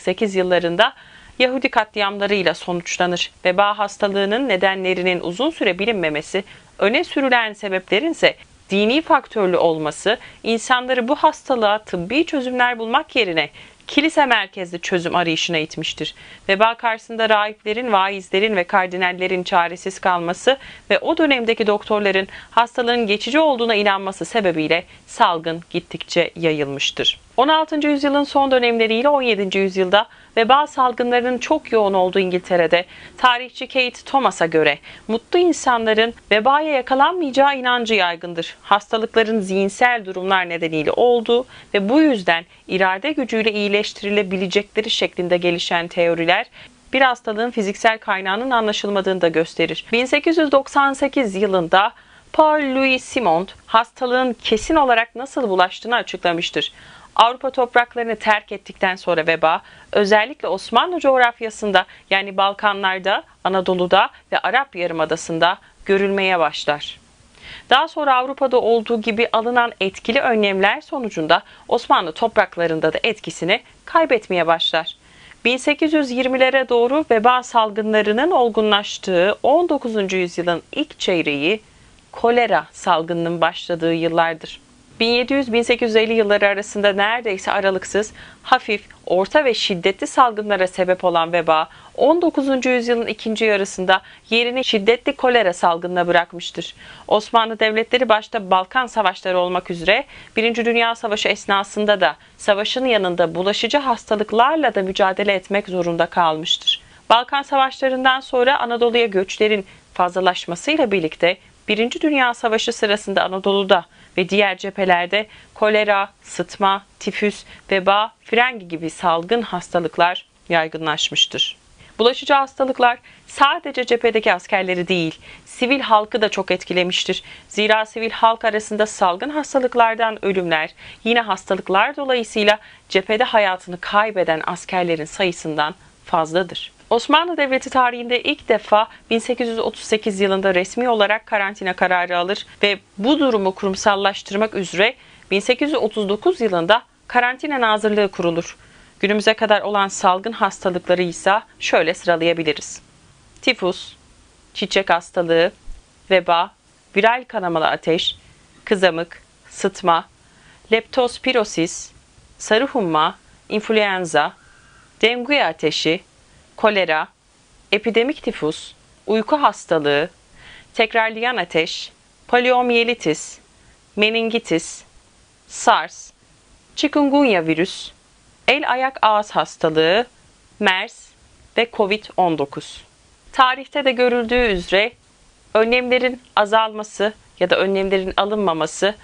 1948 yıllarında Yahudi katliamlarıyla sonuçlanır. Veba hastalığının nedenlerinin uzun süre bilinmemesi, öne sürülen sebeplerin ise dini faktörlü olması, insanları bu hastalığa tıbbi çözümler bulmak yerine kilise merkezli çözüm arayışına itmiştir. Veba karşısında rahiplerin, vaizlerin ve kardinallerin çaresiz kalması ve o dönemdeki doktorların hastalığın geçici olduğuna inanması sebebiyle salgın gittikçe yayılmıştır. 16. yüzyılın son dönemleriyle 17. yüzyılda veba salgınlarının çok yoğun olduğu İngiltere'de tarihçi Kate Thomas'a göre mutlu insanların vebaya yakalanmayacağı inancı yaygındır. Hastalıkların zihinsel durumlar nedeniyle olduğu ve bu yüzden irade gücüyle iyileştirilebilecekleri şeklinde gelişen teoriler bir hastalığın fiziksel kaynağının anlaşılmadığını da gösterir. 1898 yılında Paul Louis Simond hastalığın kesin olarak nasıl bulaştığını açıklamıştır. Avrupa topraklarını terk ettikten sonra veba özellikle Osmanlı coğrafyasında yani Balkanlarda, Anadolu'da ve Arap Yarımadası'nda görülmeye başlar. Daha sonra Avrupa'da olduğu gibi alınan etkili önlemler sonucunda Osmanlı topraklarında da etkisini kaybetmeye başlar. 1820'lere doğru veba salgınlarının olgunlaştığı 19. yüzyılın ilk çeyreği kolera salgınının başladığı yıllardır. 1700-1850 yılları arasında neredeyse aralıksız hafif, orta ve şiddetli salgınlara sebep olan veba 19. yüzyılın ikinci yarısında yerini şiddetli kolera salgınına bırakmıştır. Osmanlı devletleri başta Balkan savaşları olmak üzere 1. Dünya Savaşı esnasında da savaşın yanında bulaşıcı hastalıklarla da mücadele etmek zorunda kalmıştır. Balkan savaşlarından sonra Anadolu'ya göçlerin fazlalaşmasıyla birlikte 1. Dünya Savaşı sırasında Anadolu'da ve diğer cephelerde kolera, sıtma, tifüs, veba, frengi gibi salgın hastalıklar yaygınlaşmıştır. Bulaşıcı hastalıklar sadece cephedeki askerleri değil, sivil halkı da çok etkilemiştir. Zira sivil halk arasında salgın hastalıklardan ölümler, yine hastalıklar dolayısıyla cephede hayatını kaybeden askerlerin sayısından fazladır. Osmanlı Devleti tarihinde ilk defa 1838 yılında resmi olarak karantina kararı alır ve bu durumu kurumsallaştırmak üzere 1839 yılında Karantina Nazırlığı kurulur. Günümüze kadar olan salgın hastalıkları ise şöyle sıralayabiliriz. Tifus, çiçek hastalığı, veba, viral kanamalı ateş, kızamık, sıtma, leptospirosis, sarı humma, influenza, dengue ateşi, kolera, epidemik tifus, uyku hastalığı, tekrarlayan ateş, paleomyelitis, meningitis, SARS, chikungunya virüs, el ayak ağız hastalığı, MERS ve COVID-19. Tarihte de görüldüğü üzere önlemlerin azalması ya da önlemlerin alınmaması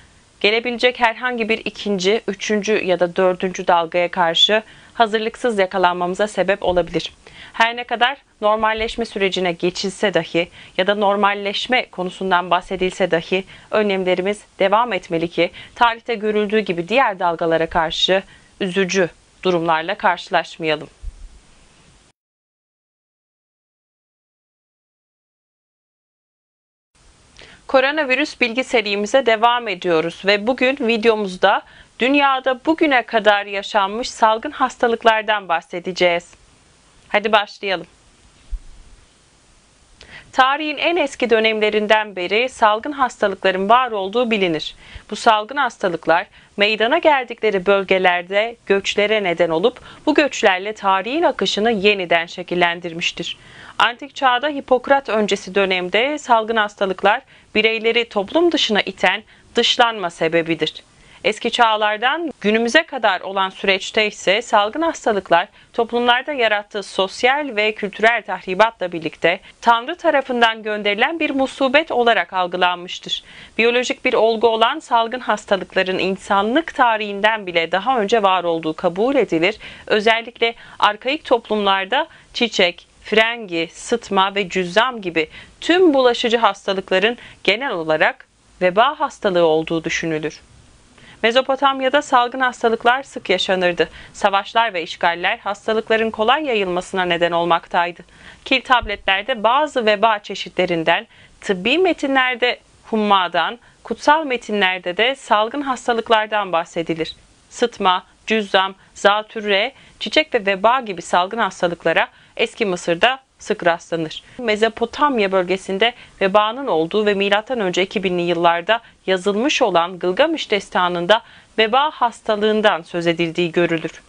gelebilecek herhangi bir ikinci, üçüncü ya da dördüncü dalgaya karşı hazırlıksız yakalanmamıza sebep olabilir. Her ne kadar normalleşme sürecine geçilse dahi ya da normalleşme konusundan bahsedilse dahi önlemlerimiz devam etmeli ki tarihte görüldüğü gibi diğer dalgalara karşı üzücü durumlarla karşılaşmayalım. Koronavirüs bilgi serimize devam ediyoruz ve bugün videomuzda dünyada bugüne kadar yaşanmış salgın hastalıklardan bahsedeceğiz. Hadi başlayalım. Tarihin en eski dönemlerinden beri salgın hastalıkların var olduğu bilinir. Bu salgın hastalıklar meydana geldikleri bölgelerde göçlere neden olup bu göçlerle tarihin akışını yeniden şekillendirmiştir. Antik çağda Hipokrat öncesi dönemde salgın hastalıklar bireyleri toplum dışına iten dışlanma sebebidir. Eski çağlardan günümüze kadar olan süreçte ise salgın hastalıklar toplumlarda yarattığı sosyal ve kültürel tahribatla birlikte Tanrı tarafından gönderilen bir musibet olarak algılanmıştır. Biyolojik bir olgu olan salgın hastalıkların insanlık tarihinden bile daha önce var olduğu kabul edilir. Özellikle arkaik toplumlarda çiçek, frengi, sıtma ve cüzzam gibi tüm bulaşıcı hastalıkların genel olarak veba hastalığı olduğu düşünülür. Mezopotamya'da salgın hastalıklar sık yaşanırdı. Savaşlar ve işgaller hastalıkların kolay yayılmasına neden olmaktaydı. Kil tabletlerde bazı veba çeşitlerinden, tıbbi metinlerde hummadan, kutsal metinlerde de salgın hastalıklardan bahsedilir. Sıtma, cüzzam, zatürre, çiçek ve veba gibi salgın hastalıklara eski Mısır'da sık rastlanır. Mezopotamya bölgesinde vebanın olduğu ve M.Ö. 2000'li yıllarda yazılmış olan Gılgamış destanında veba hastalığından söz edildiği görülür.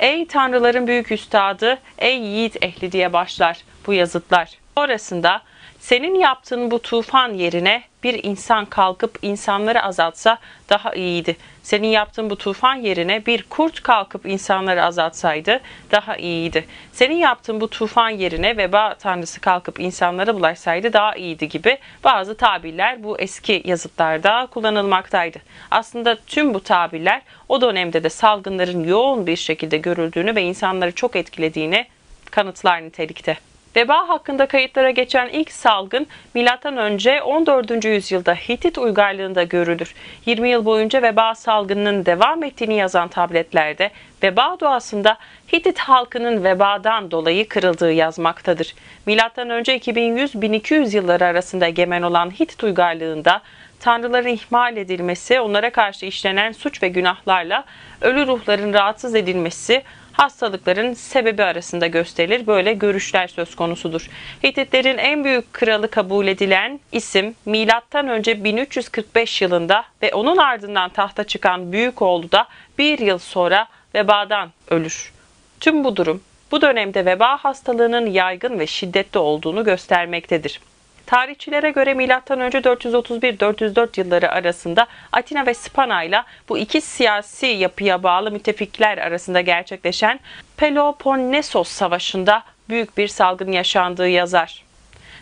Ey tanrıların büyük üstadı, ey yiğit ehli diye başlar bu yazıtlar. Sonrasında senin yaptığın bu tufan yerine bir insan kalkıp insanları azaltsa daha iyiydi. Senin yaptığın bu tufan yerine bir kurt kalkıp insanları azaltsaydı daha iyiydi. Senin yaptığın bu tufan yerine veba tanrısı kalkıp insanlara bulaşsaydı daha iyiydi gibi bazı tabirler bu eski yazıtlarda kullanılmaktaydı. Aslında tüm bu tabirler o dönemde de salgınların yoğun bir şekilde görüldüğünü ve insanları çok etkilediğini kanıtlar nitelikte. Veba hakkında kayıtlara geçen ilk salgın M.Ö. 14. yüzyılda Hitit uygarlığında görülür. 20 yıl boyunca veba salgınının devam ettiğini yazan tabletlerde veba doğasında Hitit halkının vebadan dolayı kırıldığı yazmaktadır. M.Ö. 2100-1200 yılları arasında egemen olan Hitit uygarlığında tanrıların ihmal edilmesi, onlara karşı işlenen suç ve günahlarla ölü ruhların rahatsız edilmesi, hastalıkların sebebi arasında gösterilir. Böyle görüşler söz konusudur. Hititlerin en büyük kralı kabul edilen isim milattan önce 1345 yılında ve onun ardından tahta çıkan büyük oğlu da bir yıl sonra vebadan ölür. Tüm bu durum bu dönemde veba hastalığının yaygın ve şiddetli olduğunu göstermektedir. Tarihçilere göre M.Ö. 431-404 yılları arasında Atina ve Spana ile bu iki siyasi yapıya bağlı müttefikler arasında gerçekleşen Peloponnesos Savaşı'nda büyük bir salgın yaşandığı yazar.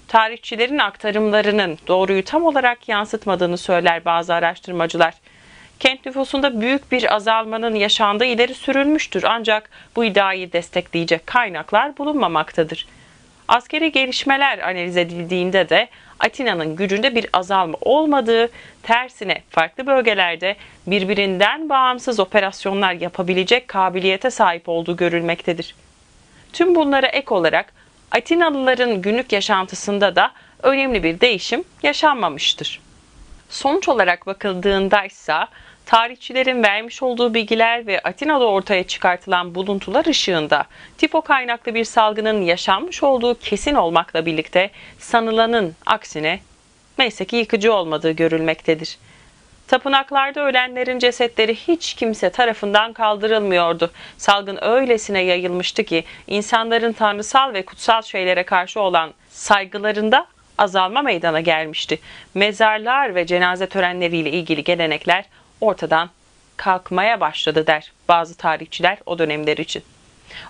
Tarihçilerin aktarımlarının doğruyu tam olarak yansıtmadığını söyler bazı araştırmacılar. Kent nüfusunda büyük bir azalmanın yaşandığı ileri sürülmüştür ancak bu iddiayı destekleyecek kaynaklar bulunmamaktadır. Askeri gelişmeler analiz edildiğinde de Atina'nın gücünde bir azalma olmadığı, tersine farklı bölgelerde birbirinden bağımsız operasyonlar yapabilecek kabiliyete sahip olduğu görülmektedir. Tüm bunlara ek olarak Atinalıların günlük yaşantısında da önemli bir değişim yaşanmamıştır. Sonuç olarak bakıldığında ise tarihçilerin vermiş olduğu bilgiler ve Atina'da ortaya çıkartılan buluntular ışığında tifo kaynaklı bir salgının yaşanmış olduğu kesin olmakla birlikte sanılanın aksine neyse yıkıcı olmadığı görülmektedir. Tapınaklarda ölenlerin cesetleri hiç kimse tarafından kaldırılmıyordu. Salgın öylesine yayılmıştı ki insanların tanrısal ve kutsal şeylere karşı olan saygılarında azalma meydana gelmişti. Mezarlar ve cenaze törenleriyle ilgili gelenekler ortadan kalkmaya başladı der bazı tarihçiler o dönemler için.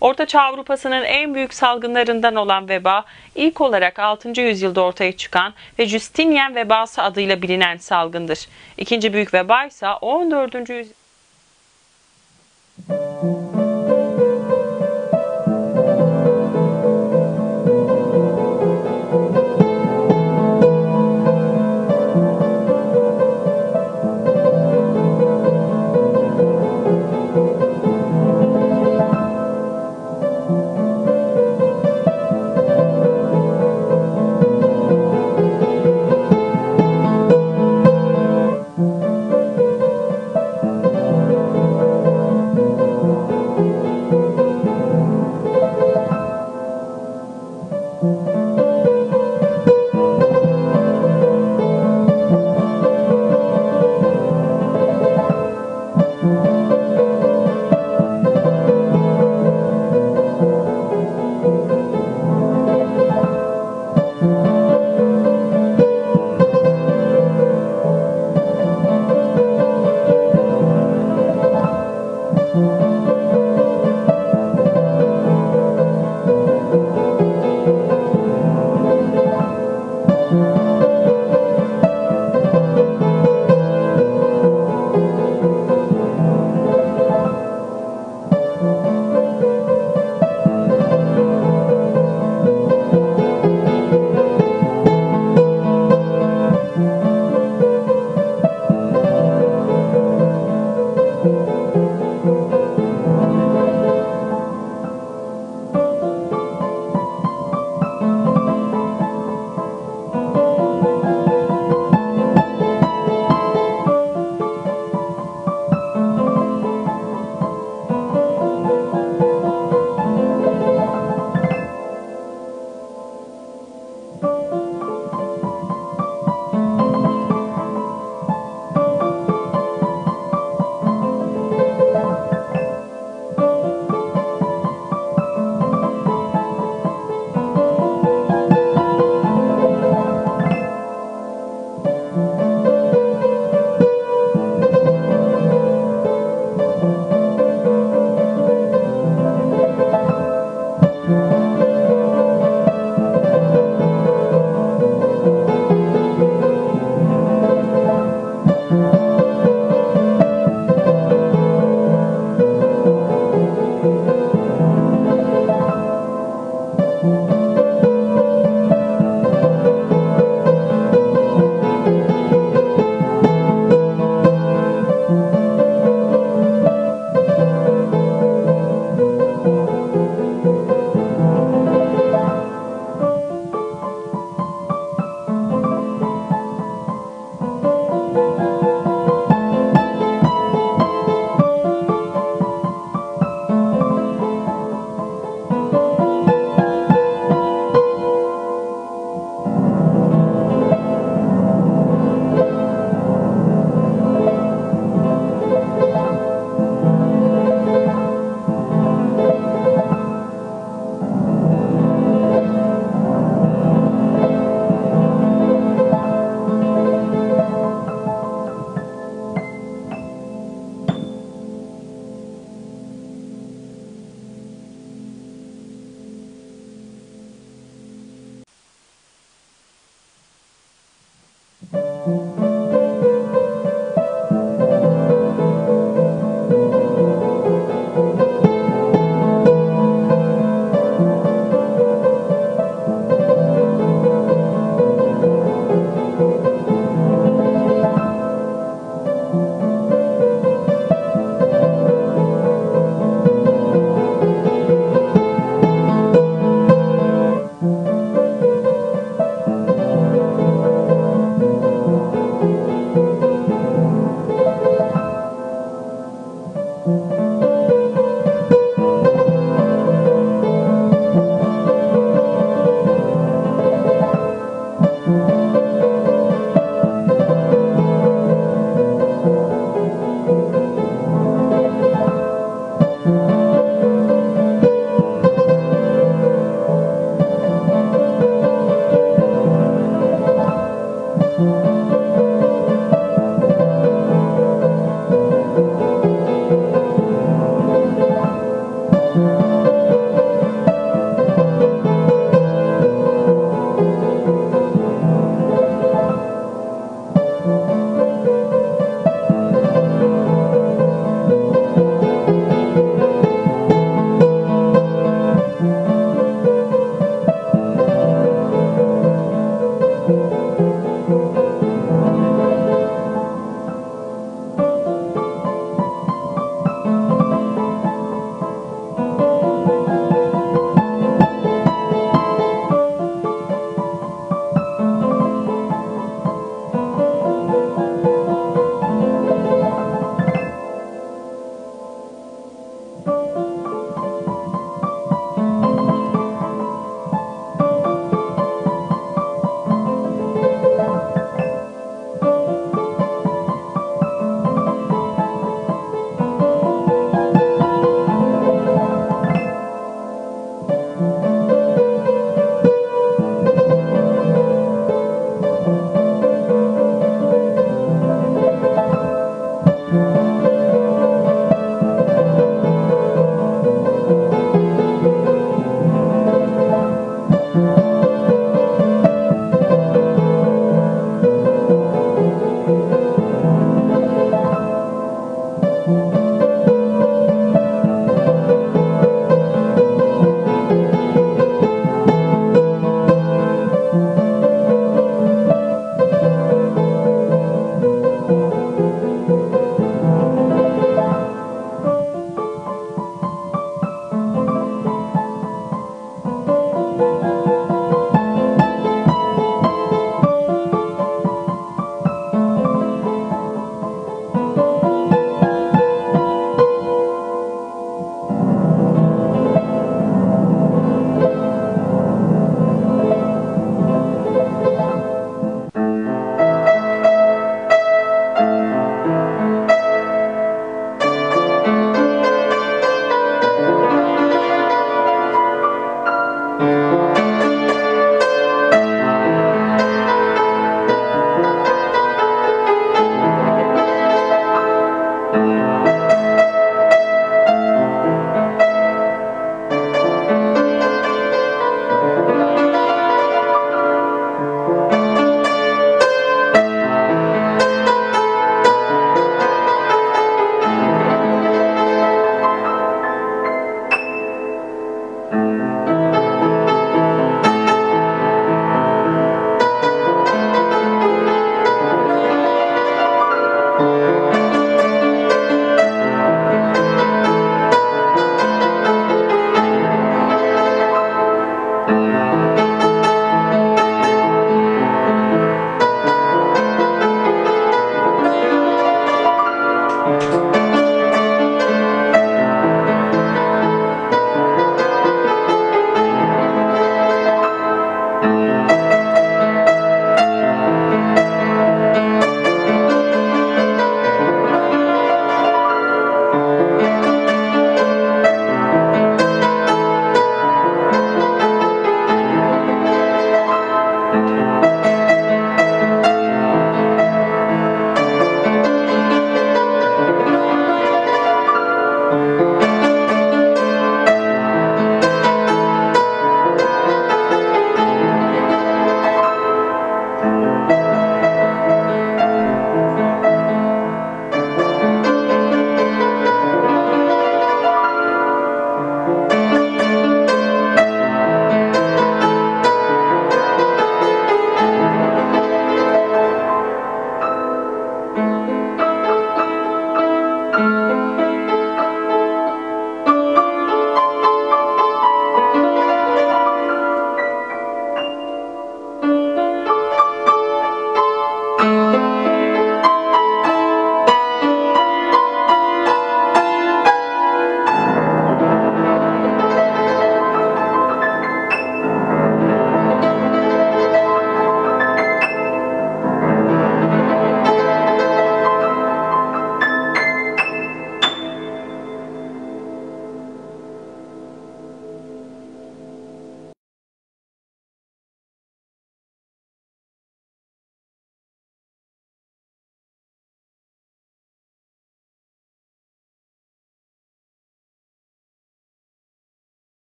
Orta Çağ Avrupa'sının en büyük salgınlarından olan veba ilk olarak 6. yüzyılda ortaya çıkan ve Justinian vebası adıyla bilinen salgındır. İkinci büyük veba ise 14. yüzyılda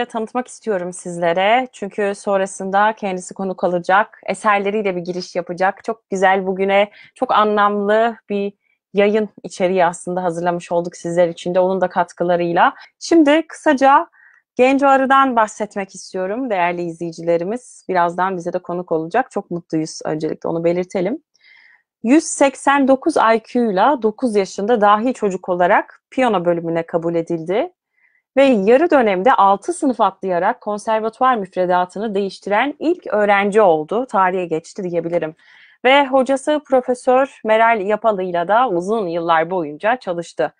ayrı tanıtmak istiyorum sizlere. Çünkü sonrasında kendisi konu kalacak. Eserleriyle bir giriş yapacak. Çok güzel bugüne çok anlamlı bir yayın içeriği aslında hazırlamış olduk sizler için de onun da katkılarıyla. Şimdi kısaca Genco Arı'dan bahsetmek istiyorum değerli izleyicilerimiz. Birazdan bize de konuk olacak. Çok mutluyuz öncelikle onu belirtelim. 189 IQ'yla 9 yaşında dahi çocuk olarak piyano bölümüne kabul edildi ve yarı dönemde 6 sınıf atlayarak konservatuvar müfredatını değiştiren ilk öğrenci oldu. Tarihe geçti diyebilirim. Ve hocası Profesör Meral Yapalı'yla da uzun yıllar boyunca çalıştı.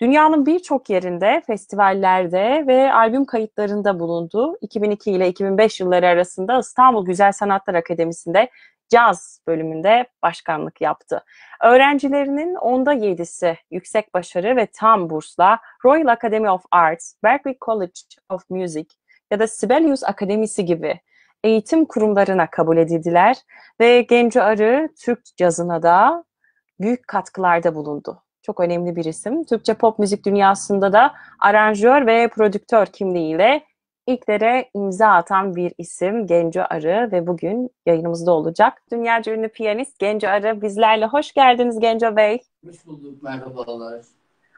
Dünyanın birçok yerinde, festivallerde ve albüm kayıtlarında bulundu. 2002 ile 2005 yılları arasında İstanbul Güzel Sanatlar Akademisi'nde caz bölümünde başkanlık yaptı. Öğrencilerinin onda yedisi yüksek başarı ve tam bursla Royal Academy of Arts, Berklee College of Music ya da Sibelius Akademisi gibi eğitim kurumlarına kabul edildiler ve Genco Arı Türk cazına da büyük katkılarda bulundu. Çok önemli bir isim. Türkçe pop müzik dünyasında da aranjör ve prodüktör kimliğiyle İlklere imza atan bir isim Genco Arı ve bugün yayınımızda olacak. Dünyaca ünlü piyanist Genco Arı bizlerle. Hoş geldiniz Genco Bey. Hoş bulduk, merhabalar.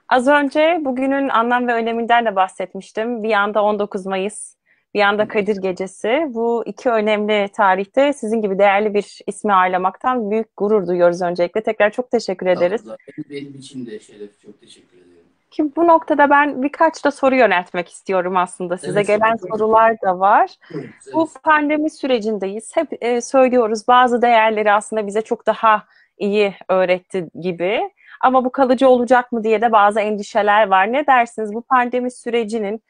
Az önce bugünün anlam ve öneminden de bahsetmiştim. Bir yanda 19 Mayıs, bir yanda Kadir Gecesi. Bu iki önemli tarihte sizin gibi değerli bir ismi ağırlamaktan büyük gurur duyuyoruz öncelikle. Tekrar çok teşekkür ederiz. Benim için de şeref, çok teşekkür ederim. Ki bu noktada ben birkaç da soru yöneltmek istiyorum aslında. Size evet, gelen evet. sorular da var. Evet, evet. Bu pandemi sürecindeyiz. Hep e, söylüyoruz bazı değerleri aslında bize çok daha iyi öğretti gibi. Ama bu kalıcı olacak mı diye de bazı endişeler var. Ne dersiniz bu pandemi sürecinin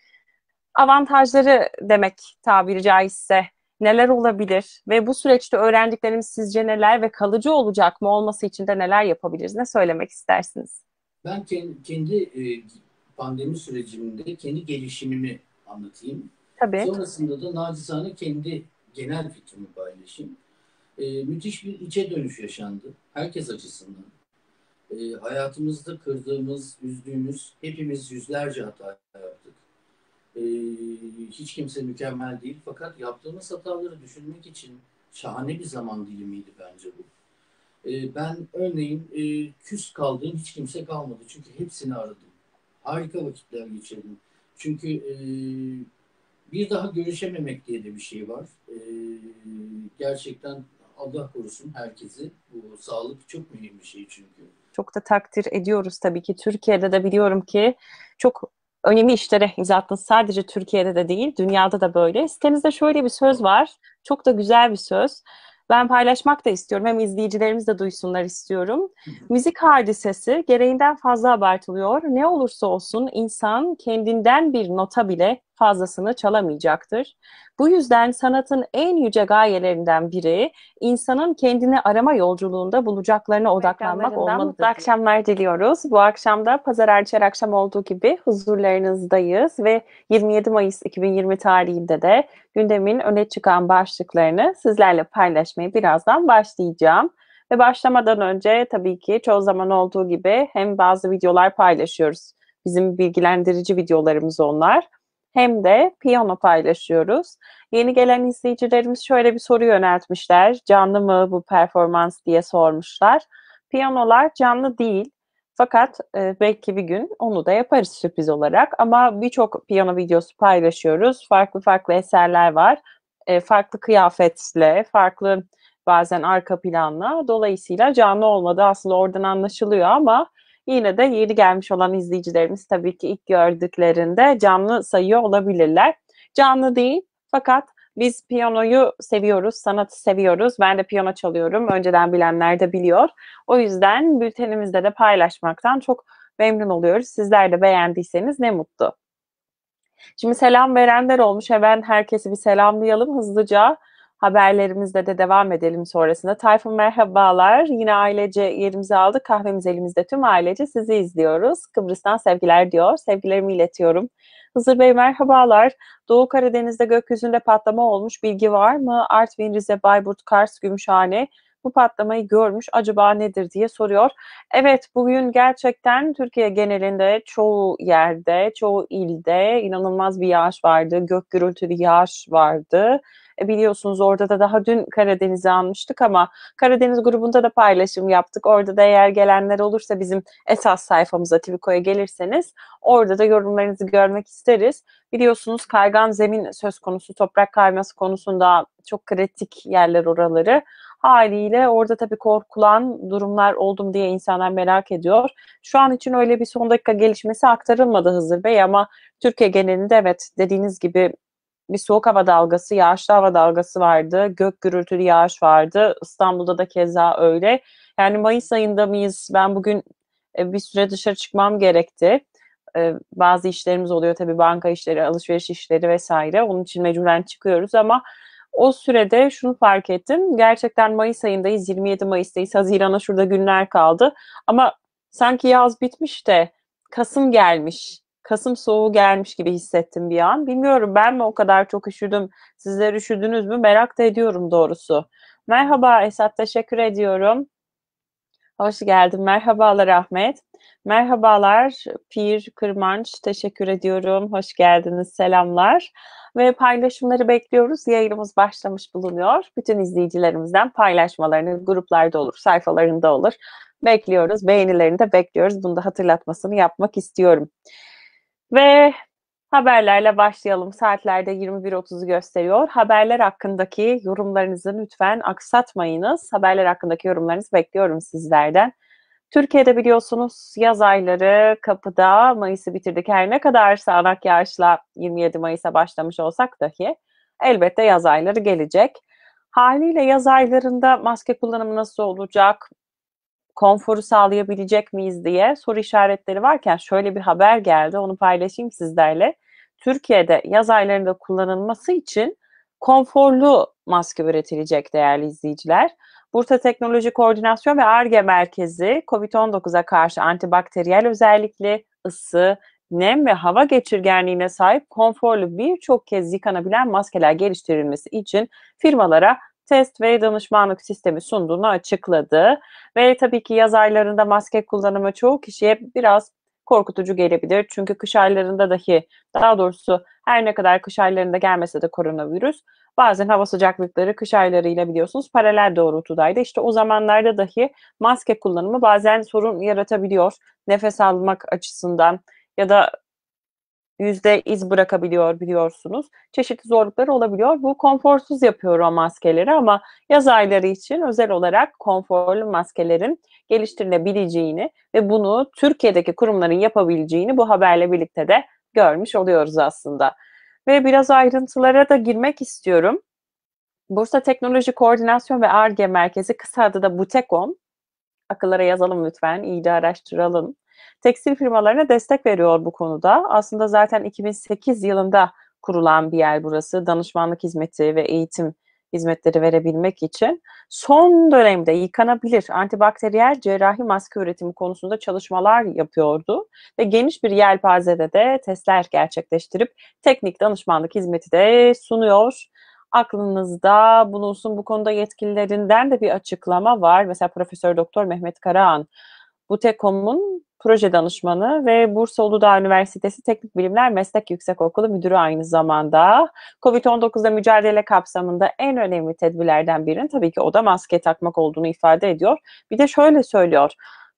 avantajları demek tabiri caizse neler olabilir ve bu süreçte öğrendiklerimiz sizce neler ve kalıcı olacak mı olması için de neler yapabiliriz? Ne söylemek istersiniz? Ben kendi, e, pandemi sürecimde kendi gelişimimi anlatayım. Tabii. Sonrasında da nacizane kendi genel fikrimi paylaşayım. E, müthiş bir içe dönüş yaşandı. Herkes açısından. E, hayatımızda kırdığımız, üzdüğümüz, hepimiz yüzlerce hata yaptık. hiç kimse mükemmel değil fakat yaptığımız hataları düşünmek için şahane bir zaman dilimiydi bence bu. Ee, ben örneğin e, küs kaldığım hiç kimse kalmadı. Çünkü hepsini aradım. Harika vakitler geçirdim. Çünkü e, bir daha görüşememek diye de bir şey var. E, gerçekten Allah korusun herkesi. Bu sağlık çok mühim bir şey çünkü. Çok da takdir ediyoruz tabii ki. Türkiye'de de biliyorum ki çok önemli işlere imza attınız. Sadece Türkiye'de de değil, dünyada da böyle. Sitemizde şöyle bir söz var. Çok da güzel bir söz ben paylaşmak da istiyorum. Hem izleyicilerimiz de duysunlar istiyorum. Müzik hadisesi gereğinden fazla abartılıyor. Ne olursa olsun insan kendinden bir nota bile fazlasını çalamayacaktır. Bu yüzden sanatın en yüce gayelerinden biri insanın kendini arama yolculuğunda bulacaklarına odaklanmak olmalıdır. Mutlu akşamlar diliyoruz. Bu akşam da pazar erçi akşam olduğu gibi huzurlarınızdayız ve 27 Mayıs 2020 tarihinde de gündemin öne çıkan başlıklarını sizlerle paylaşmaya birazdan başlayacağım. Ve başlamadan önce tabii ki çoğu zaman olduğu gibi hem bazı videolar paylaşıyoruz. Bizim bilgilendirici videolarımız onlar hem de piyano paylaşıyoruz. Yeni gelen izleyicilerimiz şöyle bir soru yöneltmişler. Canlı mı bu performans diye sormuşlar. Piyanolar canlı değil. Fakat e, belki bir gün onu da yaparız sürpriz olarak. Ama birçok piyano videosu paylaşıyoruz. Farklı farklı eserler var. E, farklı kıyafetle, farklı bazen arka planla. Dolayısıyla canlı olmadı aslında oradan anlaşılıyor ama Yine de yeni gelmiş olan izleyicilerimiz tabii ki ilk gördüklerinde canlı sayıyor olabilirler. Canlı değil fakat biz piyanoyu seviyoruz, sanatı seviyoruz. Ben de piyano çalıyorum. Önceden bilenler de biliyor. O yüzden bültenimizde de paylaşmaktan çok memnun oluyoruz. Sizler de beğendiyseniz ne mutlu. Şimdi selam verenler olmuş. Hemen herkesi bir selamlayalım hızlıca haberlerimizle de devam edelim sonrasında. Tayfun merhabalar. Yine ailece yerimizi aldık. Kahvemiz elimizde tüm ailece sizi izliyoruz. Kıbrıs'tan sevgiler diyor. Sevgilerimi iletiyorum. Hızır Bey merhabalar. Doğu Karadeniz'de gökyüzünde patlama olmuş. Bilgi var mı? Artvin, Rize, Bayburt, Kars, Gümüşhane bu patlamayı görmüş acaba nedir diye soruyor. Evet bugün gerçekten Türkiye genelinde çoğu yerde, çoğu ilde inanılmaz bir yağış vardı. Gök gürültülü yağış vardı biliyorsunuz orada da daha dün Karadeniz'i almıştık ama Karadeniz grubunda da paylaşım yaptık. Orada da eğer gelenler olursa bizim esas sayfamıza Twiko'ya gelirseniz orada da yorumlarınızı görmek isteriz. Biliyorsunuz kaygan zemin söz konusu toprak kayması konusunda çok kritik yerler oraları. Haliyle orada tabii korkulan durumlar oldum diye insanlar merak ediyor. Şu an için öyle bir son dakika gelişmesi aktarılmadı Hızır Bey ama Türkiye genelinde evet dediğiniz gibi bir soğuk hava dalgası, yağışlı hava dalgası vardı. Gök gürültülü yağış vardı. İstanbul'da da keza öyle. Yani Mayıs ayında mıyız? Ben bugün e, bir süre dışarı çıkmam gerekti. E, bazı işlerimiz oluyor tabii banka işleri, alışveriş işleri vesaire. Onun için mecburen çıkıyoruz ama o sürede şunu fark ettim. Gerçekten Mayıs ayındayız, 27 Mayıs'tayız. Haziran'a şurada günler kaldı. Ama sanki yaz bitmiş de Kasım gelmiş Kasım soğuğu gelmiş gibi hissettim bir an. Bilmiyorum ben mi o kadar çok üşüdüm, sizler üşüdünüz mü merak da ediyorum doğrusu. Merhaba Esat, teşekkür ediyorum. Hoş geldin, merhabalar Ahmet. Merhabalar Pir Kırmanç, teşekkür ediyorum. Hoş geldiniz, selamlar. Ve paylaşımları bekliyoruz. Yayınımız başlamış bulunuyor. Bütün izleyicilerimizden paylaşmalarını gruplarda olur, sayfalarında olur. Bekliyoruz, beğenilerini de bekliyoruz. Bunu da hatırlatmasını yapmak istiyorum. Ve haberlerle başlayalım. Saatlerde 21.30'u gösteriyor. Haberler hakkındaki yorumlarınızı lütfen aksatmayınız. Haberler hakkındaki yorumlarınızı bekliyorum sizlerden. Türkiye'de biliyorsunuz yaz ayları kapıda Mayıs'ı bitirdik. Her ne kadar sağanak yağışla 27 Mayıs'a başlamış olsak dahi elbette yaz ayları gelecek. Haliyle yaz aylarında maske kullanımı nasıl olacak? konforu sağlayabilecek miyiz diye soru işaretleri varken şöyle bir haber geldi. Onu paylaşayım sizlerle. Türkiye'de yaz aylarında kullanılması için konforlu maske üretilecek değerli izleyiciler. Bursa Teknoloji Koordinasyon ve ARGE Merkezi COVID-19'a karşı antibakteriyel özellikli, ısı, nem ve hava geçirgenliğine sahip konforlu birçok kez yıkanabilen maskeler geliştirilmesi için firmalara test ve danışmanlık sistemi sunduğunu açıkladı. Ve tabii ki yaz aylarında maske kullanımı çoğu kişiye biraz korkutucu gelebilir. Çünkü kış aylarında dahi daha doğrusu her ne kadar kış aylarında gelmese de koronavirüs bazen hava sıcaklıkları kış aylarıyla biliyorsunuz paralel doğrultudaydı. İşte o zamanlarda dahi maske kullanımı bazen sorun yaratabiliyor. Nefes almak açısından ya da yüzde iz bırakabiliyor biliyorsunuz. Çeşitli zorlukları olabiliyor. Bu konforsuz yapıyor o maskeleri ama yaz ayları için özel olarak konforlu maskelerin geliştirilebileceğini ve bunu Türkiye'deki kurumların yapabileceğini bu haberle birlikte de görmüş oluyoruz aslında. Ve biraz ayrıntılara da girmek istiyorum. Bursa Teknoloji Koordinasyon ve ARGE Merkezi kısa adı da BUTEKOM. Akıllara yazalım lütfen, iyice araştıralım tekstil firmalarına destek veriyor bu konuda. Aslında zaten 2008 yılında kurulan bir yer burası. Danışmanlık hizmeti ve eğitim hizmetleri verebilmek için son dönemde yıkanabilir antibakteriyel cerrahi maske üretimi konusunda çalışmalar yapıyordu ve geniş bir yelpazede de testler gerçekleştirip teknik danışmanlık hizmeti de sunuyor. Aklınızda bulunsun bu konuda yetkililerinden de bir açıklama var. Mesela Profesör Doktor Mehmet Karahan Butekom'un proje danışmanı ve Bursa Uludağ Üniversitesi Teknik Bilimler Meslek Yüksekokulu Müdürü aynı zamanda. Covid-19'da mücadele kapsamında en önemli tedbirlerden birinin tabii ki o da maske takmak olduğunu ifade ediyor. Bir de şöyle söylüyor.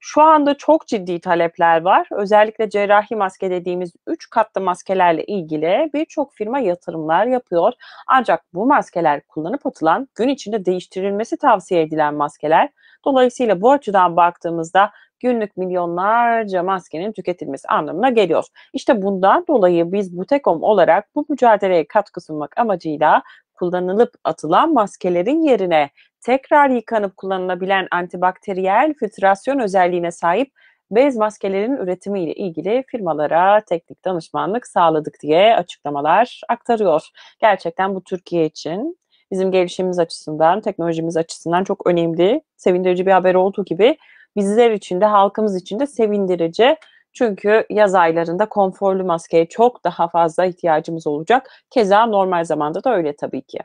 Şu anda çok ciddi talepler var. Özellikle cerrahi maske dediğimiz 3 katlı maskelerle ilgili birçok firma yatırımlar yapıyor. Ancak bu maskeler kullanıp atılan gün içinde değiştirilmesi tavsiye edilen maskeler. Dolayısıyla bu açıdan baktığımızda günlük milyonlarca maskenin tüketilmesi anlamına geliyor. İşte bundan dolayı biz Butekom olarak bu mücadeleye katkı sunmak amacıyla kullanılıp atılan maskelerin yerine tekrar yıkanıp kullanılabilen antibakteriyel filtrasyon özelliğine sahip bez maskelerin üretimiyle ilgili firmalara teknik danışmanlık sağladık diye açıklamalar aktarıyor. Gerçekten bu Türkiye için bizim gelişimimiz açısından, teknolojimiz açısından çok önemli, sevindirici bir haber olduğu gibi bizler için de halkımız için de sevindirici. Çünkü yaz aylarında konforlu maskeye çok daha fazla ihtiyacımız olacak. Keza normal zamanda da öyle tabii ki.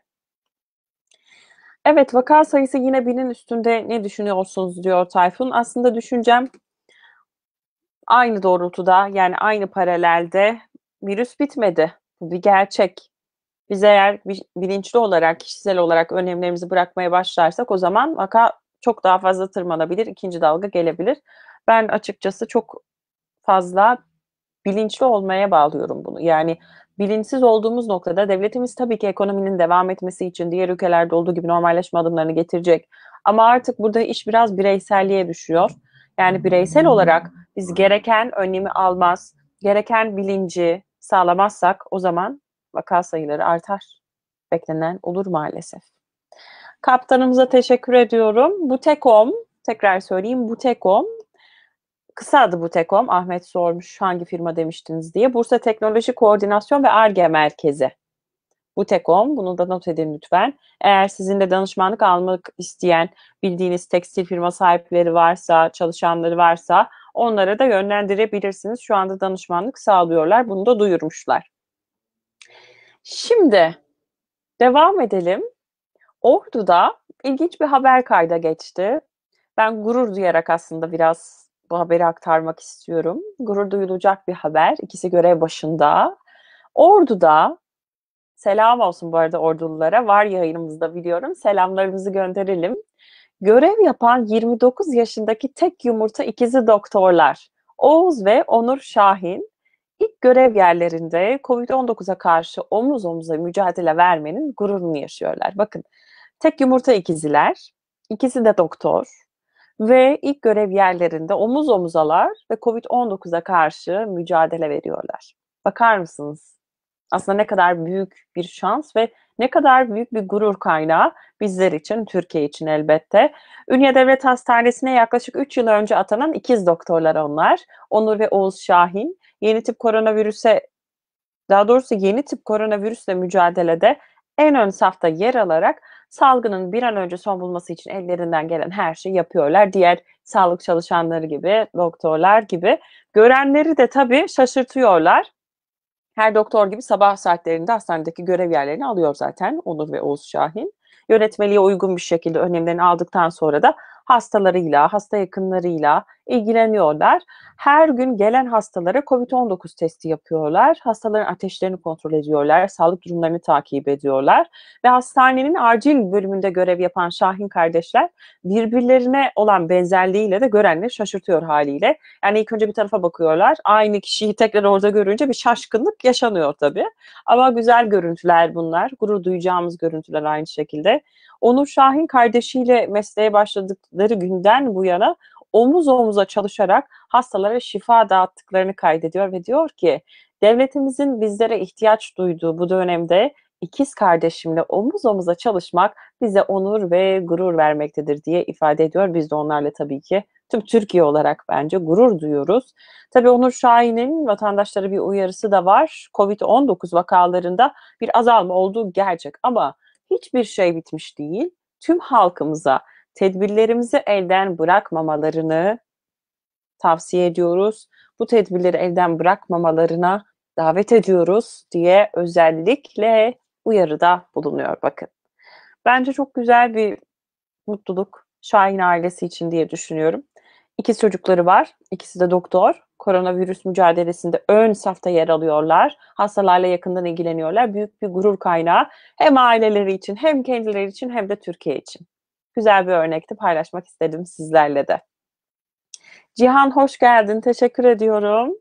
Evet vaka sayısı yine binin üstünde ne düşünüyorsunuz diyor Tayfun. Aslında düşüncem aynı doğrultuda yani aynı paralelde virüs bitmedi. Bu bir gerçek. Biz eğer bilinçli olarak, kişisel olarak önlemlerimizi bırakmaya başlarsak o zaman vaka çok daha fazla tırmanabilir, ikinci dalga gelebilir. Ben açıkçası çok fazla bilinçli olmaya bağlıyorum bunu. Yani bilinçsiz olduğumuz noktada devletimiz tabii ki ekonominin devam etmesi için diğer ülkelerde olduğu gibi normalleşme adımlarını getirecek. Ama artık burada iş biraz bireyselliğe düşüyor. Yani bireysel olarak biz gereken önlemi almaz, gereken bilinci sağlamazsak o zaman vaka sayıları artar. Beklenen olur maalesef. Kaptanımıza teşekkür ediyorum. Butekom, tekrar söyleyeyim Butekom. Kısa adı Butekom. Ahmet sormuş hangi firma demiştiniz diye. Bursa Teknoloji Koordinasyon ve ARGE Merkezi. Butekom. Bunu da not edin lütfen. Eğer sizin de danışmanlık almak isteyen bildiğiniz tekstil firma sahipleri varsa, çalışanları varsa onlara da yönlendirebilirsiniz. Şu anda danışmanlık sağlıyorlar. Bunu da duyurmuşlar. Şimdi devam edelim. Ordu'da ilginç bir haber kayda geçti. Ben gurur duyarak aslında biraz bu haberi aktarmak istiyorum. Gurur duyulacak bir haber. İkisi görev başında. Ordu'da selam olsun bu arada ordulara Var yayınımızda biliyorum. Selamlarımızı gönderelim. Görev yapan 29 yaşındaki tek yumurta ikizi doktorlar Oğuz ve Onur Şahin ilk görev yerlerinde COVID-19'a karşı omuz omuza mücadele vermenin gururunu yaşıyorlar. Bakın Tek yumurta ikiziler, ikisi de doktor ve ilk görev yerlerinde omuz omuzalar ve COVID-19'a karşı mücadele veriyorlar. Bakar mısınız? Aslında ne kadar büyük bir şans ve ne kadar büyük bir gurur kaynağı bizler için, Türkiye için elbette. Ünye Devlet Hastanesi'ne yaklaşık 3 yıl önce atanan ikiz doktorlar onlar. Onur ve Oğuz Şahin yeni tip koronavirüse daha doğrusu yeni tip koronavirüsle mücadelede en ön safta yer alarak salgının bir an önce son bulması için ellerinden gelen her şeyi yapıyorlar. Diğer sağlık çalışanları gibi, doktorlar gibi. Görenleri de tabii şaşırtıyorlar. Her doktor gibi sabah saatlerinde hastanedeki görev yerlerini alıyor zaten Onur ve Oğuz Şahin. Yönetmeliğe uygun bir şekilde önlemlerini aldıktan sonra da hastalarıyla, hasta yakınlarıyla, ilgileniyorlar. Her gün gelen hastalara COVID-19 testi yapıyorlar. Hastaların ateşlerini kontrol ediyorlar, sağlık durumlarını takip ediyorlar ve hastanenin acil bölümünde görev yapan Şahin kardeşler birbirlerine olan benzerliğiyle de görenleri şaşırtıyor haliyle. Yani ilk önce bir tarafa bakıyorlar. Aynı kişiyi tekrar orada görünce bir şaşkınlık yaşanıyor tabii. Ama güzel görüntüler bunlar. Gurur duyacağımız görüntüler aynı şekilde. Onur Şahin kardeşiyle mesleğe başladıkları günden bu yana omuz omuza çalışarak hastalara şifa dağıttıklarını kaydediyor ve diyor ki devletimizin bizlere ihtiyaç duyduğu bu dönemde ikiz kardeşimle omuz omuza çalışmak bize onur ve gurur vermektedir diye ifade ediyor. Biz de onlarla tabii ki tüm Türkiye olarak bence gurur duyuyoruz. Tabii Onur Şahin'in vatandaşlara bir uyarısı da var. Covid-19 vakalarında bir azalma olduğu gerçek ama hiçbir şey bitmiş değil. Tüm halkımıza tedbirlerimizi elden bırakmamalarını tavsiye ediyoruz. Bu tedbirleri elden bırakmamalarına davet ediyoruz diye özellikle uyarıda bulunuyor bakın. Bence çok güzel bir mutluluk Şahin ailesi için diye düşünüyorum. İki çocukları var. İkisi de doktor. Koronavirüs mücadelesinde ön safta yer alıyorlar. Hastalarla yakından ilgileniyorlar. Büyük bir gurur kaynağı hem aileleri için hem kendileri için hem de Türkiye için güzel bir örnekti. Paylaşmak istedim sizlerle de. Cihan hoş geldin. Teşekkür ediyorum.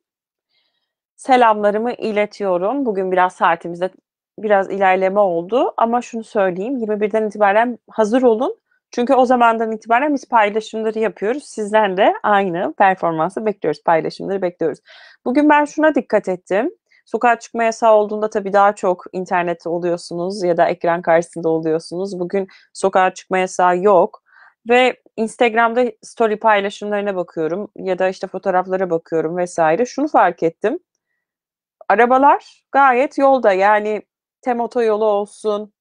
Selamlarımı iletiyorum. Bugün biraz saatimizde biraz ilerleme oldu ama şunu söyleyeyim. 21'den itibaren hazır olun. Çünkü o zamandan itibaren biz paylaşımları yapıyoruz. Sizden de aynı performansı bekliyoruz, paylaşımları bekliyoruz. Bugün ben şuna dikkat ettim. Sokağa çıkma yasağı olduğunda tabii daha çok internette oluyorsunuz ya da ekran karşısında oluyorsunuz. Bugün sokağa çıkma yasağı yok ve Instagram'da story paylaşımlarına bakıyorum ya da işte fotoğraflara bakıyorum vesaire. Şunu fark ettim. Arabalar gayet yolda yani TEM otoyolu olsun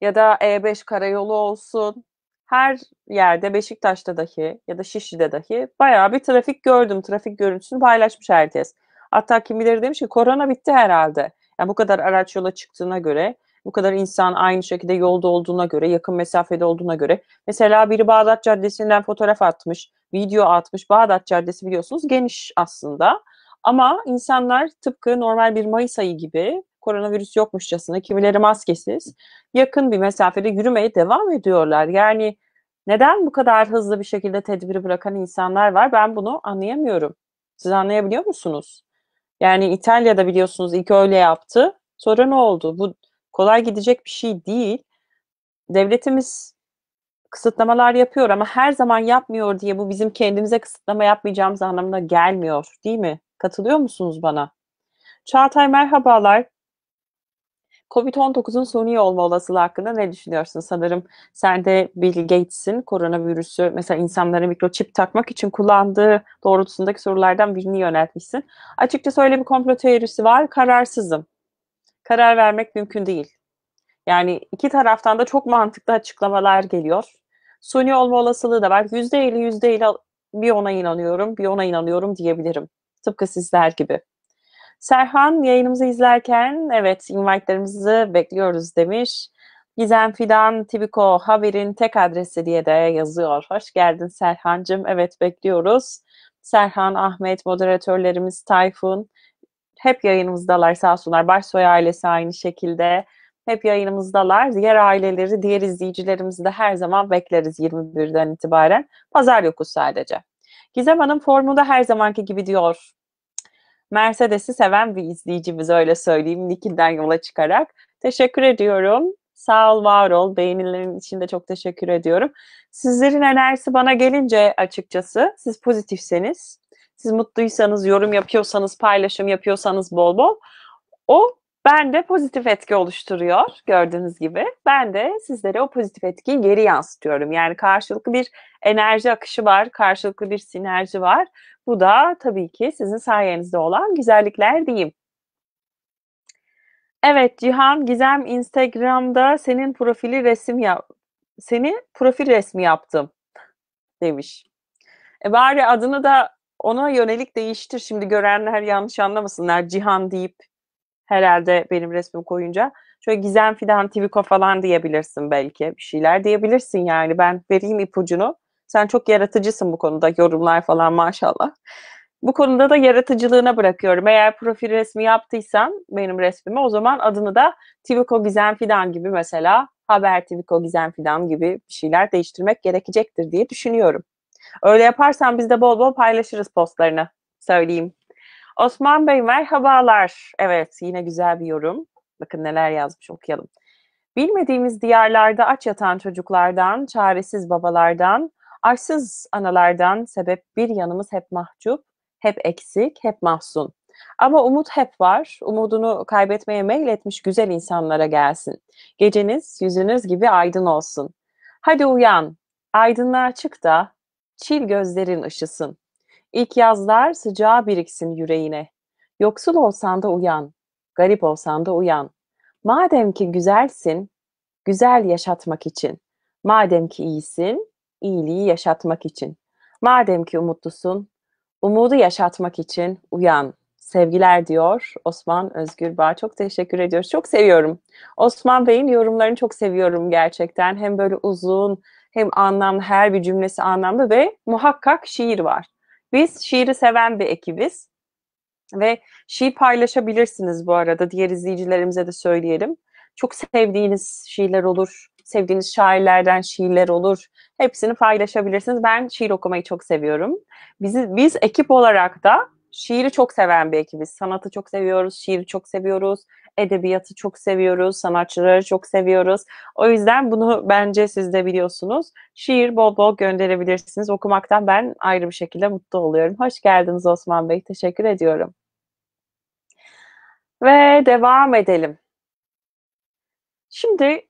ya da E5 karayolu olsun. Her yerde Beşiktaş'ta dahi ya da Şişli'de dahi bayağı bir trafik gördüm. Trafik görüntüsünü paylaşmış herkes. Hatta kimileri demiş ki korona bitti herhalde. Yani bu kadar araç yola çıktığına göre, bu kadar insan aynı şekilde yolda olduğuna göre, yakın mesafede olduğuna göre. Mesela biri Bağdat Caddesi'nden fotoğraf atmış, video atmış. Bağdat Caddesi biliyorsunuz geniş aslında. Ama insanlar tıpkı normal bir Mayıs ayı gibi koronavirüs yokmuşçasına kimileri maskesiz yakın bir mesafede yürümeye devam ediyorlar. Yani neden bu kadar hızlı bir şekilde tedbiri bırakan insanlar var? Ben bunu anlayamıyorum. Siz anlayabiliyor musunuz? Yani İtalya'da biliyorsunuz ilk öyle yaptı. Sonra ne oldu? Bu kolay gidecek bir şey değil. Devletimiz kısıtlamalar yapıyor ama her zaman yapmıyor diye bu bizim kendimize kısıtlama yapmayacağımız anlamına gelmiyor değil mi? Katılıyor musunuz bana? Çağatay merhabalar. Covid-19'un suni olma olasılığı hakkında ne düşünüyorsun? Sanırım sen de Bill Gates'in koronavirüsü mesela insanlara mikroçip takmak için kullandığı doğrultusundaki sorulardan birini yöneltmişsin. Açıkçası öyle bir komplo teorisi var. Kararsızım. Karar vermek mümkün değil. Yani iki taraftan da çok mantıklı açıklamalar geliyor. Suni olma olasılığı da var. yüzde %50 bir ona inanıyorum, bir ona inanıyorum diyebilirim. Tıpkı sizler gibi. Serhan yayınımızı izlerken evet invite'larımızı bekliyoruz demiş. Gizem Fidan Tibiko haberin tek adresi diye de yazıyor. Hoş geldin Serhan'cığım. Evet bekliyoruz. Serhan, Ahmet, moderatörlerimiz Tayfun hep yayınımızdalar sağ olsunlar. Başsoy ailesi aynı şekilde hep yayınımızdalar. Diğer aileleri, diğer izleyicilerimizi de her zaman bekleriz 21'den itibaren. Pazar yokuz sadece. Gizem Hanım formunda her zamanki gibi diyor. Mercedes'i seven bir izleyicimiz öyle söyleyeyim. Nikil'den yola çıkarak. Teşekkür ediyorum. Sağ ol, var ol. Beğenilerin için de çok teşekkür ediyorum. Sizlerin enerjisi bana gelince açıkçası siz pozitifseniz, siz mutluysanız, yorum yapıyorsanız, paylaşım yapıyorsanız bol bol o ben de pozitif etki oluşturuyor gördüğünüz gibi. Ben de sizlere o pozitif etkiyi geri yansıtıyorum. Yani karşılıklı bir enerji akışı var, karşılıklı bir sinerji var. Bu da tabii ki sizin sayenizde olan güzellikler diyeyim. Evet Cihan Gizem Instagram'da senin profili resim yap seni profil resmi yaptım demiş. E bari adını da ona yönelik değiştir şimdi görenler yanlış anlamasınlar Cihan deyip herhalde benim resmimi koyunca. Şöyle Gizem Fidan Tiviko falan diyebilirsin belki. Bir şeyler diyebilirsin yani. Ben vereyim ipucunu. Sen çok yaratıcısın bu konuda. Yorumlar falan maşallah. Bu konuda da yaratıcılığına bırakıyorum. Eğer profil resmi yaptıysan benim resmimi o zaman adını da Tiviko Gizem Fidan gibi mesela Haber Tiviko Gizem Fidan gibi bir şeyler değiştirmek gerekecektir diye düşünüyorum. Öyle yaparsan biz de bol bol paylaşırız postlarını. Söyleyeyim. Osman Bey merhabalar. Evet yine güzel bir yorum. Bakın neler yazmış okuyalım. Bilmediğimiz diyarlarda aç yatan çocuklardan, çaresiz babalardan, açsız analardan sebep bir yanımız hep mahcup, hep eksik, hep mahzun. Ama umut hep var. Umudunu kaybetmeye meyletmiş güzel insanlara gelsin. Geceniz yüzünüz gibi aydın olsun. Hadi uyan. Aydınlığa çık da çil gözlerin ışısın. İlk yazlar sıcağı biriksin yüreğine. Yoksul olsan da uyan, garip olsan da uyan. Madem ki güzelsin, güzel yaşatmak için. Madem ki iyisin, iyiliği yaşatmak için. Madem ki umutlusun, umudu yaşatmak için uyan. Sevgiler diyor Osman Özgür Bağ. Çok teşekkür ediyoruz. Çok seviyorum. Osman Bey'in yorumlarını çok seviyorum gerçekten. Hem böyle uzun hem anlamlı her bir cümlesi anlamlı ve muhakkak şiir var. Biz şiiri seven bir ekibiz. Ve şiir paylaşabilirsiniz bu arada. Diğer izleyicilerimize de söyleyelim. Çok sevdiğiniz şiirler olur. Sevdiğiniz şairlerden şiirler olur. Hepsini paylaşabilirsiniz. Ben şiir okumayı çok seviyorum. Biz biz ekip olarak da şiiri çok seven bir ekibiz. Sanatı çok seviyoruz, şiiri çok seviyoruz edebiyatı çok seviyoruz, sanatçıları çok seviyoruz. O yüzden bunu bence siz de biliyorsunuz. Şiir bol bol gönderebilirsiniz. Okumaktan ben ayrı bir şekilde mutlu oluyorum. Hoş geldiniz Osman Bey. Teşekkür ediyorum. Ve devam edelim. Şimdi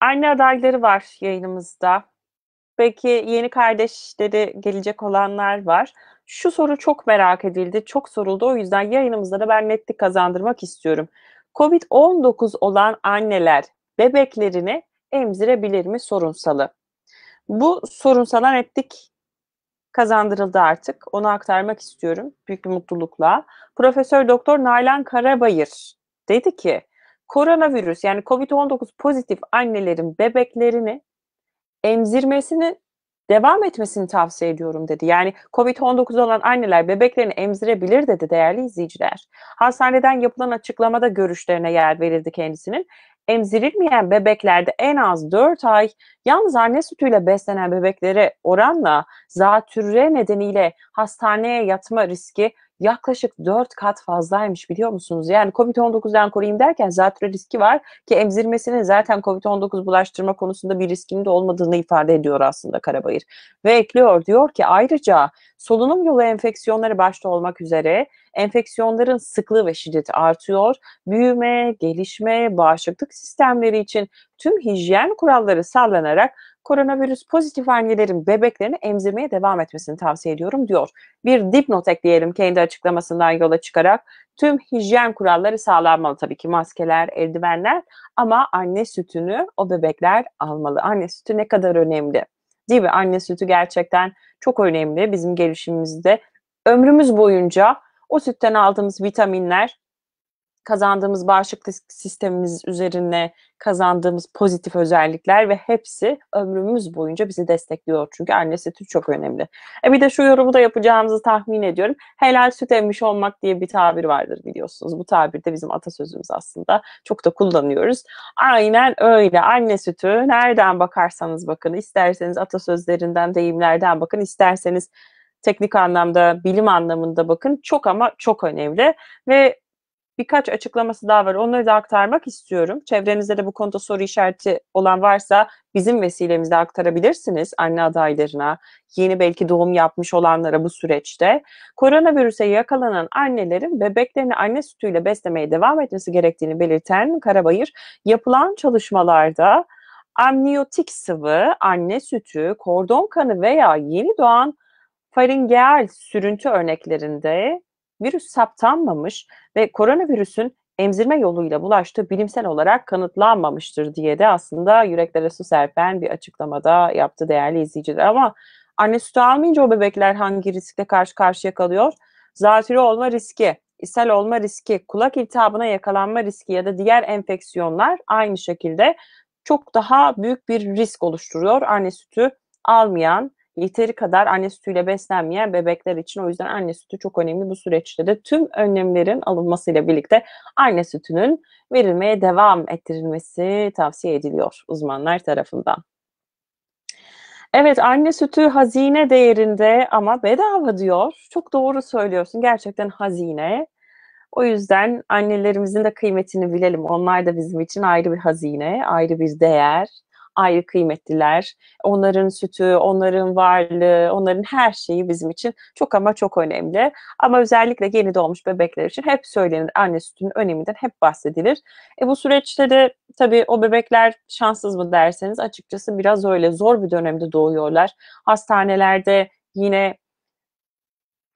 anne adayları var yayınımızda. Belki yeni kardeşleri gelecek olanlar var. Şu soru çok merak edildi, çok soruldu. O yüzden yayınımızda da ben netlik kazandırmak istiyorum. COVID-19 olan anneler bebeklerini emzirebilir mi sorunsalı? Bu sorunsala netlik kazandırıldı artık. Onu aktarmak istiyorum büyük bir mutlulukla. Profesör Doktor Nalan Karabayır dedi ki koronavirüs yani COVID-19 pozitif annelerin bebeklerini emzirmesini devam etmesini tavsiye ediyorum dedi. Yani COVID-19 olan anneler bebeklerini emzirebilir dedi değerli izleyiciler. Hastaneden yapılan açıklamada görüşlerine yer verildi kendisinin. Emzirilmeyen bebeklerde en az 4 ay yalnız anne sütüyle beslenen bebeklere oranla zatürre nedeniyle hastaneye yatma riski yaklaşık 4 kat fazlaymış biliyor musunuz? Yani COVID-19'dan koruyayım derken zatürre riski var ki emzirmesinin zaten COVID-19 bulaştırma konusunda bir riskinin de olmadığını ifade ediyor aslında Karabayır. Ve ekliyor diyor ki ayrıca solunum yolu enfeksiyonları başta olmak üzere enfeksiyonların sıklığı ve şiddeti artıyor. Büyüme, gelişme, bağışıklık sistemleri için tüm hijyen kuralları sağlanarak koronavirüs pozitif annelerin bebeklerini emzirmeye devam etmesini tavsiye ediyorum diyor. Bir dipnot ekleyelim kendi açıklamasından yola çıkarak. Tüm hijyen kuralları sağlanmalı tabii ki maskeler, eldivenler ama anne sütünü o bebekler almalı. Anne sütü ne kadar önemli değil mi? Anne sütü gerçekten çok önemli bizim gelişimimizde. Ömrümüz boyunca o sütten aldığımız vitaminler kazandığımız bağışıklık sistemimiz üzerine kazandığımız pozitif özellikler ve hepsi ömrümüz boyunca bizi destekliyor. Çünkü anne sütü çok önemli. E bir de şu yorumu da yapacağımızı tahmin ediyorum. Helal süt emmiş olmak diye bir tabir vardır biliyorsunuz. Bu tabir de bizim atasözümüz aslında. Çok da kullanıyoruz. Aynen öyle. Anne sütü nereden bakarsanız bakın. isterseniz atasözlerinden, deyimlerden bakın. isterseniz teknik anlamda, bilim anlamında bakın çok ama çok önemli ve birkaç açıklaması daha var. Onları da aktarmak istiyorum. Çevrenizde de bu konuda soru işareti olan varsa bizim vesilemizle aktarabilirsiniz anne adaylarına, yeni belki doğum yapmış olanlara bu süreçte. Koronavirüse yakalanan annelerin bebeklerini anne sütüyle beslemeye devam etmesi gerektiğini belirten Karabayır, yapılan çalışmalarda amniyotik sıvı, anne sütü, kordon kanı veya yeni doğan faringeal sürüntü örneklerinde virüs saptanmamış ve koronavirüsün emzirme yoluyla bulaştığı bilimsel olarak kanıtlanmamıştır diye de aslında yüreklere su serpen bir açıklamada yaptı değerli izleyiciler. Ama anne sütü almayınca o bebekler hangi riskle karşı karşıya kalıyor? Zatürre olma riski, ishal olma riski, kulak iltihabına yakalanma riski ya da diğer enfeksiyonlar aynı şekilde çok daha büyük bir risk oluşturuyor anne sütü almayan yeteri kadar anne sütüyle beslenmeyen bebekler için o yüzden anne sütü çok önemli bu süreçte de tüm önlemlerin alınmasıyla birlikte anne sütünün verilmeye devam ettirilmesi tavsiye ediliyor uzmanlar tarafından. Evet anne sütü hazine değerinde ama bedava diyor. Çok doğru söylüyorsun gerçekten hazine. O yüzden annelerimizin de kıymetini bilelim. Onlar da bizim için ayrı bir hazine, ayrı bir değer ayrı kıymetliler. Onların sütü, onların varlığı, onların her şeyi bizim için çok ama çok önemli. Ama özellikle yeni doğmuş bebekler için hep söylenir anne sütünün öneminden hep bahsedilir. E bu süreçte de tabii o bebekler şanssız mı derseniz açıkçası biraz öyle zor bir dönemde doğuyorlar. Hastanelerde yine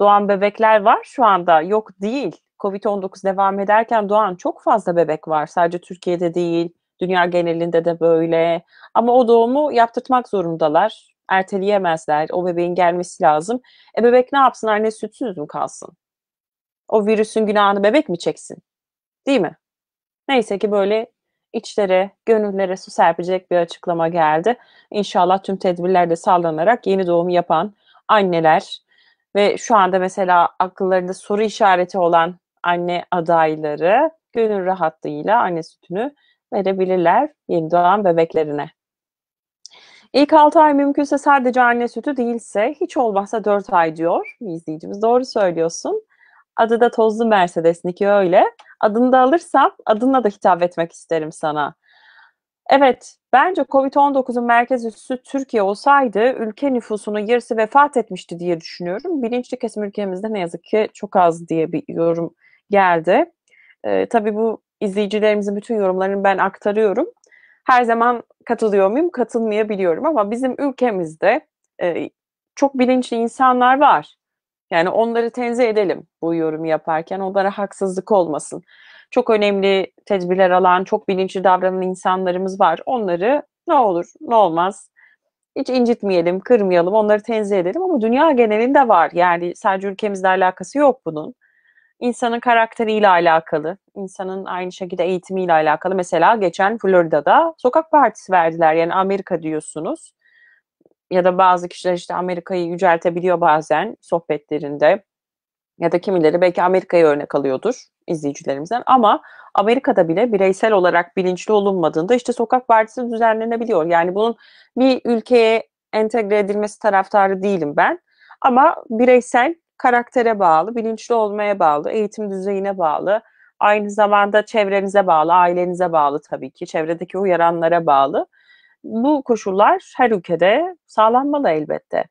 doğan bebekler var şu anda yok değil. Covid-19 devam ederken doğan çok fazla bebek var. Sadece Türkiye'de değil, Dünya genelinde de böyle. Ama o doğumu yaptırtmak zorundalar. Erteleyemezler. O bebeğin gelmesi lazım. E bebek ne yapsın? Anne sütsüz mü kalsın? O virüsün günahını bebek mi çeksin? Değil mi? Neyse ki böyle içlere, gönüllere su serpecek bir açıklama geldi. İnşallah tüm tedbirler de sağlanarak yeni doğum yapan anneler ve şu anda mesela akıllarında soru işareti olan anne adayları gönül rahatlığıyla anne sütünü verebilirler yeni doğan bebeklerine. İlk 6 ay mümkünse sadece anne sütü değilse hiç olmazsa 4 ay diyor izleyicimiz. Doğru söylüyorsun. Adı da Tozlu Mercedes Niki öyle. Adını da alırsam adınla da hitap etmek isterim sana. Evet, bence Covid-19'un merkez üssü Türkiye olsaydı ülke nüfusunun yarısı vefat etmişti diye düşünüyorum. Bilinçli kesim ülkemizde ne yazık ki çok az diye bir yorum geldi. Ee, tabii bu izleyicilerimizin bütün yorumlarını ben aktarıyorum. Her zaman katılıyor muyum? Katılmayabiliyorum ama bizim ülkemizde e, çok bilinçli insanlar var. Yani onları tenzih edelim bu yorumu yaparken. Onlara haksızlık olmasın. Çok önemli tedbirler alan, çok bilinçli davranan insanlarımız var. Onları ne olur ne olmaz hiç incitmeyelim, kırmayalım, onları tenzih edelim ama dünya genelinde var. Yani sadece ülkemizle alakası yok bunun insanın karakteriyle alakalı, insanın aynı şekilde eğitimiyle alakalı. Mesela geçen Florida'da sokak partisi verdiler. Yani Amerika diyorsunuz. Ya da bazı kişiler işte Amerika'yı yüceltebiliyor bazen sohbetlerinde. Ya da kimileri belki Amerika'yı örnek alıyordur izleyicilerimizden. Ama Amerika'da bile bireysel olarak bilinçli olunmadığında işte sokak partisi düzenlenebiliyor. Yani bunun bir ülkeye entegre edilmesi taraftarı değilim ben. Ama bireysel karaktere bağlı, bilinçli olmaya bağlı, eğitim düzeyine bağlı. Aynı zamanda çevrenize bağlı, ailenize bağlı tabii ki, çevredeki uyaranlara bağlı. Bu koşullar her ülkede sağlanmalı elbette.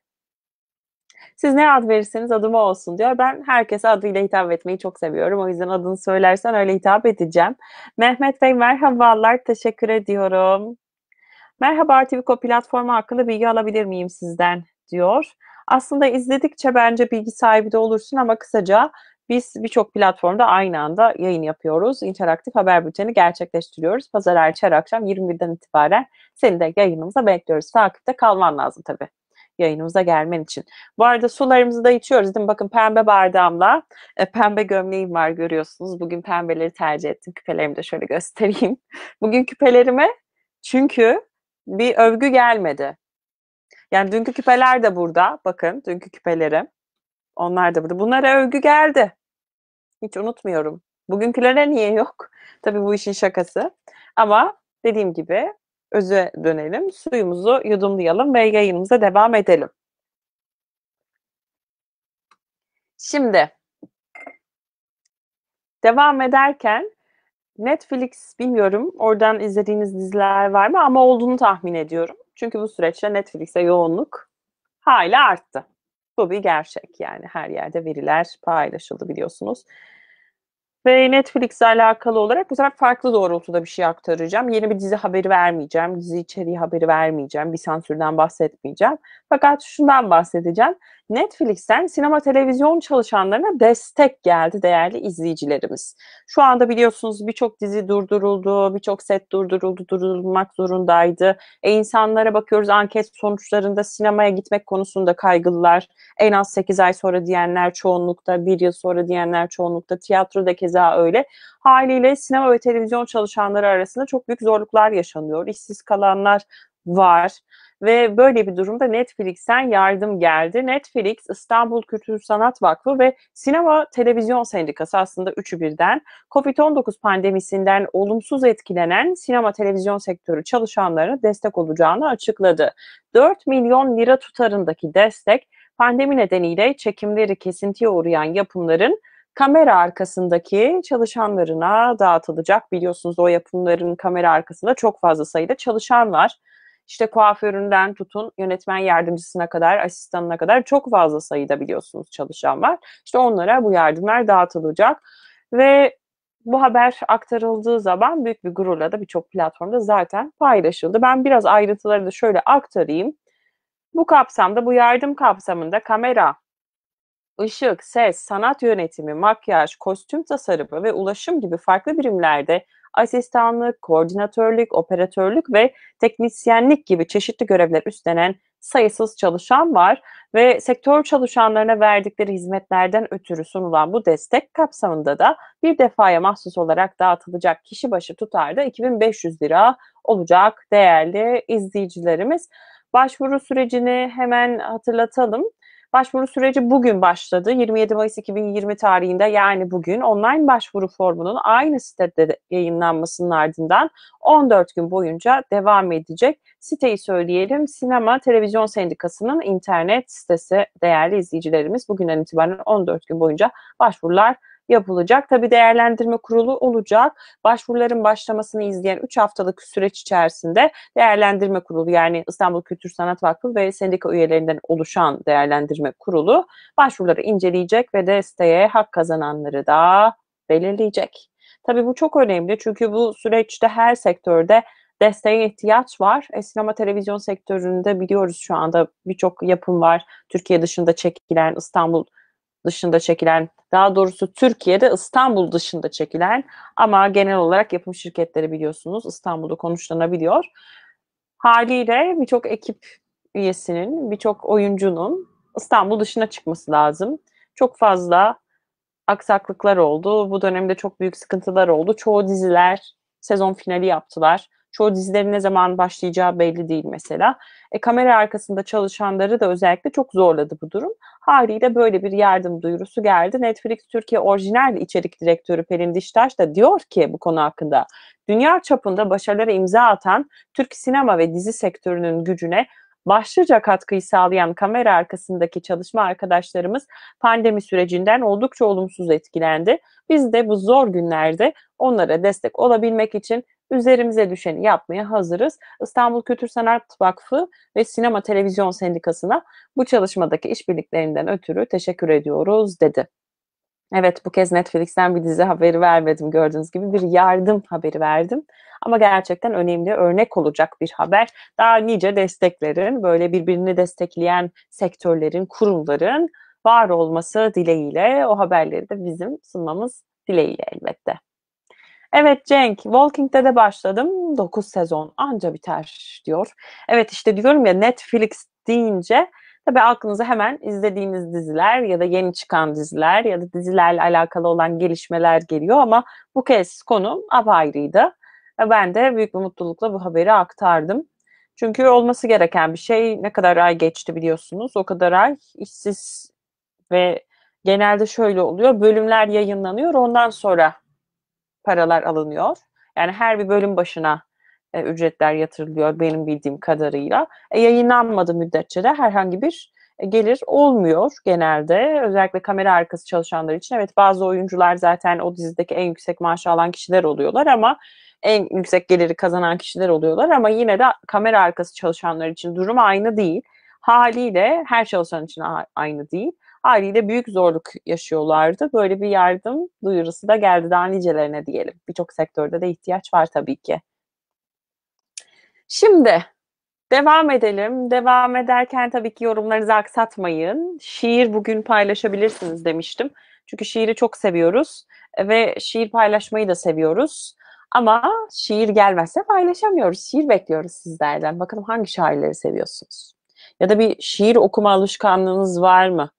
Siz ne ad verirseniz adıma olsun diyor. Ben herkese adıyla hitap etmeyi çok seviyorum. O yüzden adını söylersen öyle hitap edeceğim. Mehmet Bey merhabalar, teşekkür ediyorum. Merhaba TV platformu hakkında bilgi alabilir miyim sizden diyor. Aslında izledikçe bence bilgi sahibi de olursun ama kısaca biz birçok platformda aynı anda yayın yapıyoruz. İnteraktif haber bülteni gerçekleştiriyoruz. Pazar erçi her akşam 21'den itibaren seni de yayınımıza bekliyoruz. Takipte kalman lazım tabii yayınımıza gelmen için. Bu arada sularımızı da içiyoruz değil mi? Bakın pembe bardağımla e, pembe gömleğim var görüyorsunuz. Bugün pembeleri tercih ettim. Küpelerimi de şöyle göstereyim. Bugün küpelerime çünkü bir övgü gelmedi. Yani dünkü küpeler de burada. Bakın dünkü küpelerim. Onlar da burada. Bunlara övgü geldi. Hiç unutmuyorum. Bugünkülere niye yok? Tabii bu işin şakası. Ama dediğim gibi öze dönelim. Suyumuzu yudumlayalım ve yayınımıza devam edelim. Şimdi devam ederken Netflix bilmiyorum oradan izlediğiniz diziler var mı ama olduğunu tahmin ediyorum. Çünkü bu süreçte Netflix'e yoğunluk hala arttı. Bu bir gerçek yani her yerde veriler paylaşıldı biliyorsunuz. Ve Netflix'le alakalı olarak bu sefer farklı doğrultuda bir şey aktaracağım. Yeni bir dizi haberi vermeyeceğim, dizi içeriği haberi vermeyeceğim, bir sansürden bahsetmeyeceğim. Fakat şundan bahsedeceğim. Netflix'ten sinema televizyon çalışanlarına destek geldi değerli izleyicilerimiz. Şu anda biliyorsunuz birçok dizi durduruldu, birçok set durduruldu, durdurulmak zorundaydı. E insanlara bakıyoruz anket sonuçlarında sinemaya gitmek konusunda kaygılılar. En az 8 ay sonra diyenler çoğunlukta, 1 yıl sonra diyenler çoğunlukta, da keza öyle. Haliyle sinema ve televizyon çalışanları arasında çok büyük zorluklar yaşanıyor. İşsiz kalanlar var ve böyle bir durumda Netflix'ten yardım geldi. Netflix, İstanbul Kültür Sanat Vakfı ve Sinema Televizyon Sendikası aslında üçü birden COVID-19 pandemisinden olumsuz etkilenen sinema televizyon sektörü çalışanlarına destek olacağını açıkladı. 4 milyon lira tutarındaki destek pandemi nedeniyle çekimleri kesintiye uğrayan yapımların kamera arkasındaki çalışanlarına dağıtılacak. Biliyorsunuz o yapımların kamera arkasında çok fazla sayıda çalışan var işte kuaföründen tutun yönetmen yardımcısına kadar, asistanına kadar çok fazla sayıda biliyorsunuz çalışan var. İşte onlara bu yardımlar dağıtılacak ve bu haber aktarıldığı zaman büyük bir gururla da birçok platformda zaten paylaşıldı. Ben biraz ayrıntıları da şöyle aktarayım. Bu kapsamda, bu yardım kapsamında kamera, ışık, ses, sanat yönetimi, makyaj, kostüm tasarımı ve ulaşım gibi farklı birimlerde asistanlık, koordinatörlük, operatörlük ve teknisyenlik gibi çeşitli görevler üstlenen sayısız çalışan var ve sektör çalışanlarına verdikleri hizmetlerden ötürü sunulan bu destek kapsamında da bir defaya mahsus olarak dağıtılacak kişi başı tutarda 2500 lira olacak değerli izleyicilerimiz. Başvuru sürecini hemen hatırlatalım. Başvuru süreci bugün başladı. 27 Mayıs 2020 tarihinde yani bugün online başvuru formunun aynı sitede yayınlanmasının ardından 14 gün boyunca devam edecek. Siteyi söyleyelim. Sinema Televizyon Sendikası'nın internet sitesi değerli izleyicilerimiz. Bugünden itibaren 14 gün boyunca başvurular yapılacak. Tabi değerlendirme kurulu olacak. Başvuruların başlamasını izleyen 3 haftalık süreç içerisinde değerlendirme kurulu yani İstanbul Kültür Sanat Vakfı ve sendika üyelerinden oluşan değerlendirme kurulu başvuruları inceleyecek ve desteğe hak kazananları da belirleyecek. Tabii bu çok önemli çünkü bu süreçte her sektörde desteğe ihtiyaç var. E, sinema televizyon sektöründe biliyoruz şu anda birçok yapım var. Türkiye dışında çekilen İstanbul dışında çekilen, daha doğrusu Türkiye'de İstanbul dışında çekilen ama genel olarak yapım şirketleri biliyorsunuz İstanbul'da konuşlanabiliyor. Haliyle birçok ekip üyesinin, birçok oyuncunun İstanbul dışına çıkması lazım. Çok fazla aksaklıklar oldu. Bu dönemde çok büyük sıkıntılar oldu. Çoğu diziler sezon finali yaptılar. Çoğu dizilerin ne zaman başlayacağı belli değil mesela. E, kamera arkasında çalışanları da özellikle çok zorladı bu durum. Haliyle böyle bir yardım duyurusu geldi. Netflix Türkiye orijinal içerik direktörü Pelin Diştaş da diyor ki bu konu hakkında dünya çapında başarılara imza atan Türk sinema ve dizi sektörünün gücüne başlıca katkıyı sağlayan kamera arkasındaki çalışma arkadaşlarımız pandemi sürecinden oldukça olumsuz etkilendi. Biz de bu zor günlerde onlara destek olabilmek için üzerimize düşeni yapmaya hazırız. İstanbul Kültür Sanat Vakfı ve Sinema Televizyon Sendikası'na bu çalışmadaki işbirliklerinden ötürü teşekkür ediyoruz dedi. Evet bu kez Netflix'ten bir dizi haberi vermedim gördüğünüz gibi bir yardım haberi verdim. Ama gerçekten önemli örnek olacak bir haber. Daha nice desteklerin böyle birbirini destekleyen sektörlerin, kurumların var olması dileğiyle o haberleri de bizim sunmamız dileğiyle elbette. Evet Cenk, Walking'de de başladım. 9 sezon anca biter diyor. Evet işte diyorum ya Netflix deyince tabii aklınıza hemen izlediğiniz diziler ya da yeni çıkan diziler ya da dizilerle alakalı olan gelişmeler geliyor ama bu kez konum apayrıydı. E, ben de büyük bir mutlulukla bu haberi aktardım. Çünkü olması gereken bir şey ne kadar ay geçti biliyorsunuz. O kadar ay işsiz ve genelde şöyle oluyor. Bölümler yayınlanıyor. Ondan sonra paralar alınıyor. Yani her bir bölüm başına e, ücretler yatırılıyor benim bildiğim kadarıyla. E, yayınlanmadı müddetçe de herhangi bir e, gelir olmuyor genelde. Özellikle kamera arkası çalışanlar için. Evet bazı oyuncular zaten o dizideki en yüksek maaşı alan kişiler oluyorlar ama en yüksek geliri kazanan kişiler oluyorlar ama yine de kamera arkası çalışanlar için durum aynı değil. Haliyle her çalışan için aynı değil haliyle büyük zorluk yaşıyorlardı. Böyle bir yardım duyurusu da geldi daha nicelerine diyelim. Birçok sektörde de ihtiyaç var tabii ki. Şimdi devam edelim. Devam ederken tabii ki yorumlarınızı aksatmayın. Şiir bugün paylaşabilirsiniz demiştim. Çünkü şiiri çok seviyoruz ve şiir paylaşmayı da seviyoruz. Ama şiir gelmezse paylaşamıyoruz. Şiir bekliyoruz sizlerden. Bakalım hangi şairleri seviyorsunuz? Ya da bir şiir okuma alışkanlığınız var mı?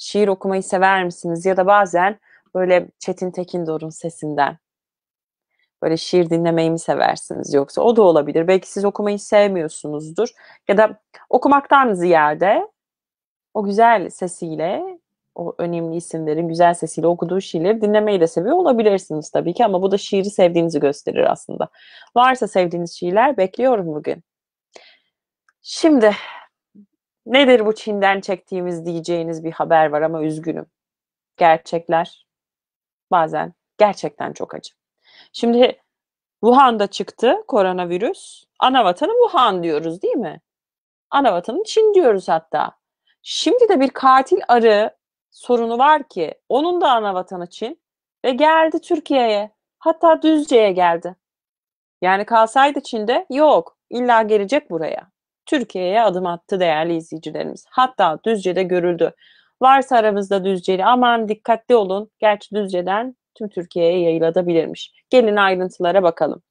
şiir okumayı sever misiniz? Ya da bazen böyle Çetin Tekindor'un sesinden böyle şiir dinlemeyi mi seversiniz yoksa o da olabilir. Belki siz okumayı sevmiyorsunuzdur ya da okumaktan ziyade o güzel sesiyle o önemli isimlerin güzel sesiyle okuduğu şiirleri dinlemeyi de seviyor olabilirsiniz tabii ki ama bu da şiiri sevdiğinizi gösterir aslında. Varsa sevdiğiniz şiirler bekliyorum bugün. Şimdi Nedir bu Çin'den çektiğimiz diyeceğiniz bir haber var ama üzgünüm. Gerçekler bazen gerçekten çok acı. Şimdi Wuhan'da çıktı koronavirüs. Ana vatanı Wuhan diyoruz değil mi? Ana vatanı Çin diyoruz hatta. Şimdi de bir katil arı sorunu var ki onun da ana vatanı Çin ve geldi Türkiye'ye. Hatta Düzce'ye geldi. Yani kalsaydı Çin'de yok illa gelecek buraya. Türkiye'ye adım attı değerli izleyicilerimiz. Hatta Düzce'de görüldü. Varsa aramızda Düzce'li aman dikkatli olun. Gerçi Düzce'den tüm Türkiye'ye yayılabilirmiş. Gelin ayrıntılara bakalım.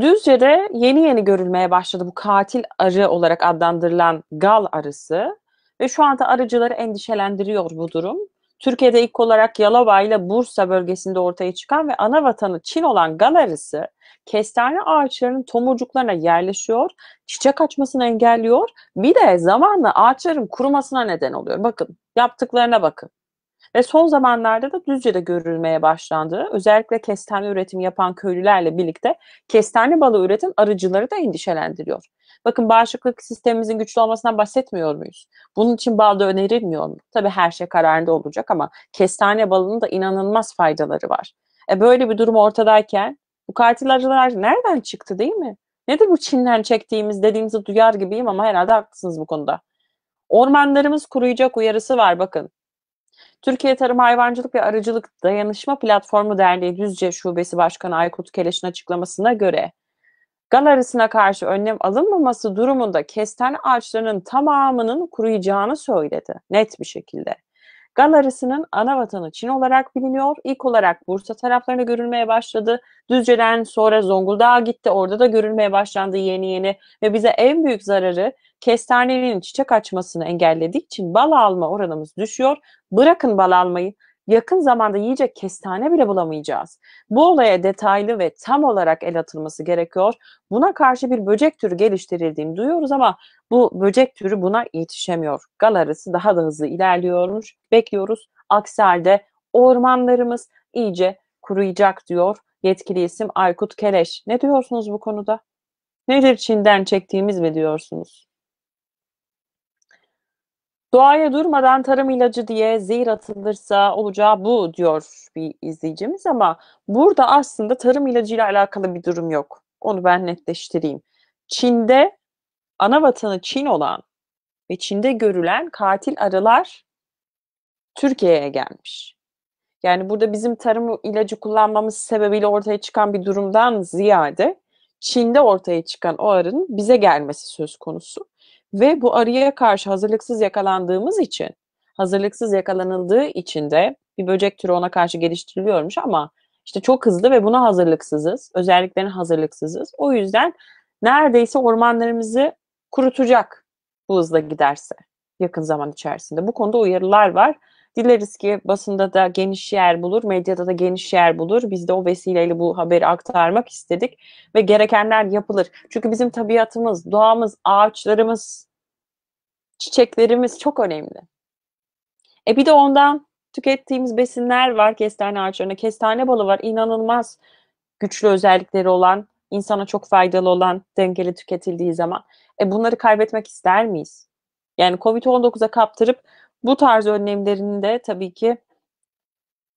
Düzce'de yeni yeni görülmeye başladı bu katil arı olarak adlandırılan gal arısı ve şu anda arıcıları endişelendiriyor bu durum. Türkiye'de ilk olarak Yalova ile Bursa bölgesinde ortaya çıkan ve ana vatanı Çin olan gal arısı kestane ağaçlarının tomurcuklarına yerleşiyor, çiçek açmasını engelliyor. Bir de zamanla ağaçların kurumasına neden oluyor. Bakın yaptıklarına bakın. Ve son zamanlarda da Düzce'de görülmeye başlandı. Özellikle kestane üretimi yapan köylülerle birlikte kestane balı üretim arıcıları da endişelendiriyor. Bakın bağışıklık sistemimizin güçlü olmasından bahsetmiyor muyuz? Bunun için bal da önerilmiyor mu? Tabii her şey kararında olacak ama kestane balının da inanılmaz faydaları var. E böyle bir durum ortadayken bu kartilajlar nereden çıktı değil mi? Nedir bu Çin'den çektiğimiz dediğimizi duyar gibiyim ama herhalde haklısınız bu konuda. Ormanlarımız kuruyacak uyarısı var bakın. Türkiye Tarım Hayvancılık ve Arıcılık Dayanışma Platformu Derneği Düzce Şubesi Başkanı Aykut Keleş'in açıklamasına göre gal arısına karşı önlem alınmaması durumunda kestane ağaçlarının tamamının kuruyacağını söyledi net bir şekilde. Galarısının ana vatanı Çin olarak biliniyor. İlk olarak Bursa taraflarında görülmeye başladı. Düzce'den sonra Zonguldak'a gitti. Orada da görülmeye başlandı yeni yeni ve bize en büyük zararı kestanenin çiçek açmasını engellediği için bal alma oranımız düşüyor. Bırakın bal almayı yakın zamanda yiyecek kestane bile bulamayacağız. Bu olaya detaylı ve tam olarak el atılması gerekiyor. Buna karşı bir böcek türü geliştirildiğini duyuyoruz ama bu böcek türü buna yetişemiyor. Gal arısı daha da hızlı ilerliyormuş. Bekliyoruz. Aksi halde ormanlarımız iyice kuruyacak diyor yetkili isim Aykut Keleş. Ne diyorsunuz bu konuda? Nedir Çin'den çektiğimiz mi diyorsunuz? Doğaya durmadan tarım ilacı diye zehir atılırsa olacağı bu diyor bir izleyicimiz ama burada aslında tarım ilacıyla alakalı bir durum yok. Onu ben netleştireyim. Çin'de ana vatanı Çin olan ve Çin'de görülen katil arılar Türkiye'ye gelmiş. Yani burada bizim tarım ilacı kullanmamız sebebiyle ortaya çıkan bir durumdan ziyade Çin'de ortaya çıkan o arının bize gelmesi söz konusu. Ve bu arıya karşı hazırlıksız yakalandığımız için, hazırlıksız yakalanıldığı için de bir böcek türü ona karşı geliştiriliyormuş ama işte çok hızlı ve buna hazırlıksızız. Özelliklerine hazırlıksızız. O yüzden neredeyse ormanlarımızı kurutacak bu hızla giderse yakın zaman içerisinde. Bu konuda uyarılar var. Dileriz ki basında da geniş yer bulur, medyada da geniş yer bulur. Biz de o vesileyle bu haberi aktarmak istedik ve gerekenler yapılır. Çünkü bizim tabiatımız, doğamız, ağaçlarımız, çiçeklerimiz çok önemli. E bir de ondan tükettiğimiz besinler var kestane ağaçlarında. Kestane balı var inanılmaz güçlü özellikleri olan, insana çok faydalı olan dengeli tüketildiği zaman. E bunları kaybetmek ister miyiz? Yani Covid-19'a kaptırıp bu tarz önlemlerin de tabii ki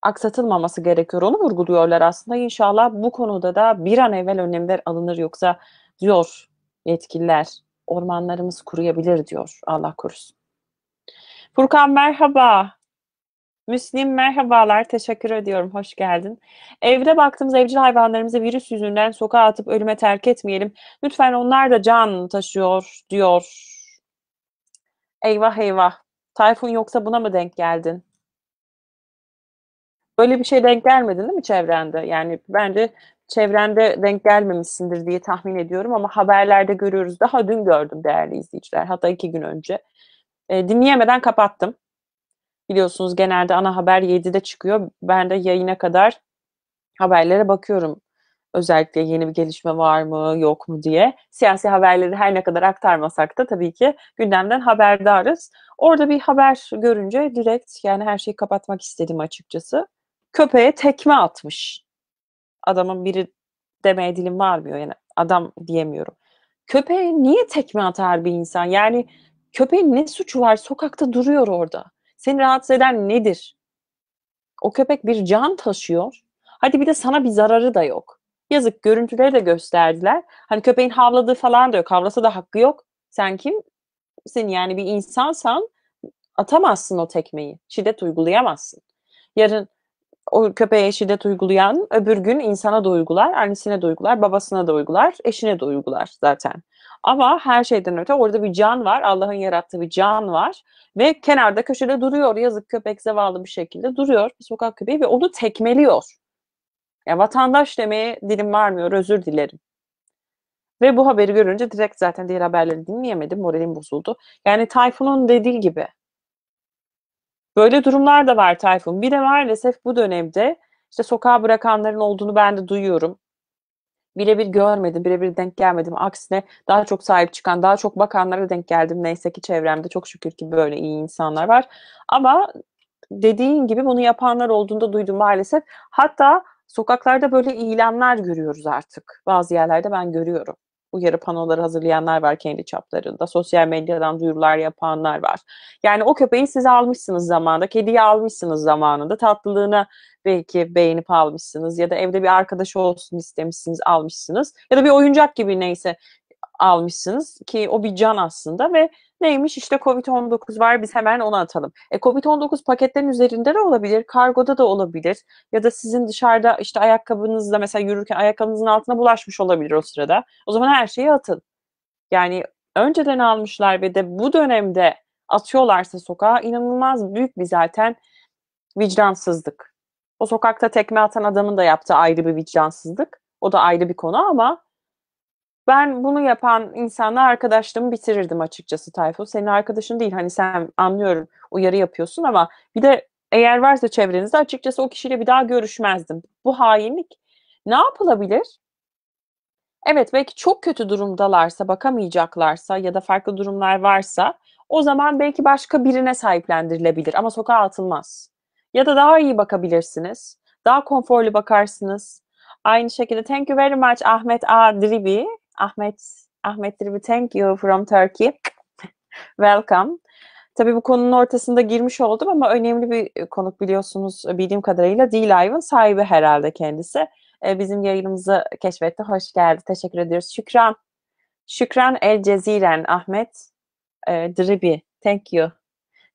aksatılmaması gerekiyor. Onu vurguluyorlar aslında. İnşallah bu konuda da bir an evvel önlemler alınır yoksa diyor yetkililer ormanlarımız kuruyabilir diyor Allah korusun. Furkan merhaba. Müslim merhabalar. Teşekkür ediyorum. Hoş geldin. Evde baktığımız evcil hayvanlarımızı virüs yüzünden sokağa atıp ölüme terk etmeyelim. Lütfen onlar da can taşıyor diyor. Eyvah eyvah. Tayfun yoksa buna mı denk geldin? Böyle bir şey denk gelmedin değil mi çevrende? Yani bence çevrende denk gelmemişsindir diye tahmin ediyorum ama haberlerde görüyoruz. Daha dün gördüm değerli izleyiciler. Hatta iki gün önce. E, dinleyemeden kapattım. Biliyorsunuz genelde ana haber 7'de çıkıyor. Ben de yayına kadar haberlere bakıyorum. Özellikle yeni bir gelişme var mı yok mu diye. Siyasi haberleri her ne kadar aktarmasak da tabii ki gündemden haberdarız. Orada bir haber görünce direkt yani her şeyi kapatmak istedim açıkçası. Köpeğe tekme atmış. Adamın biri demeye dilim varmıyor yani adam diyemiyorum. Köpeğe niye tekme atar bir insan? Yani köpeğin ne suçu var? Sokakta duruyor orada. Seni rahatsız eden nedir? O köpek bir can taşıyor. Hadi bir de sana bir zararı da yok. Yazık görüntüleri de gösterdiler. Hani köpeğin havladığı falan da yok. Havlasa da hakkı yok. Sen kim? misin? Yani bir insansan atamazsın o tekmeyi. Şiddet uygulayamazsın. Yarın o köpeğe şiddet uygulayan öbür gün insana da uygular, annesine de uygular, babasına da uygular, eşine de uygular zaten. Ama her şeyden öte orada bir can var, Allah'ın yarattığı bir can var ve kenarda köşede duruyor. Yazık köpek zavallı bir şekilde duruyor bir sokak köpeği ve onu tekmeliyor. Ya yani vatandaş demeye dilim varmıyor, özür dilerim. Ve bu haberi görünce direkt zaten diğer haberleri dinleyemedim. Moralim bozuldu. Yani Tayfun'un dediği gibi. Böyle durumlar da var Tayfun. Bir de maalesef bu dönemde işte sokağa bırakanların olduğunu ben de duyuyorum. Birebir görmedim, birebir denk gelmedim. Aksine daha çok sahip çıkan, daha çok bakanlara denk geldim. Neyse ki çevremde çok şükür ki böyle iyi insanlar var. Ama dediğin gibi bunu yapanlar olduğunda duydum maalesef. Hatta sokaklarda böyle ilanlar görüyoruz artık. Bazı yerlerde ben görüyorum uyarı panoları hazırlayanlar var kendi çaplarında. Sosyal medyadan duyurular yapanlar var. Yani o köpeği siz almışsınız zamanında, kediyi almışsınız zamanında, tatlılığını belki beğenip almışsınız ya da evde bir arkadaş olsun istemişsiniz, almışsınız. Ya da bir oyuncak gibi neyse almışsınız ki o bir can aslında ve Neymiş işte Covid-19 var biz hemen onu atalım. E, Covid-19 paketlerin üzerinde de olabilir, kargoda da olabilir. Ya da sizin dışarıda işte ayakkabınızla mesela yürürken ayakkabınızın altına bulaşmış olabilir o sırada. O zaman her şeyi atın. Yani önceden almışlar ve de bu dönemde atıyorlarsa sokağa inanılmaz büyük bir zaten vicdansızlık. O sokakta tekme atan adamın da yaptığı ayrı bir vicdansızlık. O da ayrı bir konu ama ben bunu yapan insanla arkadaşlığımı bitirirdim açıkçası Tayfun. Senin arkadaşın değil hani sen anlıyorum uyarı yapıyorsun ama bir de eğer varsa çevrenizde açıkçası o kişiyle bir daha görüşmezdim. Bu hainlik ne yapılabilir? Evet belki çok kötü durumdalarsa, bakamayacaklarsa ya da farklı durumlar varsa o zaman belki başka birine sahiplendirilebilir ama sokağa atılmaz. Ya da daha iyi bakabilirsiniz. Daha konforlu bakarsınız. Aynı şekilde thank you very much Ahmet A. Dribi. Ahmet Ahmet Dribi, thank you from Turkey. Welcome. Tabii bu konunun ortasında girmiş oldum ama önemli bir konuk biliyorsunuz bildiğim kadarıyla. D-Live'ın sahibi herhalde kendisi. E, bizim yayınımızı keşfetti. Hoş geldi. Teşekkür ediyoruz. Şükran. Şükran El Ceziren Ahmet Dribi. E, thank you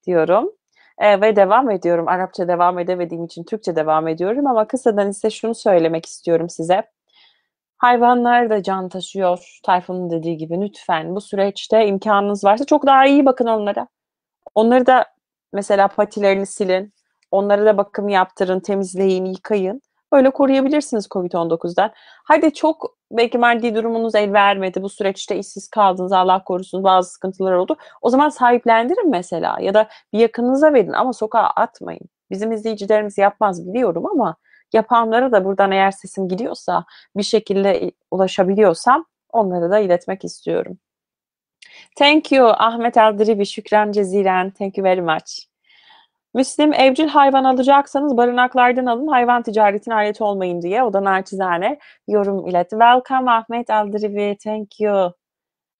diyorum. E, ve devam ediyorum. Arapça devam edemediğim için Türkçe devam ediyorum ama kısadan ise şunu söylemek istiyorum size. Hayvanlar da can taşıyor. Tayfun'un dediği gibi lütfen bu süreçte imkanınız varsa çok daha iyi bakın onlara. Onları da mesela patilerini silin. Onlara da bakım yaptırın, temizleyin, yıkayın. Böyle koruyabilirsiniz COVID-19'dan. Hadi çok belki maddi durumunuz el vermedi. Bu süreçte işsiz kaldınız, Allah korusun bazı sıkıntılar oldu. O zaman sahiplendirin mesela ya da bir yakınıza verin ama sokağa atmayın. Bizim izleyicilerimiz yapmaz biliyorum ama yapanlara da buradan eğer sesim gidiyorsa bir şekilde ulaşabiliyorsam onları da iletmek istiyorum. Thank you Ahmet Eldiribi, şükran ceziren. Thank you very much. Müslim evcil hayvan alacaksanız barınaklardan alın hayvan ticaretine alet olmayın diye o da naçizane yorum iletti. Welcome Ahmet Eldiribi, thank you.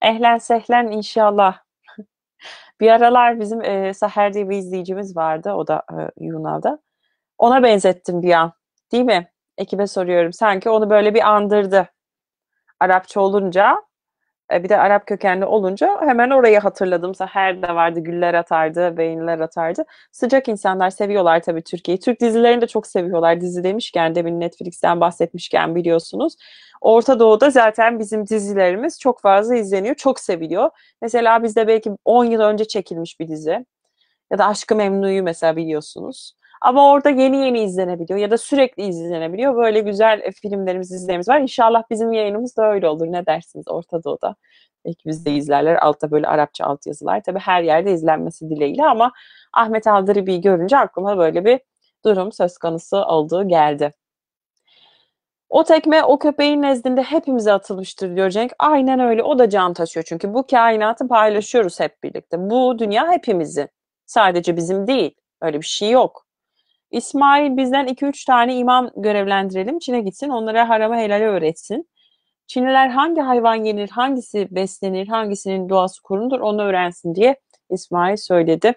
Ehlen sehlen inşallah. bir aralar bizim e, Seher diye bir izleyicimiz vardı o da e, Yunan'da. Ona benzettim bir an Değil mi? Ekibe soruyorum. Sanki onu böyle bir andırdı. Arapça olunca e, bir de Arap kökenli olunca hemen orayı hatırladım. Her de vardı, güller atardı, beyinler atardı. Sıcak insanlar seviyorlar tabii Türkiye'yi. Türk dizilerini de çok seviyorlar. Dizi demişken, demin Netflix'ten bahsetmişken biliyorsunuz. Orta Doğu'da zaten bizim dizilerimiz çok fazla izleniyor, çok seviliyor. Mesela bizde belki 10 yıl önce çekilmiş bir dizi. Ya da Aşkı Memnu'yu mesela biliyorsunuz. Ama orada yeni yeni izlenebiliyor ya da sürekli izlenebiliyor. Böyle güzel e, filmlerimiz, dizilerimiz var. İnşallah bizim yayınımız da öyle olur. Ne dersiniz Orta Doğu'da? Belki biz de izlerler. Altta böyle Arapça alt yazılar Tabii her yerde izlenmesi dileğiyle ama Ahmet Aldırıbi'yi görünce aklıma böyle bir durum söz konusu olduğu geldi. O tekme o köpeğin nezdinde hepimize atılmıştır diyor Cenk. Aynen öyle o da can taşıyor çünkü bu kainatı paylaşıyoruz hep birlikte. Bu dünya hepimizin. Sadece bizim değil. Öyle bir şey yok. İsmail bizden 2-3 tane imam görevlendirelim. Çin'e gitsin onlara harama helali öğretsin. Çinliler hangi hayvan yenir, hangisi beslenir, hangisinin doğası korunur onu öğrensin diye İsmail söyledi.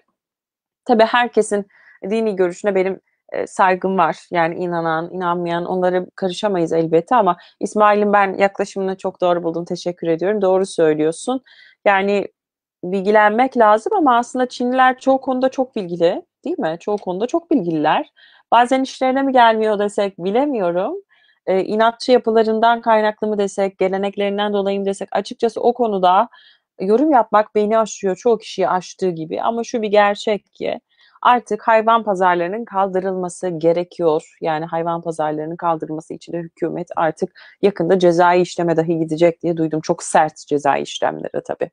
Tabi herkesin dini görüşüne benim e, saygım var. Yani inanan, inanmayan onlara karışamayız elbette ama İsmail'in ben yaklaşımını çok doğru buldum. Teşekkür ediyorum. Doğru söylüyorsun. Yani bilgilenmek lazım ama aslında Çinliler çoğu konuda çok bilgili değil mi? Çoğu konuda çok bilgililer. Bazen işlerine mi gelmiyor desek bilemiyorum. E, inatçı yapılarından kaynaklı mı desek, geleneklerinden dolayı mı desek açıkçası o konuda yorum yapmak beni aşıyor, çoğu kişiyi aştığı gibi. Ama şu bir gerçek ki artık hayvan pazarlarının kaldırılması gerekiyor. Yani hayvan pazarlarının kaldırılması için de hükümet artık yakında cezai işleme dahi gidecek diye duydum. Çok sert cezai işlemlere tabii.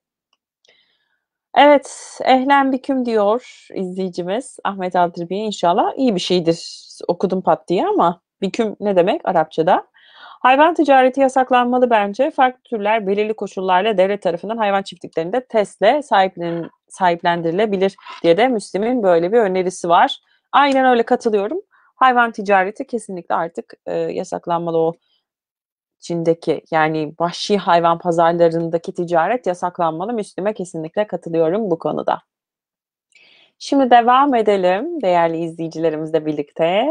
Evet, ehlen biküm diyor izleyicimiz Ahmet Altıbiye inşallah iyi bir şeydir. Okudum pat diye ama biküm ne demek Arapçada? Hayvan ticareti yasaklanmalı bence. Farklı türler belirli koşullarla devlet tarafından hayvan çiftliklerinde testle sahiplen, sahiplendirilebilir diye de Müslim'in böyle bir önerisi var. Aynen öyle katılıyorum. Hayvan ticareti kesinlikle artık e, yasaklanmalı o Çin'deki yani vahşi hayvan pazarlarındaki ticaret yasaklanmalı. Müslüme kesinlikle katılıyorum bu konuda. Şimdi devam edelim değerli izleyicilerimizle birlikte.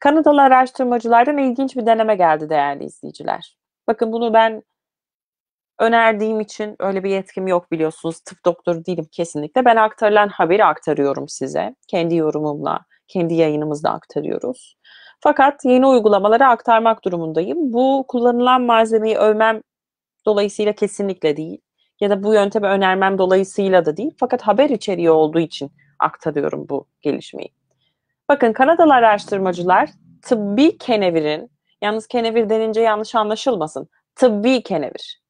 Kanadalı araştırmacılardan ilginç bir deneme geldi değerli izleyiciler. Bakın bunu ben önerdiğim için öyle bir yetkim yok biliyorsunuz. Tıp doktoru değilim kesinlikle. Ben aktarılan haberi aktarıyorum size. Kendi yorumumla, kendi yayınımızda aktarıyoruz. Fakat yeni uygulamalara aktarmak durumundayım. Bu kullanılan malzemeyi övmem dolayısıyla kesinlikle değil ya da bu yöntemi önermem dolayısıyla da değil. Fakat haber içeriği olduğu için aktarıyorum bu gelişmeyi. Bakın Kanadalı araştırmacılar tıbbi kenevirin, yalnız kenevir denince yanlış anlaşılmasın, tıbbi kenevir.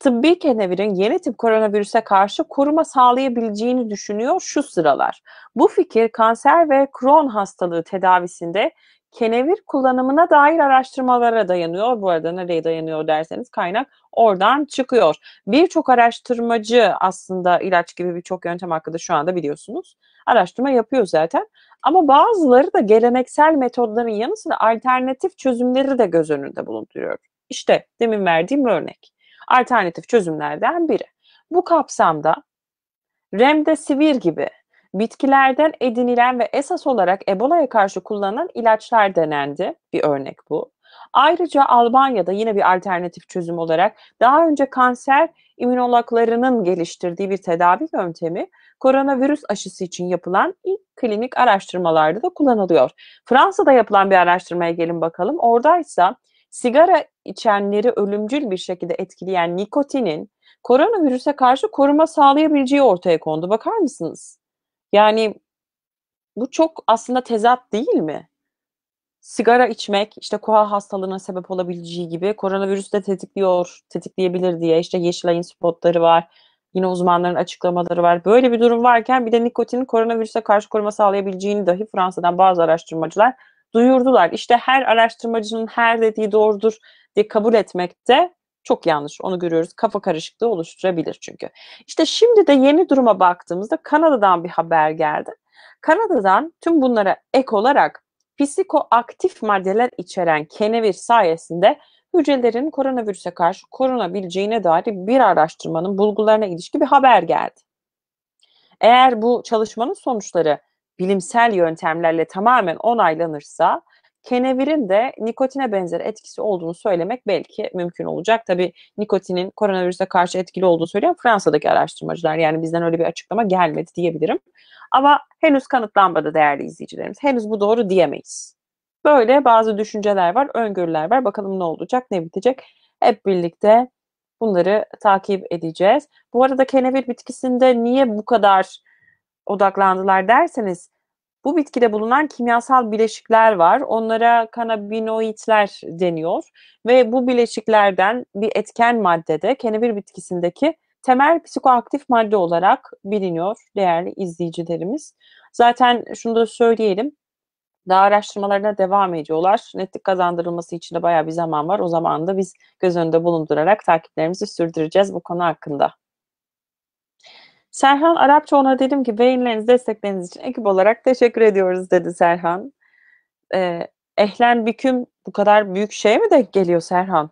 Tıbbi kenevirin yeni tip koronavirüse karşı koruma sağlayabileceğini düşünüyor şu sıralar. Bu fikir kanser ve Crohn hastalığı tedavisinde kenevir kullanımına dair araştırmalara dayanıyor. Bu arada nereye dayanıyor derseniz kaynak oradan çıkıyor. Birçok araştırmacı aslında ilaç gibi birçok yöntem hakkında şu anda biliyorsunuz. Araştırma yapıyor zaten. Ama bazıları da geleneksel metodların yanı sıra alternatif çözümleri de göz önünde bulunduruyor. İşte demin verdiğim örnek. Alternatif çözümlerden biri. Bu kapsamda remdesivir gibi Bitkilerden edinilen ve esas olarak Ebola'ya karşı kullanılan ilaçlar denendi. Bir örnek bu. Ayrıca Albanya'da yine bir alternatif çözüm olarak daha önce kanser immünologlarının geliştirdiği bir tedavi yöntemi koronavirüs aşısı için yapılan ilk klinik araştırmalarda da kullanılıyor. Fransa'da yapılan bir araştırmaya gelin bakalım. Oradaysa sigara içenleri ölümcül bir şekilde etkileyen nikotinin koronavirüse karşı koruma sağlayabileceği ortaya kondu. Bakar mısınız? Yani bu çok aslında tezat değil mi? Sigara içmek işte koa hastalığına sebep olabileceği gibi koronavirüsü de tetikliyor, tetikleyebilir diye işte Yeşilay'ın spotları var. Yine uzmanların açıklamaları var. Böyle bir durum varken bir de nikotinin koronavirüse karşı koruma sağlayabileceğini dahi Fransa'dan bazı araştırmacılar duyurdular. İşte her araştırmacının her dediği doğrudur diye kabul etmekte çok yanlış onu görüyoruz. Kafa karışıklığı oluşturabilir çünkü. İşte şimdi de yeni duruma baktığımızda Kanada'dan bir haber geldi. Kanada'dan tüm bunlara ek olarak psikoaktif maddeler içeren kenevir sayesinde hücrelerin koronavirüse karşı korunabileceğine dair bir araştırmanın bulgularına ilişkin bir haber geldi. Eğer bu çalışmanın sonuçları bilimsel yöntemlerle tamamen onaylanırsa kenevirin de nikotine benzer etkisi olduğunu söylemek belki mümkün olacak. Tabi nikotinin koronavirüse karşı etkili olduğunu söyleyen Fransa'daki araştırmacılar yani bizden öyle bir açıklama gelmedi diyebilirim. Ama henüz kanıtlanmadı değerli izleyicilerimiz. Henüz bu doğru diyemeyiz. Böyle bazı düşünceler var, öngörüler var. Bakalım ne olacak, ne bitecek. Hep birlikte bunları takip edeceğiz. Bu arada kenevir bitkisinde niye bu kadar odaklandılar derseniz bu bitkide bulunan kimyasal bileşikler var. Onlara kanabinoidler deniyor ve bu bileşiklerden bir etken maddede kenevir bitkisindeki temel psikoaktif madde olarak biliniyor değerli izleyicilerimiz. Zaten şunu da söyleyelim. Daha araştırmalarına devam ediyorlar. Netlik kazandırılması için de bayağı bir zaman var. O zaman da biz göz önünde bulundurarak takiplerimizi sürdüreceğiz bu konu hakkında. Serhan Arapça ona dedim ki beyinleriniz destekleriniz için ekip olarak teşekkür ediyoruz dedi Serhan. Ee, ehlen büküm bu kadar büyük şey mi denk geliyor Serhan?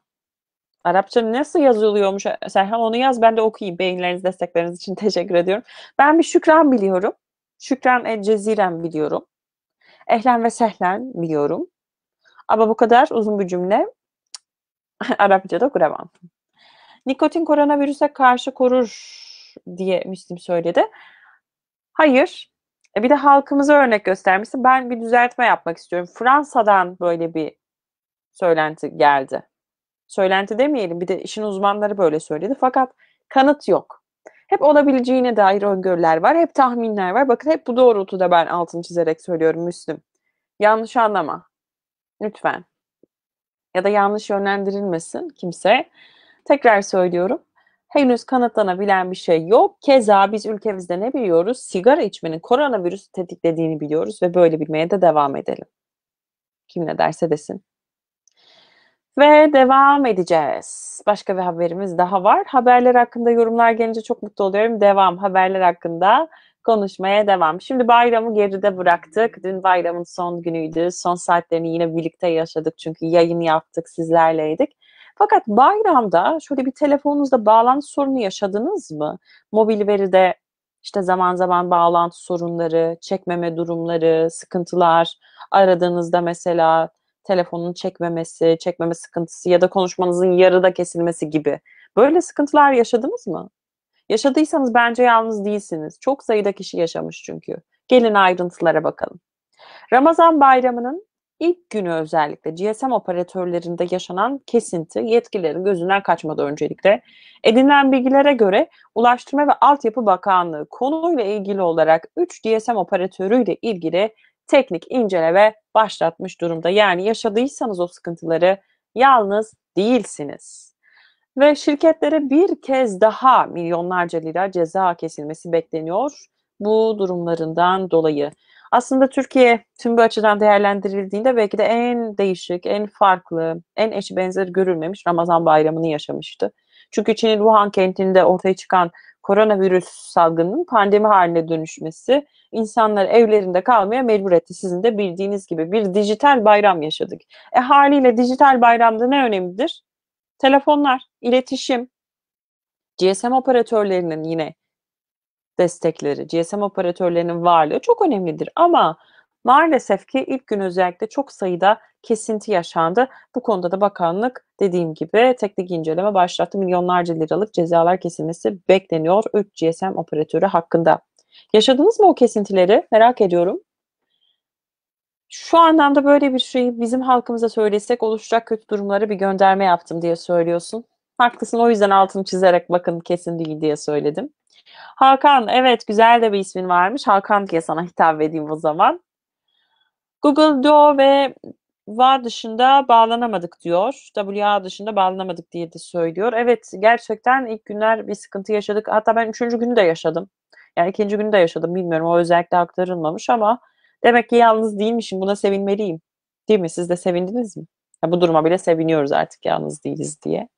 Arapça nasıl yazılıyormuş Serhan onu yaz ben de okuyayım. Beyinleriniz destekleriniz için teşekkür ediyorum. Ben bir şükran biliyorum. Şükran el ceziren biliyorum. Ehlen ve sehlen biliyorum. Ama bu kadar uzun bir cümle Arapça da kuramam. Nikotin koronavirüse karşı korur diye Müslüm söyledi. Hayır. E bir de halkımıza örnek göstermişsin. Ben bir düzeltme yapmak istiyorum. Fransa'dan böyle bir söylenti geldi. Söylenti demeyelim. Bir de işin uzmanları böyle söyledi. Fakat kanıt yok. Hep olabileceğine dair öngörüler var. Hep tahminler var. Bakın hep bu doğrultuda ben altını çizerek söylüyorum Müslüm. Yanlış anlama. Lütfen. Ya da yanlış yönlendirilmesin kimse. Tekrar söylüyorum henüz kanıtlanabilen bir şey yok. Keza biz ülkemizde ne biliyoruz? Sigara içmenin koronavirüsü tetiklediğini biliyoruz ve böyle bilmeye de devam edelim. Kim ne derse desin. Ve devam edeceğiz. Başka bir haberimiz daha var. Haberler hakkında yorumlar gelince çok mutlu oluyorum. Devam haberler hakkında konuşmaya devam. Şimdi bayramı geride bıraktık. Dün bayramın son günüydü. Son saatlerini yine birlikte yaşadık çünkü yayın yaptık, sizlerleydik. Fakat bayramda şöyle bir telefonunuzda bağlantı sorunu yaşadınız mı? Mobil veride işte zaman zaman bağlantı sorunları, çekmeme durumları, sıkıntılar, aradığınızda mesela telefonun çekmemesi, çekmeme sıkıntısı ya da konuşmanızın yarıda kesilmesi gibi. Böyle sıkıntılar yaşadınız mı? Yaşadıysanız bence yalnız değilsiniz. Çok sayıda kişi yaşamış çünkü. Gelin ayrıntılara bakalım. Ramazan bayramının İlk günü özellikle GSM operatörlerinde yaşanan kesinti yetkililerin gözünden kaçmadı öncelikle. Edinilen bilgilere göre Ulaştırma ve Altyapı Bakanlığı konuyla ilgili olarak 3 GSM operatörüyle ilgili teknik inceleme başlatmış durumda. Yani yaşadıysanız o sıkıntıları yalnız değilsiniz. Ve şirketlere bir kez daha milyonlarca lira ceza kesilmesi bekleniyor bu durumlarından dolayı. Aslında Türkiye tüm bu açıdan değerlendirildiğinde belki de en değişik, en farklı, en eşi benzeri görülmemiş Ramazan bayramını yaşamıştı. Çünkü Çin'in Wuhan kentinde ortaya çıkan koronavirüs salgınının pandemi haline dönüşmesi insanlar evlerinde kalmaya mecbur etti. Sizin de bildiğiniz gibi bir dijital bayram yaşadık. E haliyle dijital bayramda ne önemlidir? Telefonlar, iletişim, GSM operatörlerinin yine destekleri, GSM operatörlerinin varlığı çok önemlidir. Ama maalesef ki ilk gün özellikle çok sayıda kesinti yaşandı. Bu konuda da bakanlık dediğim gibi teknik inceleme başlattı. Milyonlarca liralık cezalar kesilmesi bekleniyor 3 GSM operatörü hakkında. Yaşadınız mı o kesintileri? Merak ediyorum. Şu anlamda böyle bir şeyi bizim halkımıza söylesek oluşacak kötü durumları bir gönderme yaptım diye söylüyorsun. Haklısın o yüzden altını çizerek bakın kesin değil diye söyledim. Hakan evet güzel de bir ismin varmış. Hakan diye sana hitap edeyim o zaman. Google Duo ve var dışında bağlanamadık diyor. WA dışında bağlanamadık diye de söylüyor. Evet gerçekten ilk günler bir sıkıntı yaşadık. Hatta ben üçüncü günü de yaşadım. Yani ikinci günü de yaşadım bilmiyorum o özellikle aktarılmamış ama demek ki yalnız değilmişim buna sevinmeliyim. Değil mi? Siz de sevindiniz mi? Ya bu duruma bile seviniyoruz artık yalnız değiliz diye.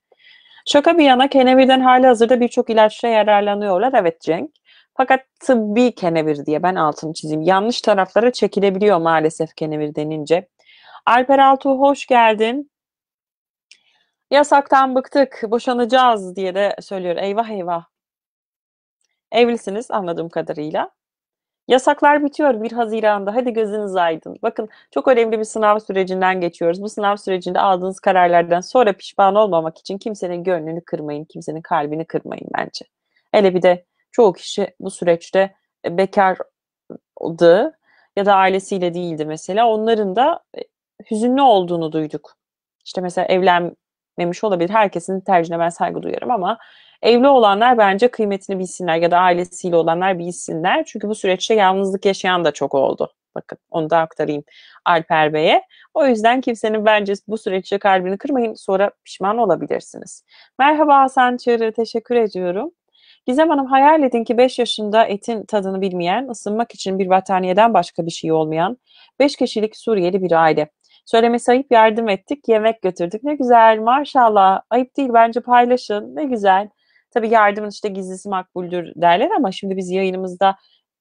Şaka bir yana kenevirden hali hazırda birçok ilaçla yararlanıyorlar. Evet Cenk. Fakat tıbbi kenevir diye ben altını çizeyim. Yanlış taraflara çekilebiliyor maalesef kenevir denince. Alper Altuğ hoş geldin. Yasaktan bıktık, boşanacağız diye de söylüyor. Eyvah eyvah. Evlisiniz anladığım kadarıyla. Yasaklar bitiyor 1 Haziran'da. Hadi gözünüz aydın. Bakın çok önemli bir sınav sürecinden geçiyoruz. Bu sınav sürecinde aldığınız kararlardan sonra pişman olmamak için kimsenin gönlünü kırmayın, kimsenin kalbini kırmayın bence. Hele bir de çoğu kişi bu süreçte e, bekardı ya da ailesiyle değildi mesela. Onların da e, hüzünlü olduğunu duyduk. İşte mesela evlen etmemiş olabilir. Herkesin tercihine ben saygı duyarım ama evli olanlar bence kıymetini bilsinler ya da ailesiyle olanlar bilsinler. Çünkü bu süreçte yalnızlık yaşayan da çok oldu. Bakın onu da aktarayım Alper Bey'e. O yüzden kimsenin bence bu süreçte kalbini kırmayın sonra pişman olabilirsiniz. Merhaba Hasan Çığır'a teşekkür ediyorum. Gizem Hanım hayal edin ki 5 yaşında etin tadını bilmeyen, ısınmak için bir battaniyeden başka bir şey olmayan 5 kişilik Suriyeli bir aile. Söylemesi ayıp yardım ettik, yemek götürdük. Ne güzel maşallah. Ayıp değil bence paylaşın. Ne güzel. Tabii yardımın işte gizlisi makbuldür derler ama şimdi biz yayınımızda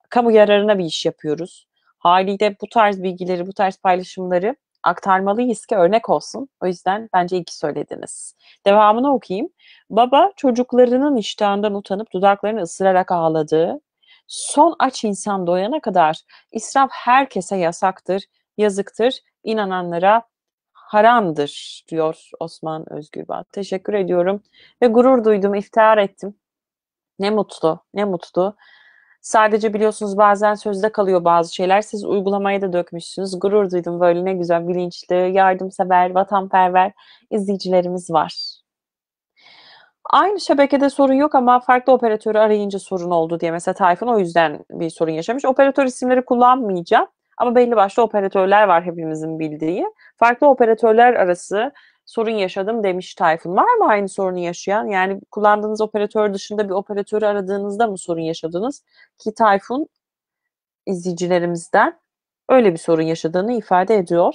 kamu yararına bir iş yapıyoruz. Haliyle bu tarz bilgileri, bu tarz paylaşımları aktarmalıyız ki örnek olsun. O yüzden bence iyi ki söylediniz. Devamını okuyayım. Baba çocuklarının iştahından utanıp dudaklarını ısırarak ağladığı, son aç insan doyana kadar israf herkese yasaktır, yazıktır, inananlara haramdır diyor Osman Özgürbat. Teşekkür ediyorum ve gurur duydum, iftihar ettim. Ne mutlu, ne mutlu. Sadece biliyorsunuz bazen sözde kalıyor bazı şeyler. Siz uygulamaya da dökmüşsünüz. Gurur duydum böyle ne güzel, bilinçli, yardımsever, vatanperver izleyicilerimiz var. Aynı şebekede sorun yok ama farklı operatörü arayınca sorun oldu diye mesela Tayfun o yüzden bir sorun yaşamış. Operatör isimleri kullanmayacağım. Ama belli başlı operatörler var hepimizin bildiği. Farklı operatörler arası sorun yaşadım demiş Tayfun. Var mı aynı sorunu yaşayan? Yani kullandığınız operatör dışında bir operatörü aradığınızda mı sorun yaşadınız? Ki Tayfun izleyicilerimizden öyle bir sorun yaşadığını ifade ediyor.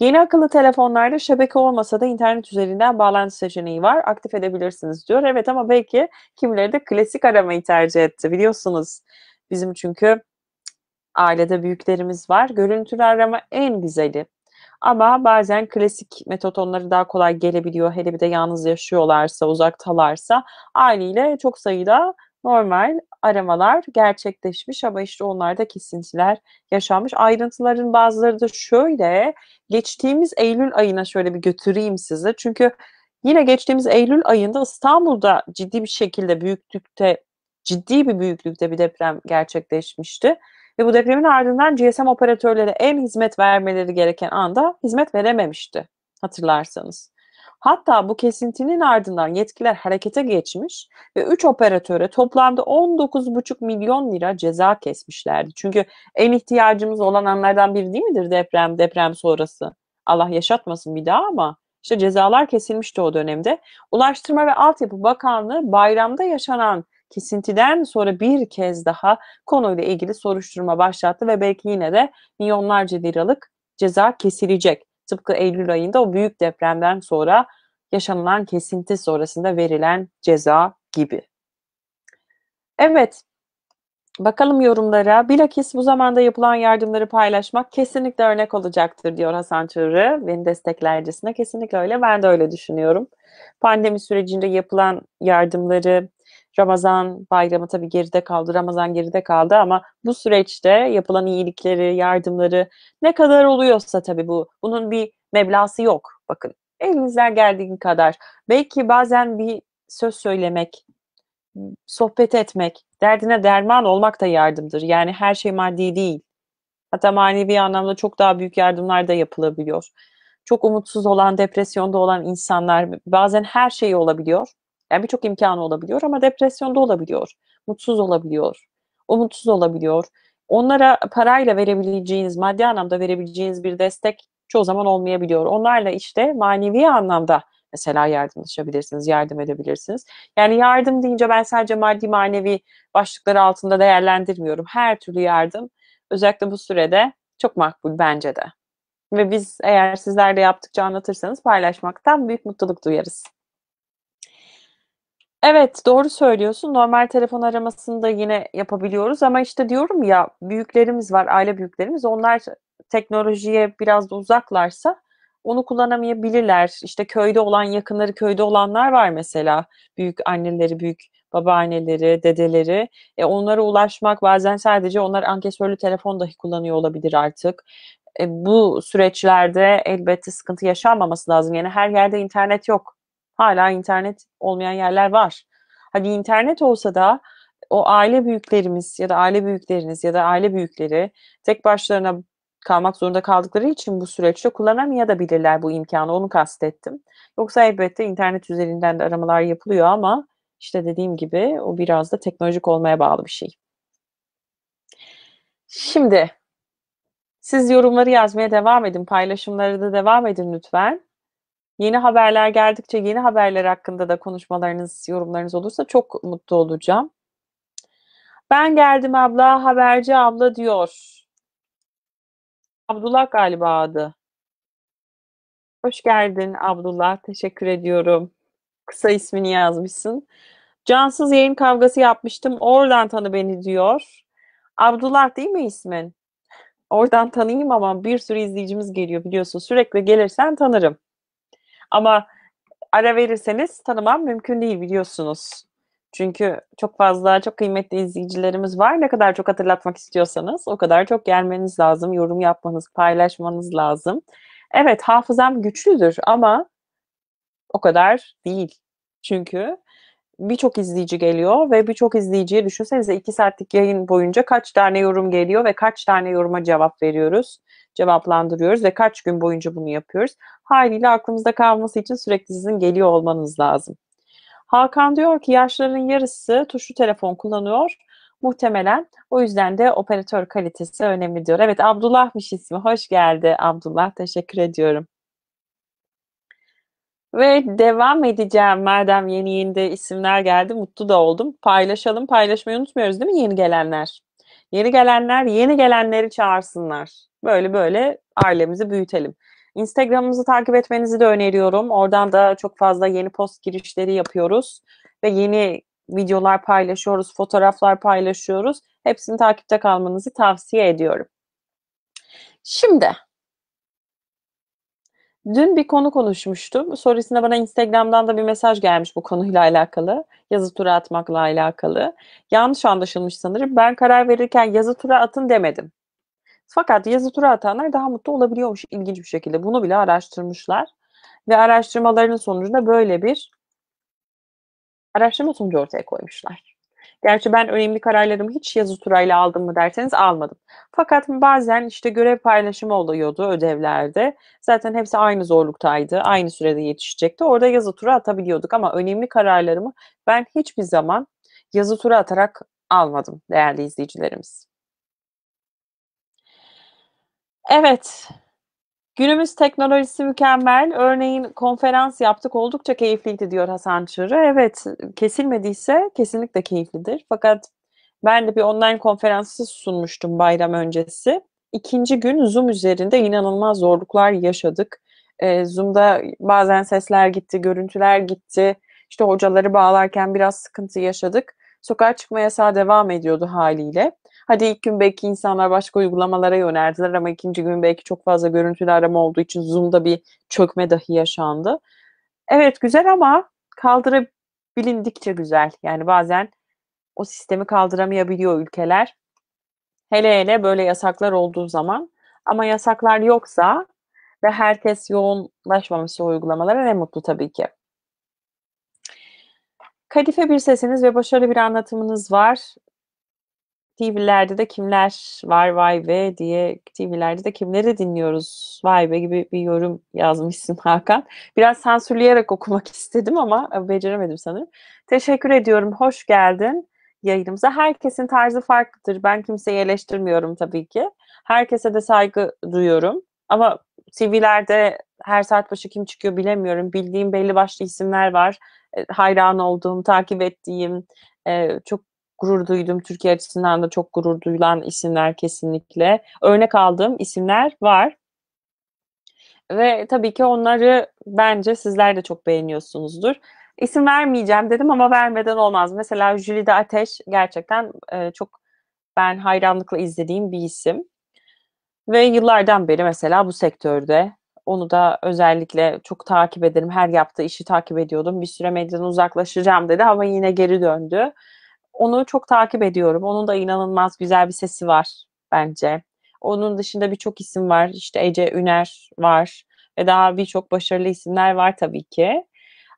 Yeni akıllı telefonlarda şebeke olmasa da internet üzerinden bağlantı seçeneği var. Aktif edebilirsiniz diyor. Evet ama belki kimileri de klasik aramayı tercih etti biliyorsunuz. Bizim çünkü Ailede büyüklerimiz var. Görüntülü arama en güzeli. Ama bazen klasik metot onları daha kolay gelebiliyor. Hele bir de yalnız yaşıyorlarsa, uzaktalarsa aileyle çok sayıda normal aramalar gerçekleşmiş ama işte onlarda kesintiler yaşanmış. Ayrıntıların bazıları da şöyle, geçtiğimiz Eylül ayına şöyle bir götüreyim sizi. Çünkü yine geçtiğimiz Eylül ayında İstanbul'da ciddi bir şekilde büyüklükte, ciddi bir büyüklükte bir deprem gerçekleşmişti. Ve bu depremin ardından GSM operatörleri en hizmet vermeleri gereken anda hizmet verememişti hatırlarsanız. Hatta bu kesintinin ardından yetkililer harekete geçmiş ve 3 operatöre toplamda 19,5 milyon lira ceza kesmişlerdi. Çünkü en ihtiyacımız olan anlardan biri değil midir deprem, deprem sonrası? Allah yaşatmasın bir daha ama işte cezalar kesilmişti o dönemde. Ulaştırma ve Altyapı Bakanlığı bayramda yaşanan kesintiden sonra bir kez daha konuyla ilgili soruşturma başlattı ve belki yine de milyonlarca liralık ceza kesilecek. Tıpkı Eylül ayında o büyük depremden sonra yaşanılan kesinti sonrasında verilen ceza gibi. Evet, bakalım yorumlara. Bilakis bu zamanda yapılan yardımları paylaşmak kesinlikle örnek olacaktır diyor Hasan Çığrı. Beni desteklercesine kesinlikle öyle. Ben de öyle düşünüyorum. Pandemi sürecinde yapılan yardımları Ramazan bayramı tabii geride kaldı, Ramazan geride kaldı ama bu süreçte yapılan iyilikleri, yardımları ne kadar oluyorsa tabii bu, bunun bir meblası yok. Bakın elinizden geldiğin kadar. Belki bazen bir söz söylemek, sohbet etmek, derdine derman olmak da yardımdır. Yani her şey maddi değil. Hatta manevi anlamda çok daha büyük yardımlar da yapılabiliyor. Çok umutsuz olan, depresyonda olan insanlar bazen her şey olabiliyor. Yani birçok imkanı olabiliyor ama depresyonda olabiliyor, mutsuz olabiliyor, umutsuz olabiliyor. Onlara parayla verebileceğiniz, maddi anlamda verebileceğiniz bir destek çoğu zaman olmayabiliyor. Onlarla işte manevi anlamda mesela yardımlaşabilirsiniz, yardım edebilirsiniz. Yani yardım deyince ben sadece maddi manevi başlıkları altında değerlendirmiyorum. Her türlü yardım özellikle bu sürede çok makbul bence de. Ve biz eğer sizler de yaptıkça anlatırsanız paylaşmaktan büyük mutluluk duyarız. Evet, doğru söylüyorsun. Normal telefon aramasını da yine yapabiliyoruz ama işte diyorum ya büyüklerimiz var, aile büyüklerimiz. Onlar teknolojiye biraz da uzaklarsa onu kullanamayabilirler. İşte köyde olan yakınları, köyde olanlar var mesela. Büyük anneleri, büyük babaanneleri, dedeleri. E onlara ulaşmak bazen sadece onlar ankesörlü telefon dahi kullanıyor olabilir artık. E bu süreçlerde elbette sıkıntı yaşanmaması lazım. Yani her yerde internet yok Hala internet olmayan yerler var. Hadi internet olsa da o aile büyüklerimiz ya da aile büyükleriniz ya da aile büyükleri tek başlarına kalmak zorunda kaldıkları için bu süreçte kullanamayabilirler bu imkanı. Onu kastettim. Yoksa elbette internet üzerinden de aramalar yapılıyor ama işte dediğim gibi o biraz da teknolojik olmaya bağlı bir şey. Şimdi siz yorumları yazmaya devam edin, paylaşımları da devam edin lütfen. Yeni haberler geldikçe yeni haberler hakkında da konuşmalarınız, yorumlarınız olursa çok mutlu olacağım. Ben geldim abla, haberci abla diyor. Abdullah galiba adı. Hoş geldin Abdullah, teşekkür ediyorum. Kısa ismini yazmışsın. Cansız yayın kavgası yapmıştım, oradan tanı beni diyor. Abdullah değil mi ismin? Oradan tanıyayım ama bir sürü izleyicimiz geliyor biliyorsun. Sürekli gelirsen tanırım. Ama ara verirseniz tanımam mümkün değil biliyorsunuz. Çünkü çok fazla, çok kıymetli izleyicilerimiz var. Ne kadar çok hatırlatmak istiyorsanız o kadar çok gelmeniz lazım, yorum yapmanız, paylaşmanız lazım. Evet, hafızam güçlüdür ama o kadar değil. Çünkü birçok izleyici geliyor ve birçok izleyiciye düşünsenize iki saatlik yayın boyunca kaç tane yorum geliyor ve kaç tane yoruma cevap veriyoruz, cevaplandırıyoruz ve kaç gün boyunca bunu yapıyoruz. Haliyle aklımızda kalması için sürekli sizin geliyor olmanız lazım. Hakan diyor ki yaşların yarısı tuşlu telefon kullanıyor muhtemelen. O yüzden de operatör kalitesi önemli diyor. Evet Abdullah'mış ismi. Hoş geldi Abdullah. Teşekkür ediyorum. Ve devam edeceğim madem yeni yeni de isimler geldi. Mutlu da oldum. Paylaşalım. Paylaşmayı unutmuyoruz değil mi yeni gelenler? Yeni gelenler yeni gelenleri çağırsınlar. Böyle böyle ailemizi büyütelim. Instagram'ımızı takip etmenizi de öneriyorum. Oradan da çok fazla yeni post girişleri yapıyoruz. Ve yeni videolar paylaşıyoruz, fotoğraflar paylaşıyoruz. Hepsini takipte kalmanızı tavsiye ediyorum. Şimdi Dün bir konu konuşmuştum. Sonrasında bana Instagram'dan da bir mesaj gelmiş bu konuyla alakalı. Yazı tura atmakla alakalı. Yanlış anlaşılmış sanırım. Ben karar verirken yazı tura atın demedim. Fakat yazı tura atanlar daha mutlu olabiliyormuş ilginç bir şekilde. Bunu bile araştırmışlar. Ve araştırmalarının sonucunda böyle bir araştırma sonucu ortaya koymuşlar. Gerçi ben önemli kararlarımı hiç yazı turayla aldım mı derseniz almadım. Fakat bazen işte görev paylaşımı oluyordu ödevlerde. Zaten hepsi aynı zorluktaydı. Aynı sürede yetişecekti. Orada yazı tura atabiliyorduk ama önemli kararlarımı ben hiçbir zaman yazı tura atarak almadım değerli izleyicilerimiz. Evet, Günümüz teknolojisi mükemmel. Örneğin konferans yaptık oldukça keyifliydi diyor Hasan Çığrı. Evet kesilmediyse kesinlikle keyiflidir. Fakat ben de bir online konferansı sunmuştum bayram öncesi. İkinci gün Zoom üzerinde inanılmaz zorluklar yaşadık. E, Zoom'da bazen sesler gitti, görüntüler gitti. İşte hocaları bağlarken biraz sıkıntı yaşadık. Sokağa çıkma yasağı devam ediyordu haliyle. Hadi ilk gün belki insanlar başka uygulamalara yöneldiler ama ikinci gün belki çok fazla görüntülü arama olduğu için Zoom'da bir çökme dahi yaşandı. Evet güzel ama kaldırabilindikçe güzel. Yani bazen o sistemi kaldıramayabiliyor ülkeler. Hele hele böyle yasaklar olduğu zaman ama yasaklar yoksa ve herkes yoğunlaşmamışsa uygulamalara ne mutlu tabii ki. Kadife bir sesiniz ve başarılı bir anlatımınız var. TV'lerde de kimler var vay be diye TV'lerde de kimleri dinliyoruz vay be gibi bir yorum yazmışsın Hakan. Biraz sansürleyerek okumak istedim ama e, beceremedim sanırım. Teşekkür ediyorum. Hoş geldin yayınımıza. Herkesin tarzı farklıdır. Ben kimseyi eleştirmiyorum tabii ki. Herkese de saygı duyuyorum. Ama TV'lerde her saat başı kim çıkıyor bilemiyorum. Bildiğim belli başlı isimler var. E, hayran olduğum, takip ettiğim, e, çok gurur duydum. Türkiye açısından da çok gurur duyulan isimler kesinlikle. Örnek aldığım isimler var. Ve tabii ki onları bence sizler de çok beğeniyorsunuzdur. İsim vermeyeceğim dedim ama vermeden olmaz. Mesela Jülide Ateş gerçekten e, çok ben hayranlıkla izlediğim bir isim. Ve yıllardan beri mesela bu sektörde onu da özellikle çok takip ederim. Her yaptığı işi takip ediyordum. Bir süre medyadan uzaklaşacağım dedi ama yine geri döndü onu çok takip ediyorum. Onun da inanılmaz güzel bir sesi var bence. Onun dışında birçok isim var. İşte Ece Üner var ve daha birçok başarılı isimler var tabii ki.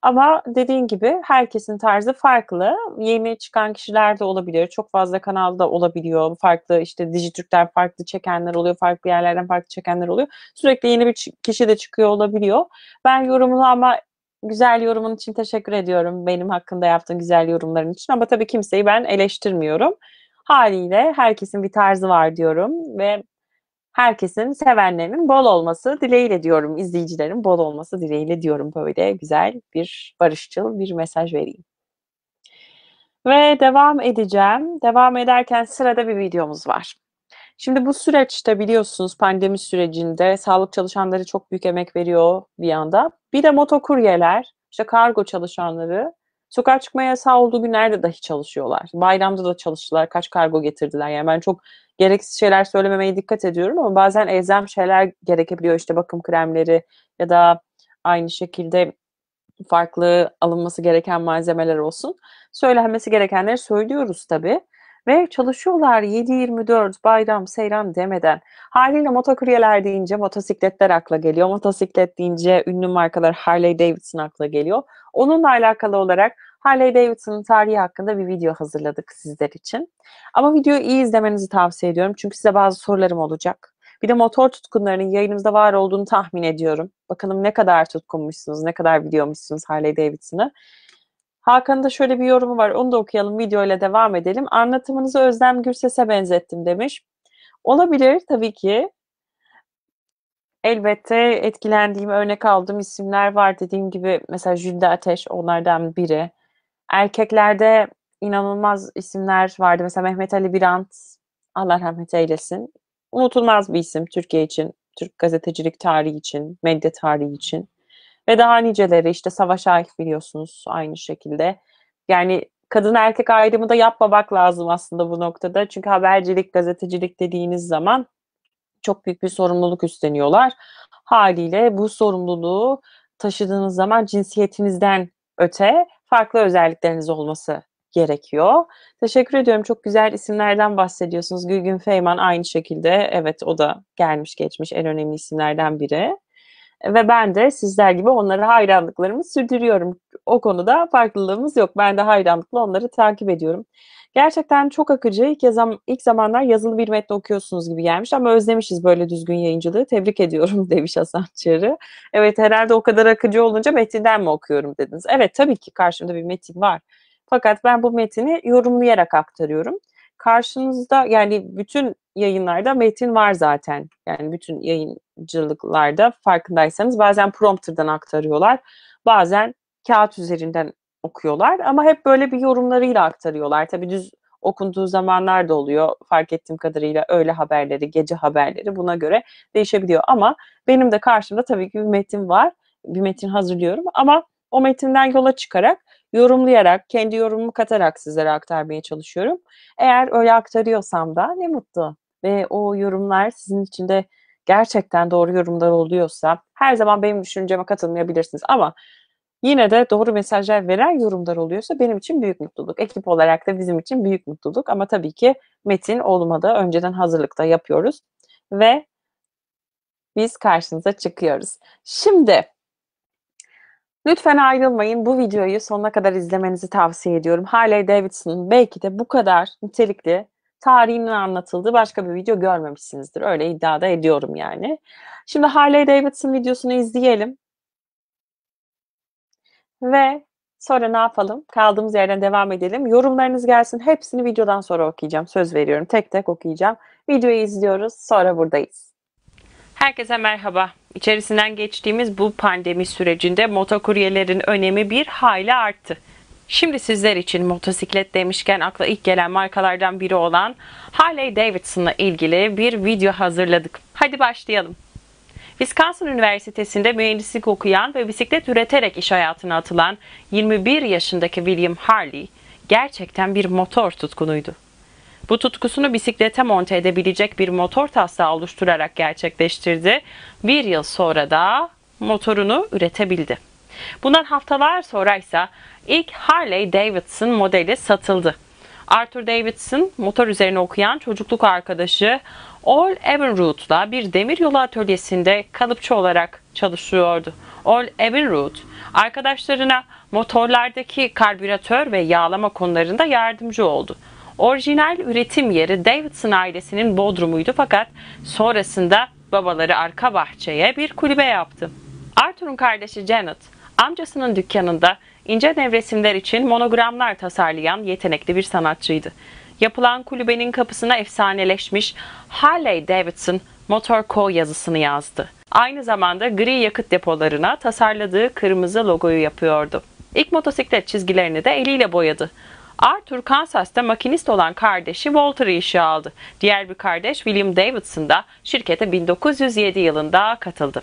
Ama dediğin gibi herkesin tarzı farklı. Yeni çıkan kişiler de olabiliyor. Çok fazla kanalda olabiliyor. Farklı işte Dijitürk'ten farklı çekenler oluyor. Farklı yerlerden farklı çekenler oluyor. Sürekli yeni bir kişi de çıkıyor olabiliyor. Ben ama güzel yorumun için teşekkür ediyorum. Benim hakkında yaptığın güzel yorumların için ama tabii kimseyi ben eleştirmiyorum. Haliyle herkesin bir tarzı var diyorum ve herkesin sevenlerinin bol olması dileğiyle diyorum. İzleyicilerin bol olması dileğiyle diyorum. Böyle güzel bir barışçıl bir mesaj vereyim. Ve devam edeceğim. Devam ederken sırada bir videomuz var. Şimdi bu süreçte biliyorsunuz pandemi sürecinde sağlık çalışanları çok büyük emek veriyor bir yanda. Bir de motokuryeler, işte kargo çalışanları sokağa çıkma yasağı olduğu günlerde dahi çalışıyorlar. Bayramda da çalıştılar, kaç kargo getirdiler. Yani ben çok gereksiz şeyler söylememeye dikkat ediyorum ama bazen elzem şeyler gerekebiliyor. İşte bakım kremleri ya da aynı şekilde farklı alınması gereken malzemeler olsun. Söylenmesi gerekenleri söylüyoruz tabii ve çalışıyorlar 7-24 bayram seyran demeden. Haliyle motokuryeler deyince motosikletler akla geliyor. Motosiklet deyince ünlü markalar Harley Davidson akla geliyor. Onunla alakalı olarak Harley Davidson'ın tarihi hakkında bir video hazırladık sizler için. Ama videoyu iyi izlemenizi tavsiye ediyorum. Çünkü size bazı sorularım olacak. Bir de motor tutkunlarının yayınımızda var olduğunu tahmin ediyorum. Bakalım ne kadar tutkunmuşsunuz, ne kadar biliyormuşsunuz Harley Davidson'ı. Hakan'ın da şöyle bir yorumu var. Onu da okuyalım. Videoyla devam edelim. Anlatımınızı Özlem Gürses'e benzettim demiş. Olabilir tabii ki. Elbette etkilendiğim, örnek aldığım isimler var. Dediğim gibi mesela Jülde Ateş onlardan biri. Erkeklerde inanılmaz isimler vardı. Mesela Mehmet Ali Birant, Allah rahmet eylesin. Unutulmaz bir isim Türkiye için, Türk gazetecilik tarihi için, medya tarihi için. Ve daha niceleri işte Savaş Arif biliyorsunuz aynı şekilde. Yani kadın erkek ayrımı da yapmamak lazım aslında bu noktada. Çünkü habercilik, gazetecilik dediğiniz zaman çok büyük bir sorumluluk üstleniyorlar. Haliyle bu sorumluluğu taşıdığınız zaman cinsiyetinizden öte farklı özellikleriniz olması gerekiyor. Teşekkür ediyorum. Çok güzel isimlerden bahsediyorsunuz. Gülgün Feyman aynı şekilde. Evet o da gelmiş geçmiş en önemli isimlerden biri. Ve ben de sizler gibi onlara hayranlıklarımı sürdürüyorum. O konuda farklılığımız yok. Ben de hayranlıkla onları takip ediyorum. Gerçekten çok akıcı. İlk, yazam, ilk zamanlar yazılı bir metni okuyorsunuz gibi gelmiş ama özlemişiz böyle düzgün yayıncılığı. Tebrik ediyorum demiş Hasan Çarı. Evet herhalde o kadar akıcı olunca metinden mi okuyorum dediniz. Evet tabii ki karşımda bir metin var. Fakat ben bu metini yorumlayarak aktarıyorum. Karşınızda yani bütün yayınlarda metin var zaten. Yani bütün yayıncılıklarda farkındaysanız bazen prompterdan aktarıyorlar. Bazen kağıt üzerinden okuyorlar ama hep böyle bir yorumlarıyla aktarıyorlar. Tabii düz okunduğu zamanlar da oluyor. Fark ettiğim kadarıyla öğle haberleri, gece haberleri buna göre değişebiliyor. Ama benim de karşımda tabii ki bir metin var. Bir metin hazırlıyorum ama o metinden yola çıkarak, yorumlayarak, kendi yorumumu katarak sizlere aktarmaya çalışıyorum. Eğer öyle aktarıyorsam da ne mutlu ve o yorumlar sizin için de gerçekten doğru yorumlar oluyorsa her zaman benim düşünceme katılmayabilirsiniz ama yine de doğru mesajlar veren yorumlar oluyorsa benim için büyük mutluluk. Ekip olarak da bizim için büyük mutluluk ama tabii ki metin olmadı önceden hazırlıkta yapıyoruz ve biz karşınıza çıkıyoruz. Şimdi Lütfen ayrılmayın. Bu videoyu sonuna kadar izlemenizi tavsiye ediyorum. Harley Davidson'ın belki de bu kadar nitelikli tarihinin anlatıldığı başka bir video görmemişsinizdir. Öyle iddia da ediyorum yani. Şimdi Harley Davidson videosunu izleyelim. Ve sonra ne yapalım? Kaldığımız yerden devam edelim. Yorumlarınız gelsin. Hepsini videodan sonra okuyacağım. Söz veriyorum. Tek tek okuyacağım. Videoyu izliyoruz. Sonra buradayız. Herkese merhaba. İçerisinden geçtiğimiz bu pandemi sürecinde motokuryelerin önemi bir hayli arttı. Şimdi sizler için motosiklet demişken akla ilk gelen markalardan biri olan Harley Davidson'la ilgili bir video hazırladık. Hadi başlayalım. Wisconsin Üniversitesi'nde mühendislik okuyan ve bisiklet üreterek iş hayatına atılan 21 yaşındaki William Harley gerçekten bir motor tutkunuydu. Bu tutkusunu bisiklete monte edebilecek bir motor taslağı oluşturarak gerçekleştirdi. Bir yıl sonra da motorunu üretebildi. Bundan haftalar sonra ise ilk Harley Davidson modeli satıldı. Arthur Davidson motor üzerine okuyan çocukluk arkadaşı All Evinrude'la bir demiryolu atölyesinde kalıpçı olarak çalışıyordu. All Evinrude arkadaşlarına motorlardaki karbüratör ve yağlama konularında yardımcı oldu. Orijinal üretim yeri Davidson ailesinin bodrumuydu fakat sonrasında babaları arka bahçeye bir kulübe yaptı. Arthur'un kardeşi Janet amcasının dükkanında ince nevresimler için monogramlar tasarlayan yetenekli bir sanatçıydı. Yapılan kulübenin kapısına efsaneleşmiş Harley Davidson Motor Co. yazısını yazdı. Aynı zamanda gri yakıt depolarına tasarladığı kırmızı logoyu yapıyordu. İlk motosiklet çizgilerini de eliyle boyadı. Arthur Kansas'ta makinist olan kardeşi Walter'ı işe aldı. Diğer bir kardeş William Davidson da şirkete 1907 yılında katıldı.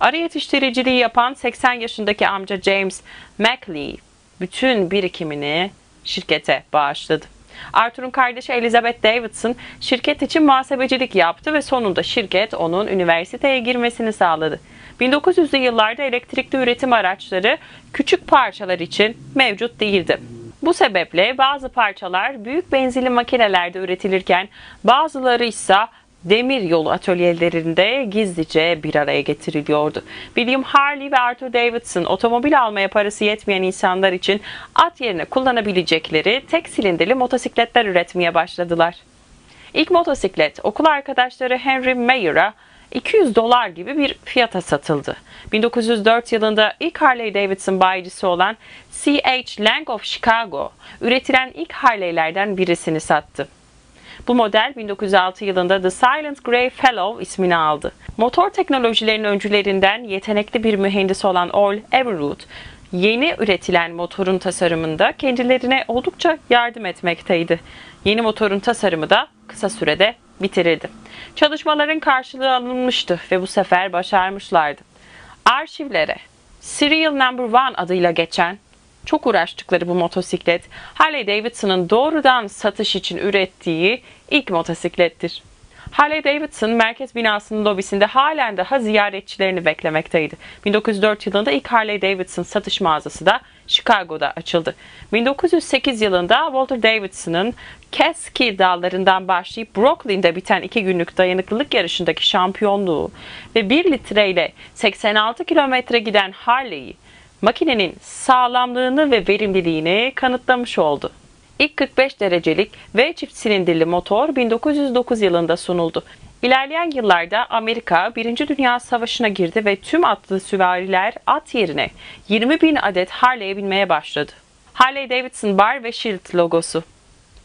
Arı yetiştiriciliği yapan 80 yaşındaki amca James Mackley bütün birikimini şirkete bağışladı. Arthur'un kardeşi Elizabeth Davidson şirket için muhasebecilik yaptı ve sonunda şirket onun üniversiteye girmesini sağladı. 1900'lü yıllarda elektrikli üretim araçları küçük parçalar için mevcut değildi. Bu sebeple bazı parçalar büyük benzinli makinelerde üretilirken bazıları ise demir yolu atölyelerinde gizlice bir araya getiriliyordu. William Harley ve Arthur Davidson otomobil almaya parası yetmeyen insanlar için at yerine kullanabilecekleri tek silindirli motosikletler üretmeye başladılar. İlk motosiklet okul arkadaşları Henry Mayer'a 200 dolar gibi bir fiyata satıldı. 1904 yılında ilk Harley Davidson bayicisi olan C.H. Lang of Chicago üretilen ilk Harley'lerden birisini sattı. Bu model 1906 yılında The Silent Grey Fellow ismini aldı. Motor teknolojilerinin öncülerinden yetenekli bir mühendis olan Earl Everwood, yeni üretilen motorun tasarımında kendilerine oldukça yardım etmekteydi. Yeni motorun tasarımı da kısa sürede bitirildi. Çalışmaların karşılığı alınmıştı ve bu sefer başarmışlardı. Arşivlere Serial Number 1 adıyla geçen çok uğraştıkları bu motosiklet Harley Davidson'ın doğrudan satış için ürettiği ilk motosiklettir. Harley Davidson merkez binasının lobisinde halen daha ziyaretçilerini beklemekteydi. 1904 yılında ilk Harley Davidson satış mağazası da Chicago'da açıldı. 1908 yılında Walter Davidson'ın Catskill dağlarından başlayıp Brooklyn'de biten iki günlük dayanıklılık yarışındaki şampiyonluğu ve 1 litreyle 86 kilometre giden Harley'i makinenin sağlamlığını ve verimliliğini kanıtlamış oldu. İlk 45 derecelik V çift silindirli motor 1909 yılında sunuldu. İlerleyen yıllarda Amerika 1. Dünya Savaşı'na girdi ve tüm atlı süvariler at yerine 20 bin adet Harley'e binmeye başladı. Harley Davidson Bar ve Shield logosu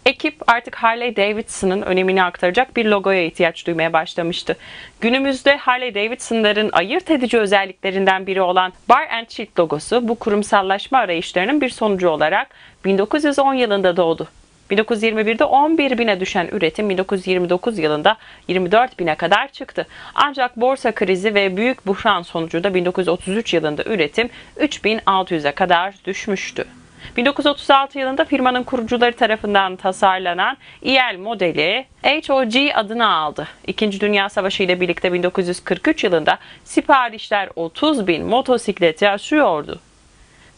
ekip artık Harley Davidson'ın önemini aktaracak bir logoya ihtiyaç duymaya başlamıştı. Günümüzde Harley Davidson'ların ayırt edici özelliklerinden biri olan Bar and Shield logosu bu kurumsallaşma arayışlarının bir sonucu olarak 1910 yılında doğdu. 1921'de 11 bine düşen üretim 1929 yılında 24 bine kadar çıktı. Ancak borsa krizi ve büyük buhran sonucunda 1933 yılında üretim 3600'e kadar düşmüştü. 1936 yılında firmanın kurucuları tarafından tasarlanan IL e modeli HOG adını aldı. İkinci Dünya Savaşı ile birlikte 1943 yılında siparişler 30 bin motosiklet yaşıyordu.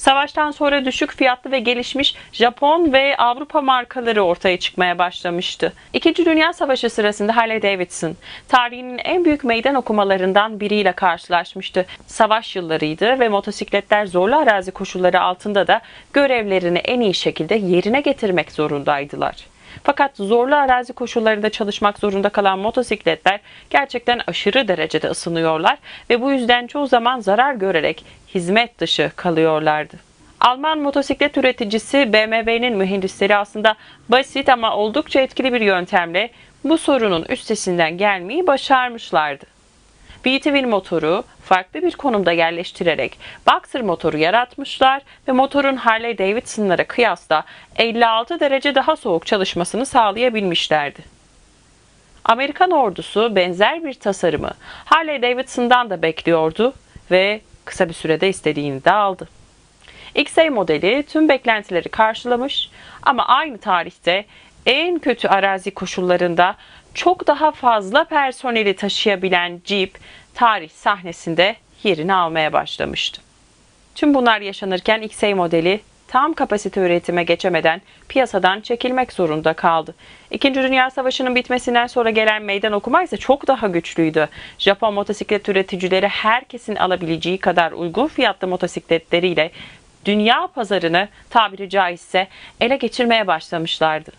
Savaştan sonra düşük fiyatlı ve gelişmiş Japon ve Avrupa markaları ortaya çıkmaya başlamıştı. İkinci Dünya Savaşı sırasında Harley Davidson tarihinin en büyük meydan okumalarından biriyle karşılaşmıştı. Savaş yıllarıydı ve motosikletler zorlu arazi koşulları altında da görevlerini en iyi şekilde yerine getirmek zorundaydılar. Fakat zorlu arazi koşullarında çalışmak zorunda kalan motosikletler gerçekten aşırı derecede ısınıyorlar ve bu yüzden çoğu zaman zarar görerek hizmet dışı kalıyorlardı. Alman motosiklet üreticisi BMW'nin mühendisleri aslında basit ama oldukça etkili bir yöntemle bu sorunun üstesinden gelmeyi başarmışlardı. BTV motoru farklı bir konumda yerleştirerek boxer motoru yaratmışlar ve motorun Harley Davidson'lara kıyasla 56 derece daha soğuk çalışmasını sağlayabilmişlerdi. Amerikan ordusu benzer bir tasarımı Harley Davidson'dan da bekliyordu ve kısa bir sürede istediğini de aldı. XA modeli tüm beklentileri karşılamış ama aynı tarihte en kötü arazi koşullarında çok daha fazla personeli taşıyabilen Jeep tarih sahnesinde yerini almaya başlamıştı. Tüm bunlar yaşanırken XA modeli tam kapasite üretime geçemeden piyasadan çekilmek zorunda kaldı. İkinci Dünya Savaşı'nın bitmesinden sonra gelen meydan okuma ise çok daha güçlüydü. Japon motosiklet üreticileri herkesin alabileceği kadar uygun fiyatlı motosikletleriyle dünya pazarını tabiri caizse ele geçirmeye başlamışlardı.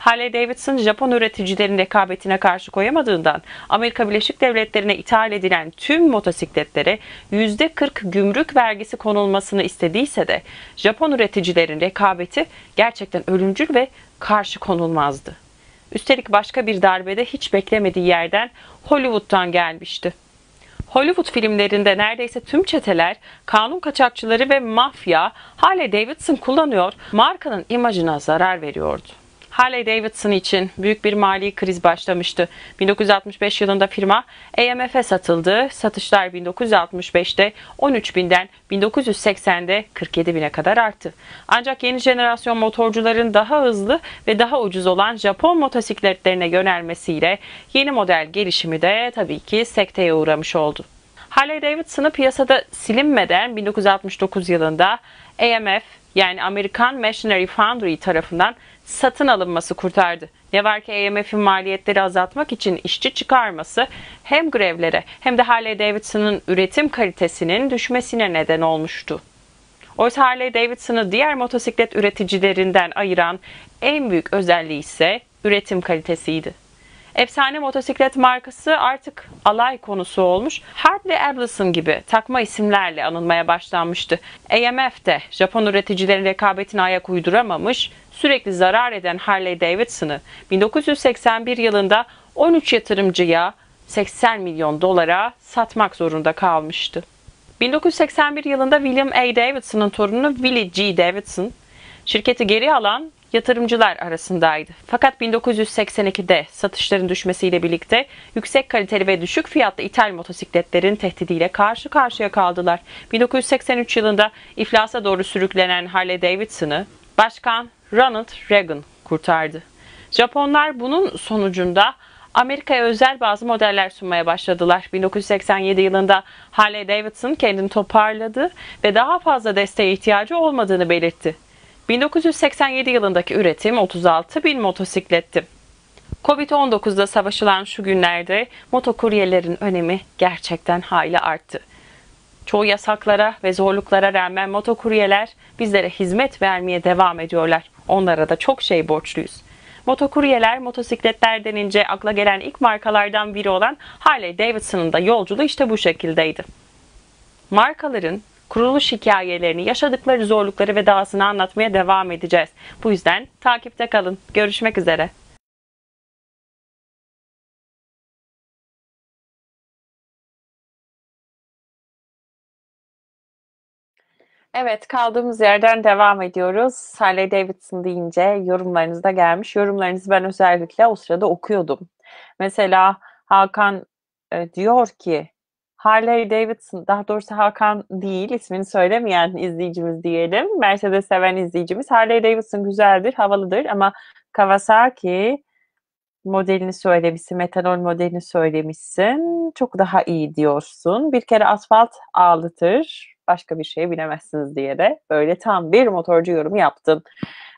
Harley Davidson Japon üreticilerin rekabetine karşı koyamadığından Amerika Birleşik Devletleri'ne ithal edilen tüm motosikletlere %40 gümrük vergisi konulmasını istediyse de Japon üreticilerin rekabeti gerçekten ölümcül ve karşı konulmazdı. Üstelik başka bir darbede hiç beklemediği yerden Hollywood'dan gelmişti. Hollywood filmlerinde neredeyse tüm çeteler, kanun kaçakçıları ve mafya Harley Davidson kullanıyor, markanın imajına zarar veriyordu. Harley Davidson için büyük bir mali kriz başlamıştı. 1965 yılında firma EMF'e satıldı. Satışlar 1965'te 13 binden 1980'de 47 bine kadar arttı. Ancak yeni jenerasyon motorcuların daha hızlı ve daha ucuz olan Japon motosikletlerine yönelmesiyle yeni model gelişimi de tabii ki sekteye uğramış oldu. Harley Davidson'ı piyasada silinmeden 1969 yılında AMF yani Amerikan Machinery Foundry tarafından satın alınması kurtardı. Ne var ki EMF'in maliyetleri azaltmak için işçi çıkarması hem grevlere hem de Harley Davidson'ın üretim kalitesinin düşmesine neden olmuştu. Oysa Harley Davidson'ı diğer motosiklet üreticilerinden ayıran en büyük özelliği ise üretim kalitesiydi. Efsane motosiklet markası artık alay konusu olmuş. Harley Ableson gibi takma isimlerle anılmaya başlanmıştı. AMF de Japon üreticilerin rekabetine ayak uyduramamış, sürekli zarar eden Harley Davidson'ı 1981 yılında 13 yatırımcıya 80 milyon dolara satmak zorunda kalmıştı. 1981 yılında William A. Davidson'ın torunu Willie G. Davidson şirketi geri alan yatırımcılar arasındaydı. Fakat 1982'de satışların düşmesiyle birlikte yüksek kaliteli ve düşük fiyatlı ithal motosikletlerin tehdidiyle karşı karşıya kaldılar. 1983 yılında iflasa doğru sürüklenen Harley Davidson'ı Başkan Ronald Reagan kurtardı. Japonlar bunun sonucunda Amerika'ya özel bazı modeller sunmaya başladılar. 1987 yılında Harley Davidson kendini toparladı ve daha fazla desteğe ihtiyacı olmadığını belirtti. 1987 yılındaki üretim 36 bin motosikletti. Covid-19'da savaşılan şu günlerde motokuryelerin önemi gerçekten hayli arttı. Çoğu yasaklara ve zorluklara rağmen motokuryeler bizlere hizmet vermeye devam ediyorlar. Onlara da çok şey borçluyuz. Motokuryeler, motosikletler denince akla gelen ilk markalardan biri olan Harley Davidson'ın da yolculuğu işte bu şekildeydi. Markaların kuruluş hikayelerini, yaşadıkları zorlukları ve dahasını anlatmaya devam edeceğiz. Bu yüzden takipte kalın. Görüşmek üzere. Evet, kaldığımız yerden devam ediyoruz. Harley Davidson deyince yorumlarınız da gelmiş. Yorumlarınızı ben özellikle o sırada okuyordum. Mesela Hakan e, diyor ki Harley Davidson, daha doğrusu Hakan değil, ismini söylemeyen izleyicimiz diyelim. Mercedes seven izleyicimiz. Harley Davidson güzeldir, havalıdır ama Kawasaki modelini söylemişsin, metanol modelini söylemişsin. Çok daha iyi diyorsun. Bir kere asfalt ağlatır başka bir şeye binemezsiniz diye de böyle tam bir motorcu yorumu yaptın.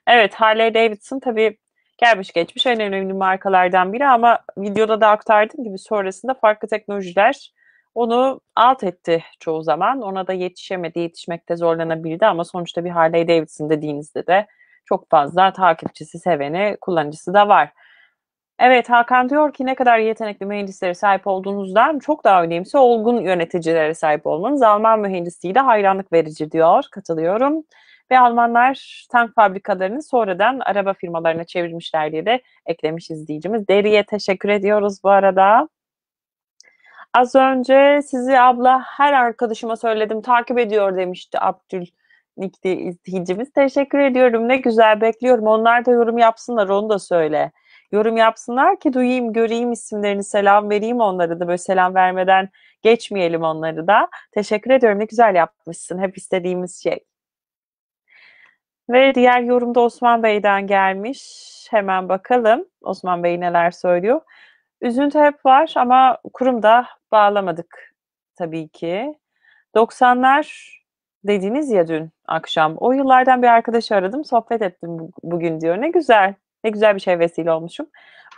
Evet Harley Davidson tabii gelmiş geçmiş en önemli markalardan biri ama videoda da aktardığım gibi sonrasında farklı teknolojiler onu alt etti çoğu zaman. Ona da yetişemedi, yetişmekte zorlanabildi ama sonuçta bir Harley Davidson dediğinizde de çok fazla takipçisi, seveni, kullanıcısı da var. Evet Hakan diyor ki ne kadar yetenekli mühendislere sahip olduğunuzdan çok daha önemlisi olgun yöneticilere sahip olmanız. Alman mühendisliği de hayranlık verici diyor. Katılıyorum. Ve Almanlar tank fabrikalarını sonradan araba firmalarına çevirmişler diye de eklemiş izleyicimiz. Deri'ye teşekkür ediyoruz bu arada. Az önce sizi abla her arkadaşıma söyledim takip ediyor demişti Abdül Nikli izleyicimiz. Teşekkür ediyorum ne güzel bekliyorum onlar da yorum yapsınlar onu da söyle yorum yapsınlar ki duyayım, göreyim isimlerini, selam vereyim onlara da. Böyle selam vermeden geçmeyelim onları da. Teşekkür ediyorum. Ne güzel yapmışsın. Hep istediğimiz şey. Ve diğer yorumda Osman Bey'den gelmiş. Hemen bakalım Osman Bey neler söylüyor. Üzüntü hep var ama kurumda bağlamadık tabii ki. 90'lar dediniz ya dün akşam. O yıllardan bir arkadaşı aradım, sohbet ettim bugün diyor. Ne güzel. Ne güzel bir şey vesile olmuşum.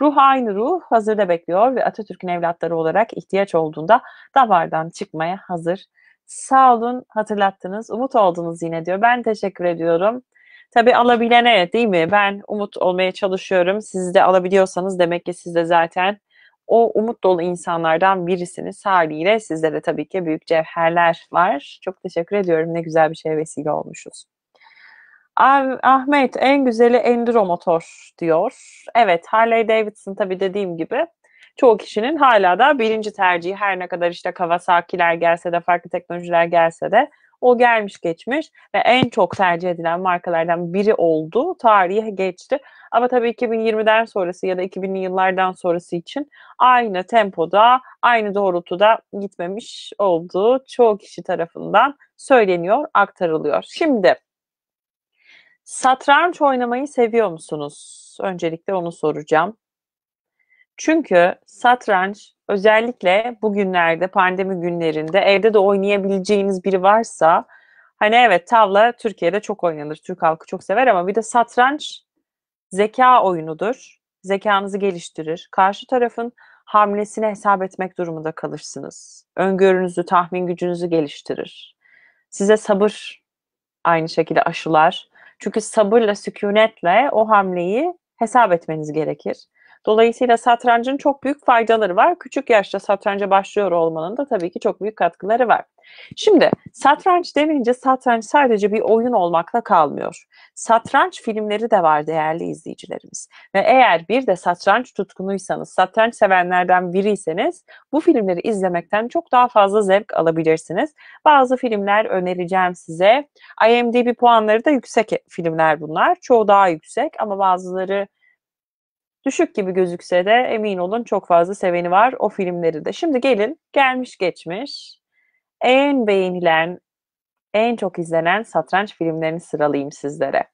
Ruh aynı ruh hazırda bekliyor ve Atatürk'ün evlatları olarak ihtiyaç olduğunda davardan çıkmaya hazır. Sağ olun hatırlattınız, umut oldunuz yine diyor. Ben teşekkür ediyorum. Tabi alabilene değil mi? Ben umut olmaya çalışıyorum. Siz de alabiliyorsanız demek ki siz de zaten o umut dolu insanlardan birisiniz. Haliyle sizde de tabii ki büyük cevherler var. Çok teşekkür ediyorum. Ne güzel bir şey vesile olmuşuz. Ahmet en güzeli enduro motor diyor. Evet Harley Davidson tabii dediğim gibi çoğu kişinin hala da birinci tercihi her ne kadar işte Kawasaki'ler gelse de farklı teknolojiler gelse de o gelmiş geçmiş ve en çok tercih edilen markalardan biri oldu. Tarihe geçti. Ama tabii 2020'den sonrası ya da 2000'li yıllardan sonrası için aynı tempoda, aynı doğrultuda gitmemiş olduğu çoğu kişi tarafından söyleniyor, aktarılıyor. Şimdi Satranç oynamayı seviyor musunuz? Öncelikle onu soracağım. Çünkü satranç özellikle bugünlerde pandemi günlerinde evde de oynayabileceğiniz biri varsa hani evet tavla Türkiye'de çok oynanır. Türk halkı çok sever ama bir de satranç zeka oyunudur. Zekanızı geliştirir. Karşı tarafın hamlesini hesap etmek durumunda kalırsınız. Öngörünüzü, tahmin gücünüzü geliştirir. Size sabır aynı şekilde aşılar çünkü sabırla, sükunetle o hamleyi hesap etmeniz gerekir. Dolayısıyla satrancın çok büyük faydaları var. Küçük yaşta satranca başlıyor olmanın da tabii ki çok büyük katkıları var. Şimdi satranç denince satranç sadece bir oyun olmakla kalmıyor. Satranç filmleri de var değerli izleyicilerimiz. Ve eğer bir de satranç tutkunuysanız, satranç sevenlerden biriyseniz bu filmleri izlemekten çok daha fazla zevk alabilirsiniz. Bazı filmler önereceğim size. IMDb puanları da yüksek filmler bunlar. Çoğu daha yüksek ama bazıları Düşük gibi gözükse de emin olun çok fazla seveni var o filmleri de. Şimdi gelin gelmiş geçmiş en beğenilen, en çok izlenen satranç filmlerini sıralayayım sizlere.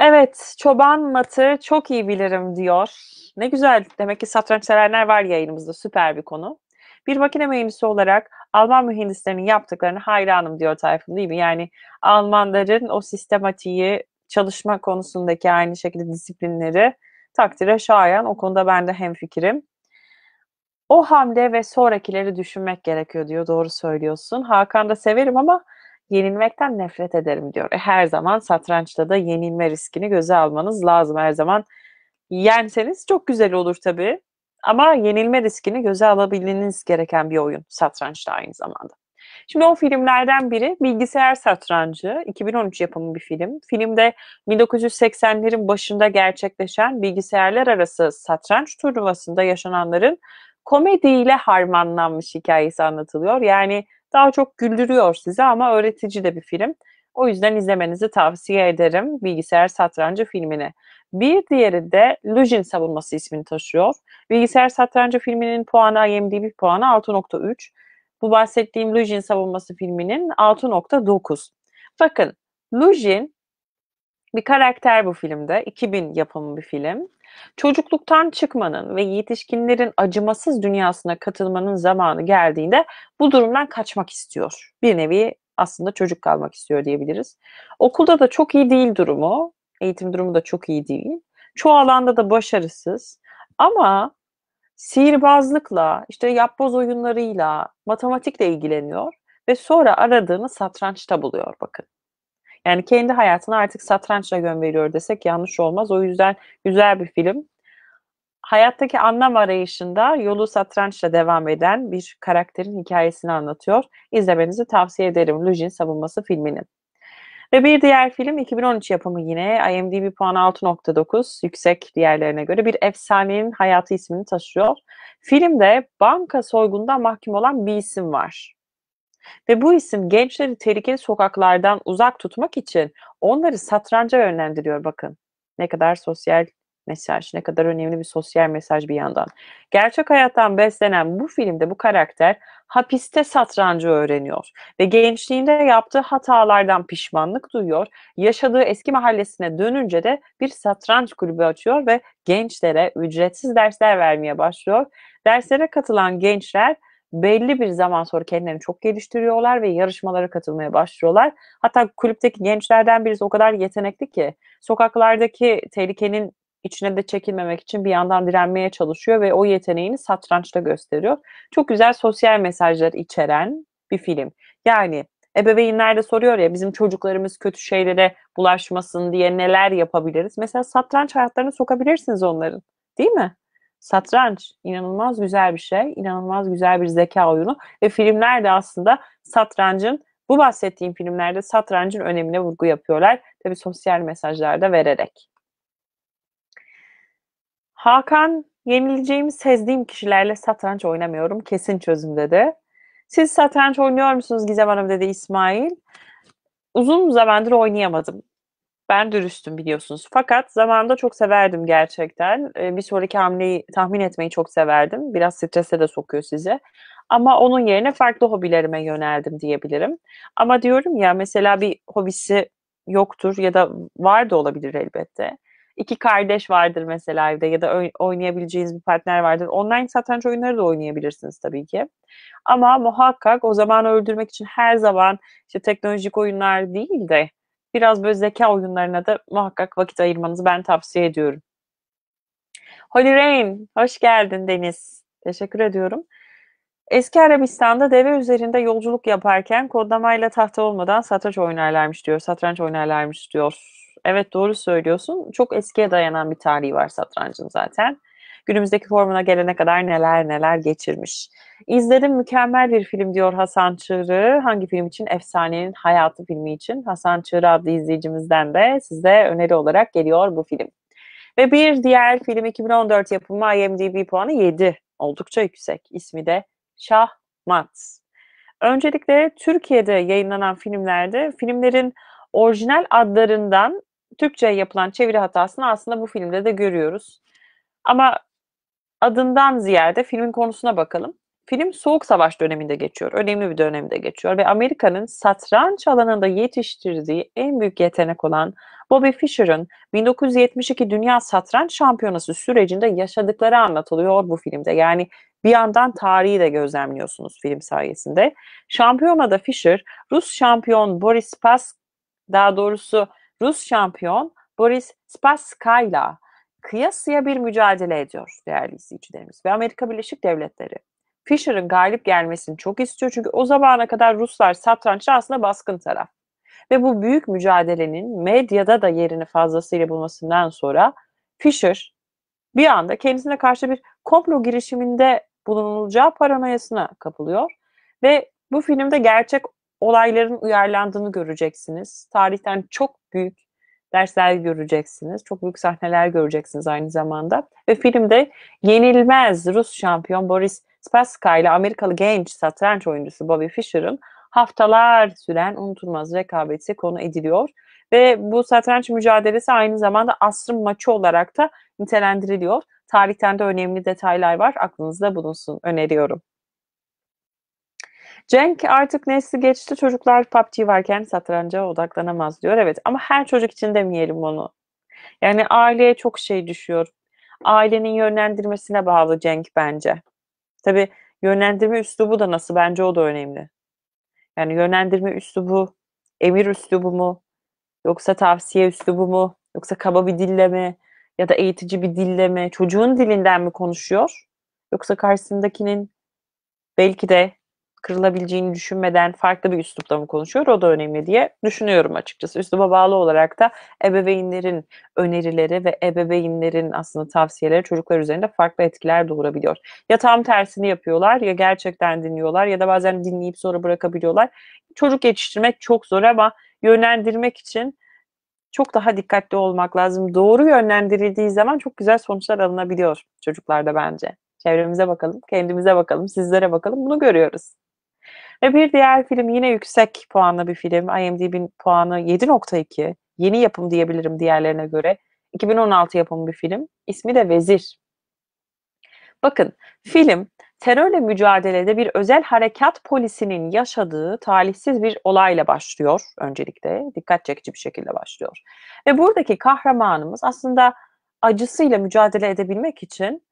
Evet, Çoban Matı çok iyi bilirim diyor. Ne güzel. Demek ki satranç severler var yayınımızda. Süper bir konu. Bir makine mühendisi olarak Alman mühendislerinin yaptıklarını hayranım diyor Tayfun değil mi? Yani Almanların o sistematiği, çalışma konusundaki aynı şekilde disiplinleri takdire şayan o konuda ben de hemfikirim. O hamle ve sonrakileri düşünmek gerekiyor diyor. Doğru söylüyorsun. Hakan da severim ama yenilmekten nefret ederim diyor. E her zaman satrançta da yenilme riskini göze almanız lazım. Her zaman yenseniz çok güzel olur tabii. Ama yenilme riskini göze alabilmeniz gereken bir oyun satrançta aynı zamanda. Şimdi o filmlerden biri Bilgisayar Satrancı. 2013 yapımı bir film. Filmde 1980'lerin başında gerçekleşen bilgisayarlar arası satranç turnuvasında yaşananların komediyle harmanlanmış hikayesi anlatılıyor. Yani daha çok güldürüyor sizi ama öğretici de bir film. O yüzden izlemenizi tavsiye ederim Bilgisayar Satrancı filmini. Bir diğeri de Lujin Savunması ismini taşıyor. Bilgisayar Satrancı filminin puanı IMDb puanı 6.3. Bu bahsettiğim Lujin savunması filminin 6.9. Bakın Lujin bir karakter bu filmde. 2000 yapımı bir film. Çocukluktan çıkmanın ve yetişkinlerin acımasız dünyasına katılmanın zamanı geldiğinde bu durumdan kaçmak istiyor. Bir nevi aslında çocuk kalmak istiyor diyebiliriz. Okulda da çok iyi değil durumu. Eğitim durumu da çok iyi değil. Çoğu alanda da başarısız. Ama sihirbazlıkla, işte yapboz oyunlarıyla, matematikle ilgileniyor ve sonra aradığını satrançta buluyor bakın. Yani kendi hayatını artık satrançla gönderiyor desek yanlış olmaz. O yüzden güzel bir film. Hayattaki anlam arayışında yolu satrançla devam eden bir karakterin hikayesini anlatıyor. İzlemenizi tavsiye ederim Lujin Savunması filminin. Ve bir diğer film 2013 yapımı yine. IMDb puanı 6.9. Yüksek diğerlerine göre bir efsanenin hayatı ismini taşıyor. Filmde banka soygununda mahkum olan bir isim var. Ve bu isim gençleri tehlikeli sokaklardan uzak tutmak için onları satranca yönlendiriyor bakın. Ne kadar sosyal mesaj. Ne kadar önemli bir sosyal mesaj bir yandan. Gerçek hayattan beslenen bu filmde bu karakter hapiste satrancı öğreniyor ve gençliğinde yaptığı hatalardan pişmanlık duyuyor. Yaşadığı eski mahallesine dönünce de bir satranç kulübü açıyor ve gençlere ücretsiz dersler vermeye başlıyor. Derslere katılan gençler belli bir zaman sonra kendilerini çok geliştiriyorlar ve yarışmalara katılmaya başlıyorlar. Hatta kulüpteki gençlerden birisi o kadar yetenekli ki sokaklardaki tehlikenin içine de çekilmemek için bir yandan direnmeye çalışıyor ve o yeteneğini satrançta gösteriyor. Çok güzel sosyal mesajlar içeren bir film. Yani ebeveynler de soruyor ya bizim çocuklarımız kötü şeylere bulaşmasın diye neler yapabiliriz? Mesela satranç hayatlarına sokabilirsiniz onların. Değil mi? Satranç inanılmaz güzel bir şey, inanılmaz güzel bir zeka oyunu ve filmler de aslında satrancın bu bahsettiğim filmlerde satrancın önemine vurgu yapıyorlar. Tabii sosyal mesajlar da vererek. Hakan yenileceğimi sezdiğim kişilerle satranç oynamıyorum. Kesin çözüm dedi. Siz satranç oynuyor musunuz Gizem Hanım dedi İsmail. Uzun zamandır oynayamadım. Ben dürüstüm biliyorsunuz. Fakat zamanında çok severdim gerçekten. Ee, bir sonraki hamleyi tahmin etmeyi çok severdim. Biraz strese de sokuyor sizi. Ama onun yerine farklı hobilerime yöneldim diyebilirim. Ama diyorum ya mesela bir hobisi yoktur ya da var da olabilir elbette iki kardeş vardır mesela evde ya da oynayabileceğiniz bir partner vardır. Online satranç oyunları da oynayabilirsiniz tabii ki. Ama muhakkak o zaman öldürmek için her zaman işte teknolojik oyunlar değil de biraz böyle zeka oyunlarına da muhakkak vakit ayırmanızı ben tavsiye ediyorum. Holy Rain, hoş geldin Deniz. Teşekkür ediyorum. Eski Arabistan'da deve üzerinde yolculuk yaparken kodlamayla tahta olmadan satranç oynarlarmış diyor. Satranç oynarlarmış diyor Evet doğru söylüyorsun. Çok eskiye dayanan bir tarihi var satrancın zaten. Günümüzdeki formuna gelene kadar neler neler geçirmiş. İzledim mükemmel bir film diyor Hasan Çığrı. Hangi film için? Efsanenin Hayatı filmi için. Hasan Çığrı adlı izleyicimizden de size öneri olarak geliyor bu film. Ve bir diğer film 2014 yapımı IMDb puanı 7. Oldukça yüksek. İsmi de Şahmat. Öncelikle Türkiye'de yayınlanan filmlerde filmlerin orijinal adlarından Türkçe'ye yapılan çeviri hatasını aslında bu filmde de görüyoruz. Ama adından ziyade filmin konusuna bakalım. Film Soğuk Savaş döneminde geçiyor. Önemli bir dönemde geçiyor ve Amerika'nın satranç alanında yetiştirdiği en büyük yetenek olan Bobby Fischer'ın 1972 Dünya Satranç Şampiyonası sürecinde yaşadıkları anlatılıyor bu filmde. Yani bir yandan tarihi de gözlemliyorsunuz film sayesinde. Şampiyonada Fischer, Rus şampiyon Boris Pask, daha doğrusu Rus şampiyon Boris Spassky'la kıyasıya bir mücadele ediyor değerli izleyicilerimiz. Ve Amerika Birleşik Devletleri Fischer'ın galip gelmesini çok istiyor. Çünkü o zamana kadar Ruslar satrançta aslında baskın taraf. Ve bu büyük mücadelenin medyada da yerini fazlasıyla bulmasından sonra Fischer bir anda kendisine karşı bir komplo girişiminde bulunulacağı paranoyasına kapılıyor. Ve bu filmde gerçek olayların uyarlandığını göreceksiniz. Tarihten çok büyük dersler göreceksiniz. Çok büyük sahneler göreceksiniz aynı zamanda. Ve filmde yenilmez Rus şampiyon Boris Spassky ile Amerikalı genç satranç oyuncusu Bobby Fischer'ın haftalar süren unutulmaz rekabeti konu ediliyor. Ve bu satranç mücadelesi aynı zamanda asrın maçı olarak da nitelendiriliyor. Tarihten de önemli detaylar var. Aklınızda bulunsun öneriyorum. Cenk artık nesli geçti çocuklar PUBG varken satranca odaklanamaz diyor. Evet ama her çocuk için demeyelim onu. Yani aileye çok şey düşüyor. Ailenin yönlendirmesine bağlı Cenk bence. Tabi yönlendirme üslubu da nasıl bence o da önemli. Yani yönlendirme üslubu, emir üslubu mu, yoksa tavsiye üslubu mu, yoksa kaba bir dille mi ya da eğitici bir dille mi, çocuğun dilinden mi konuşuyor? Yoksa karşısındakinin belki de kırılabileceğini düşünmeden farklı bir üslupla mı konuşuyor o da önemli diye düşünüyorum açıkçası. Üsluba bağlı olarak da ebeveynlerin önerileri ve ebeveynlerin aslında tavsiyeleri çocuklar üzerinde farklı etkiler doğurabiliyor. Ya tam tersini yapıyorlar ya gerçekten dinliyorlar ya da bazen dinleyip sonra bırakabiliyorlar. Çocuk yetiştirmek çok zor ama yönlendirmek için çok daha dikkatli olmak lazım. Doğru yönlendirildiği zaman çok güzel sonuçlar alınabiliyor çocuklarda bence. Çevremize bakalım, kendimize bakalım, sizlere bakalım. Bunu görüyoruz. Ve bir diğer film yine yüksek puanlı bir film. IMDb'nin puanı 7.2. Yeni yapım diyebilirim diğerlerine göre. 2016 yapımı bir film. İsmi de Vezir. Bakın film terörle mücadelede bir özel harekat polisinin yaşadığı talihsiz bir olayla başlıyor öncelikle. Dikkat çekici bir şekilde başlıyor. Ve buradaki kahramanımız aslında acısıyla mücadele edebilmek için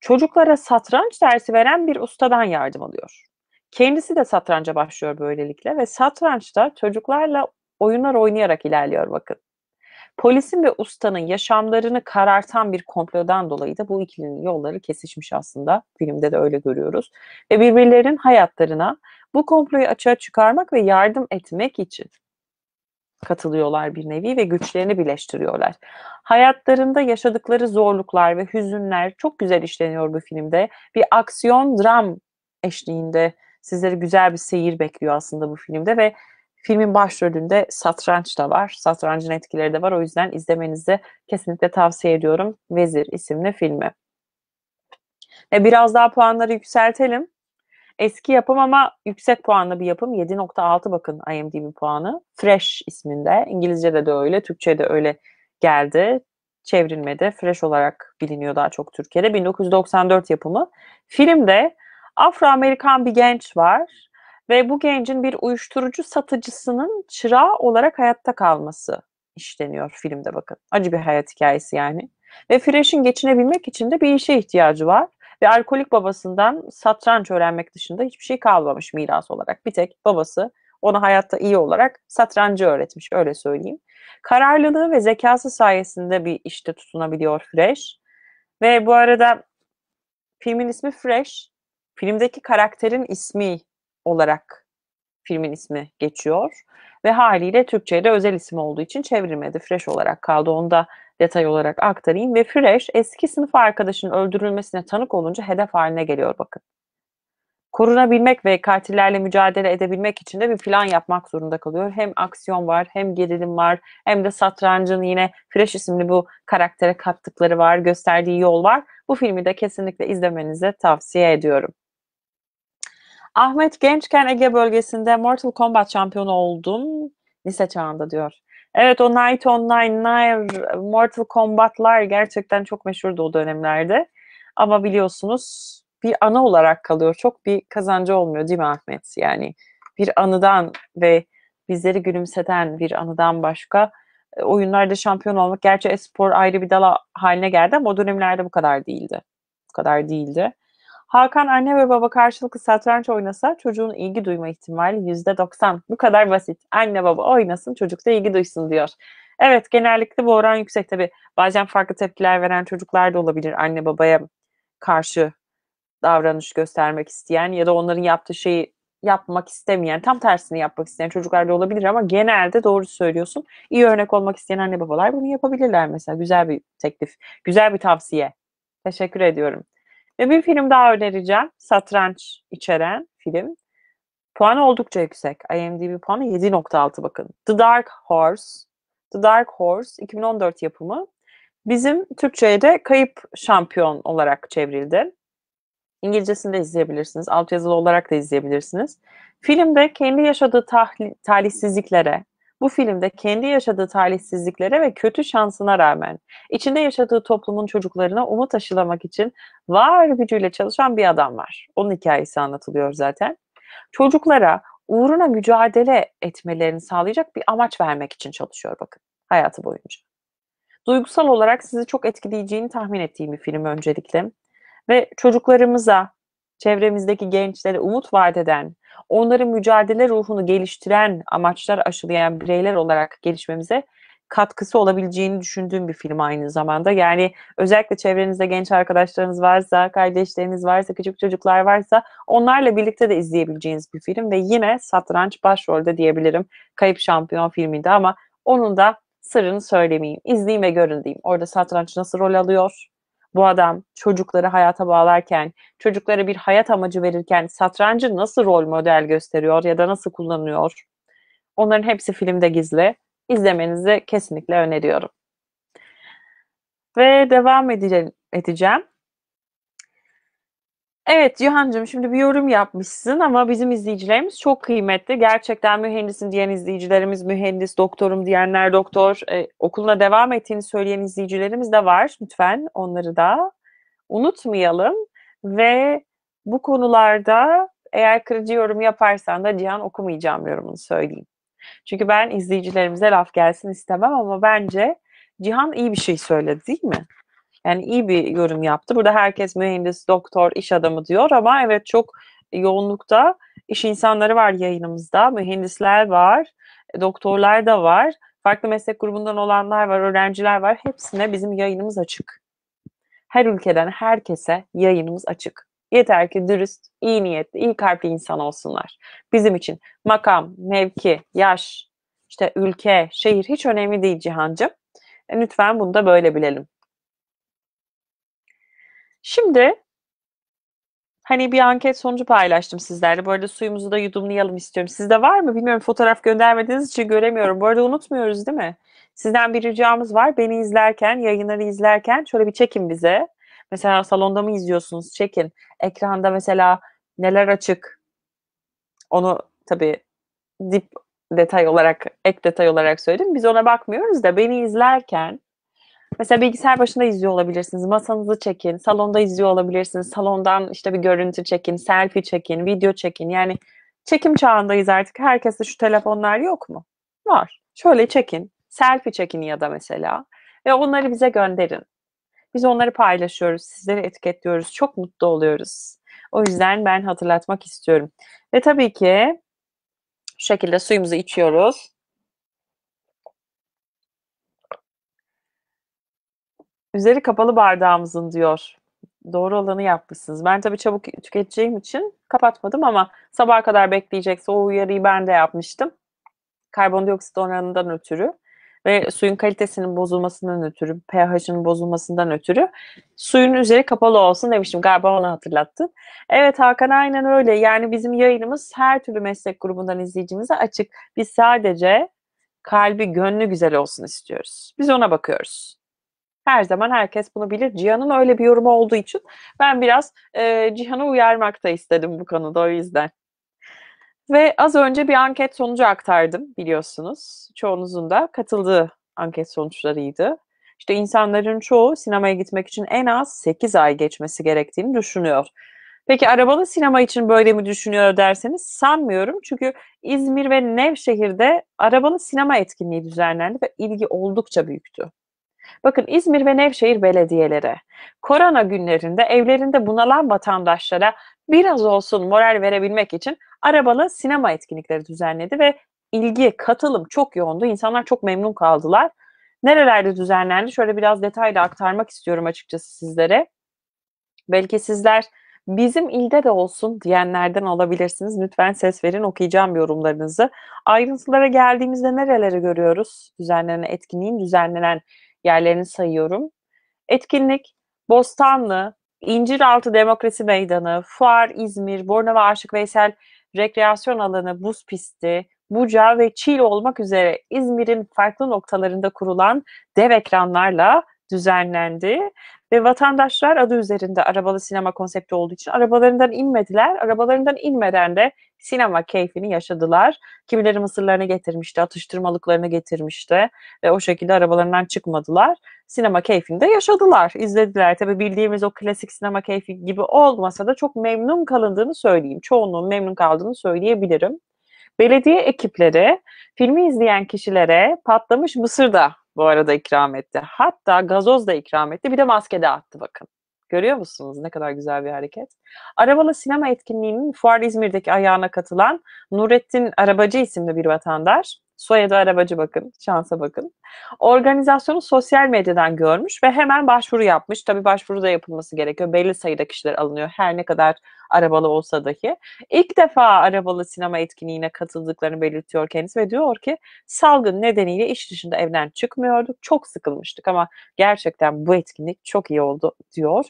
çocuklara satranç dersi veren bir ustadan yardım alıyor. Kendisi de satranca başlıyor böylelikle ve satrançta çocuklarla oyunlar oynayarak ilerliyor bakın. Polisin ve ustanın yaşamlarını karartan bir komplodan dolayı da bu ikilinin yolları kesişmiş aslında. Filmde de öyle görüyoruz. Ve birbirlerinin hayatlarına bu komployu açığa çıkarmak ve yardım etmek için katılıyorlar bir nevi ve güçlerini birleştiriyorlar. Hayatlarında yaşadıkları zorluklar ve hüzünler çok güzel işleniyor bu filmde. Bir aksiyon dram eşliğinde Sizlere güzel bir seyir bekliyor aslında bu filmde ve filmin başrolünde satranç da var. Satrancın etkileri de var. O yüzden izlemenizi kesinlikle tavsiye ediyorum. Vezir isimli filmi. E biraz daha puanları yükseltelim. Eski yapım ama yüksek puanlı bir yapım. 7.6 bakın IMDb puanı. Fresh isminde. İngilizce'de de öyle, Türkçe'de öyle geldi. Çevrilmede Fresh olarak biliniyor daha çok Türkiye'de. 1994 yapımı. Filmde Afro-Amerikan bir genç var ve bu gencin bir uyuşturucu satıcısının çırağı olarak hayatta kalması işleniyor filmde bakın. Acı bir hayat hikayesi yani. Ve Fresh'in geçinebilmek için de bir işe ihtiyacı var. Ve alkolik babasından satranç öğrenmek dışında hiçbir şey kalmamış miras olarak. Bir tek babası ona hayatta iyi olarak satrancı öğretmiş öyle söyleyeyim. Kararlılığı ve zekası sayesinde bir işte tutunabiliyor Fresh. Ve bu arada filmin ismi Fresh Filmdeki karakterin ismi olarak filmin ismi geçiyor ve haliyle Türkçe'ye de özel isim olduğu için çevrilmedi. Fresh olarak kaldı. Onu da detay olarak aktarayım. Ve Fresh eski sınıf arkadaşının öldürülmesine tanık olunca hedef haline geliyor bakın. Korunabilmek ve katillerle mücadele edebilmek için de bir plan yapmak zorunda kalıyor. Hem aksiyon var, hem gerilim var, hem de satrancın yine Fresh isimli bu karaktere kattıkları var, gösterdiği yol var. Bu filmi de kesinlikle izlemenizi tavsiye ediyorum. Ahmet gençken Ege bölgesinde Mortal Kombat şampiyonu oldum lise çağında diyor. Evet o Night on Nine'lar, Mortal Kombat'lar gerçekten çok meşhurdu o dönemlerde. Ama biliyorsunuz bir anı olarak kalıyor. Çok bir kazancı olmuyor değil mi Ahmet? Yani bir anıdan ve bizleri gülümseten bir anıdan başka e, oyunlarda şampiyon olmak. Gerçi espor ayrı bir dala haline geldi ama o dönemlerde bu kadar değildi. Bu kadar değildi. Hakan anne ve baba karşılıklı satranç oynasa çocuğun ilgi duyma ihtimali yüzde doksan. Bu kadar basit. Anne baba oynasın çocuk da ilgi duysun diyor. Evet genellikle bu oran yüksek tabi. Bazen farklı tepkiler veren çocuklar da olabilir anne babaya karşı davranış göstermek isteyen ya da onların yaptığı şeyi yapmak istemeyen, tam tersini yapmak isteyen çocuklar da olabilir ama genelde doğru söylüyorsun. İyi örnek olmak isteyen anne babalar bunu yapabilirler mesela. Güzel bir teklif, güzel bir tavsiye. Teşekkür ediyorum. Ve bir film daha önereceğim. Satranç içeren film. Puanı oldukça yüksek. IMDb puanı 7.6 bakın. The Dark Horse. The Dark Horse 2014 yapımı. Bizim Türkçe'ye de Kayıp Şampiyon olarak çevrildi. İngilizcesini de izleyebilirsiniz. Altyazılı olarak da izleyebilirsiniz. Filmde kendi yaşadığı talihsizliklere, bu filmde kendi yaşadığı talihsizliklere ve kötü şansına rağmen içinde yaşadığı toplumun çocuklarına umut aşılamak için var gücüyle çalışan bir adam var. Onun hikayesi anlatılıyor zaten. Çocuklara uğruna mücadele etmelerini sağlayacak bir amaç vermek için çalışıyor bakın hayatı boyunca. Duygusal olarak sizi çok etkileyeceğini tahmin ettiğim bir film öncelikle. Ve çocuklarımıza, çevremizdeki gençlere umut vaat eden Onların mücadele ruhunu geliştiren amaçlar aşılayan bireyler olarak gelişmemize katkısı olabileceğini düşündüğüm bir film aynı zamanda. Yani özellikle çevrenizde genç arkadaşlarınız varsa, kardeşleriniz varsa, küçük çocuklar varsa onlarla birlikte de izleyebileceğiniz bir film ve yine satranç başrolde diyebilirim Kayıp Şampiyon filminde ama onun da sırrını söylemeyeyim. İzleyin ve görün diyeyim. Orada satranç nasıl rol alıyor? bu adam çocukları hayata bağlarken, çocuklara bir hayat amacı verirken satrancı nasıl rol model gösteriyor ya da nasıl kullanıyor? Onların hepsi filmde gizli. İzlemenizi kesinlikle öneriyorum. Ve devam edeceğim. Evet Cihan'cığım şimdi bir yorum yapmışsın ama bizim izleyicilerimiz çok kıymetli. Gerçekten mühendisim diyen izleyicilerimiz mühendis, doktorum diyenler doktor, e, okuluna devam ettiğini söyleyen izleyicilerimiz de var. Lütfen onları da unutmayalım ve bu konularda eğer kırıcı yorum yaparsan da Cihan okumayacağım yorumunu söyleyeyim. Çünkü ben izleyicilerimize laf gelsin istemem ama bence Cihan iyi bir şey söyledi değil mi? Yani iyi bir yorum yaptı. Burada herkes mühendis, doktor, iş adamı diyor ama evet çok yoğunlukta iş insanları var yayınımızda. Mühendisler var, doktorlar da var. Farklı meslek grubundan olanlar var, öğrenciler var. Hepsine bizim yayınımız açık. Her ülkeden herkese yayınımız açık. Yeter ki dürüst, iyi niyetli, iyi kalpli insan olsunlar. Bizim için makam, mevki, yaş, işte ülke, şehir hiç önemli değil Cihancığım. E, lütfen bunu da böyle bilelim. Şimdi hani bir anket sonucu paylaştım sizlerle. Bu arada suyumuzu da yudumlayalım istiyorum. Sizde var mı bilmiyorum fotoğraf göndermediğiniz için göremiyorum. Bu arada unutmuyoruz değil mi? Sizden bir ricamız var. Beni izlerken, yayınları izlerken şöyle bir çekin bize. Mesela salonda mı izliyorsunuz? Çekin. Ekranda mesela neler açık? Onu tabii dip detay olarak, ek detay olarak söyledim. Biz ona bakmıyoruz da beni izlerken Mesela bilgisayar başında izliyor olabilirsiniz. Masanızı çekin. Salonda izliyor olabilirsiniz. Salondan işte bir görüntü çekin, selfie çekin, video çekin. Yani çekim çağındayız artık. Herkeste şu telefonlar yok mu? Var. Şöyle çekin. Selfie çekin ya da mesela. Ve onları bize gönderin. Biz onları paylaşıyoruz. Sizleri etiketliyoruz. Çok mutlu oluyoruz. O yüzden ben hatırlatmak istiyorum. Ve tabii ki şu şekilde suyumuzu içiyoruz. Üzeri kapalı bardağımızın diyor. Doğru olanı yapmışsınız. Ben tabii çabuk tüketeceğim için kapatmadım ama sabah kadar bekleyecekse o uyarıyı ben de yapmıştım. Karbondioksit oranından ötürü ve suyun kalitesinin bozulmasından ötürü, pH'inin bozulmasından ötürü suyun üzeri kapalı olsun demiştim. Galiba onu hatırlattın. Evet Hakan aynen öyle. Yani bizim yayınımız her türlü meslek grubundan izleyicimize açık. Biz sadece kalbi, gönlü güzel olsun istiyoruz. Biz ona bakıyoruz her zaman herkes bunu bilir. Cihan'ın öyle bir yorumu olduğu için ben biraz e, Cihan'ı uyarmak istedim bu konuda o yüzden. Ve az önce bir anket sonucu aktardım biliyorsunuz. Çoğunuzun da katıldığı anket sonuçlarıydı. İşte insanların çoğu sinemaya gitmek için en az 8 ay geçmesi gerektiğini düşünüyor. Peki arabalı sinema için böyle mi düşünüyor derseniz sanmıyorum. Çünkü İzmir ve Nevşehir'de arabalı sinema etkinliği düzenlendi ve ilgi oldukça büyüktü. Bakın İzmir ve Nevşehir belediyeleri korona günlerinde evlerinde bunalan vatandaşlara biraz olsun moral verebilmek için arabalı sinema etkinlikleri düzenledi ve ilgi, katılım çok yoğundu. İnsanlar çok memnun kaldılar. Nerelerde düzenlendi? Şöyle biraz detaylı aktarmak istiyorum açıkçası sizlere. Belki sizler bizim ilde de olsun diyenlerden olabilirsiniz. Lütfen ses verin okuyacağım yorumlarınızı. Ayrıntılara geldiğimizde nereleri görüyoruz? Düzenlenen etkinliğin düzenlenen yerlerini sayıyorum. Etkinlik Bostanlı, İnciraltı Demokrasi Meydanı, Fuar İzmir, Bornova Aşık Veysel Rekreasyon Alanı, Buz Pisti, Buca ve Çil olmak üzere İzmir'in farklı noktalarında kurulan dev ekranlarla düzenlendi. Ve vatandaşlar adı üzerinde arabalı sinema konsepti olduğu için arabalarından inmediler. Arabalarından inmeden de sinema keyfini yaşadılar. Kimileri mısırlarını getirmişti, atıştırmalıklarını getirmişti ve o şekilde arabalarından çıkmadılar. Sinema keyfini de yaşadılar, izlediler. Tabii bildiğimiz o klasik sinema keyfi gibi olmasa da çok memnun kalındığını söyleyeyim. Çoğunluğun memnun kaldığını söyleyebilirim. Belediye ekipleri filmi izleyen kişilere patlamış mısır da bu arada ikram etti. Hatta gazoz da ikram etti. Bir de maske dağıttı bakın. Görüyor musunuz ne kadar güzel bir hareket? Arabalı sinema etkinliğinin Fuar İzmir'deki ayağına katılan Nurettin Arabacı isimli bir vatandaş Soyadı arabacı bakın, şansa bakın. Organizasyonu sosyal medyadan görmüş ve hemen başvuru yapmış. Tabii başvuru da yapılması gerekiyor. Belli sayıda kişiler alınıyor her ne kadar arabalı olsa dahi. İlk defa arabalı sinema etkinliğine katıldıklarını belirtiyor kendisi ve diyor ki salgın nedeniyle iş dışında evden çıkmıyorduk. Çok sıkılmıştık ama gerçekten bu etkinlik çok iyi oldu diyor.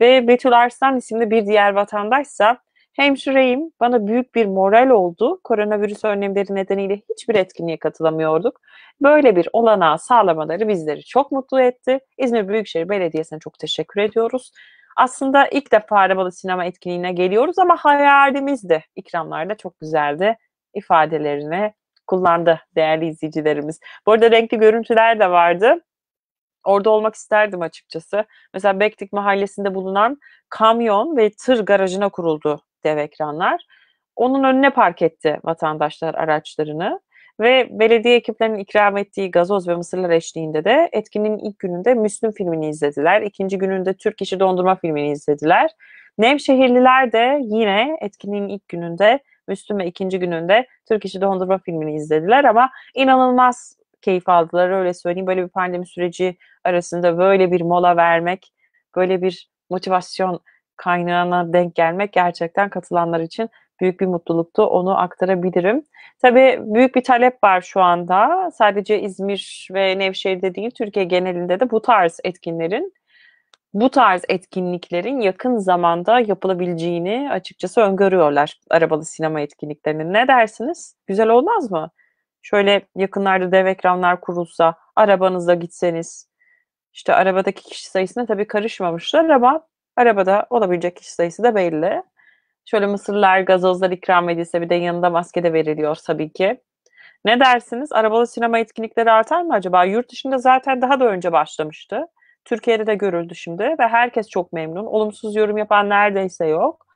Ve Betül Arslan isimli bir diğer vatandaşsa Hemşireyim, bana büyük bir moral oldu. Koronavirüs önlemleri nedeniyle hiçbir etkinliğe katılamıyorduk. Böyle bir olanağı sağlamaları bizleri çok mutlu etti. İzmir Büyükşehir Belediyesi'ne çok teşekkür ediyoruz. Aslında ilk defa arabalı sinema etkinliğine geliyoruz ama hayalimiz de ikramlar da çok güzeldi ifadelerini kullandı değerli izleyicilerimiz. Bu arada renkli görüntüler de vardı. Orada olmak isterdim açıkçası. Mesela Bektik mahallesinde bulunan kamyon ve tır garajına kuruldu dev ekranlar. Onun önüne park etti vatandaşlar araçlarını ve belediye ekiplerinin ikram ettiği gazoz ve mısırlar eşliğinde de etkinin ilk gününde Müslüm filmini izlediler. ikinci gününde Türk İşi Dondurma filmini izlediler. Nevşehirliler de yine etkinin ilk gününde Müslüm ve ikinci gününde Türk İşi Dondurma filmini izlediler ama inanılmaz keyif aldılar öyle söyleyeyim. Böyle bir pandemi süreci arasında böyle bir mola vermek, böyle bir motivasyon kaynağına denk gelmek gerçekten katılanlar için büyük bir mutluluktu. Onu aktarabilirim. Tabii büyük bir talep var şu anda. Sadece İzmir ve Nevşehir'de değil, Türkiye genelinde de bu tarz etkinlerin bu tarz etkinliklerin yakın zamanda yapılabileceğini açıkçası öngörüyorlar arabalı sinema etkinliklerini. Ne dersiniz? Güzel olmaz mı? Şöyle yakınlarda dev ekranlar kurulsa, arabanızla gitseniz, işte arabadaki kişi sayısına tabii karışmamışlar ama Arabada olabilecek kişi sayısı da belli. Şöyle mısırlar, gazozlar ikram edilse bir de yanında maske de veriliyor tabii ki. Ne dersiniz? Arabalı sinema etkinlikleri artar mı acaba? Yurt dışında zaten daha da önce başlamıştı. Türkiye'de de görüldü şimdi ve herkes çok memnun. Olumsuz yorum yapan neredeyse yok.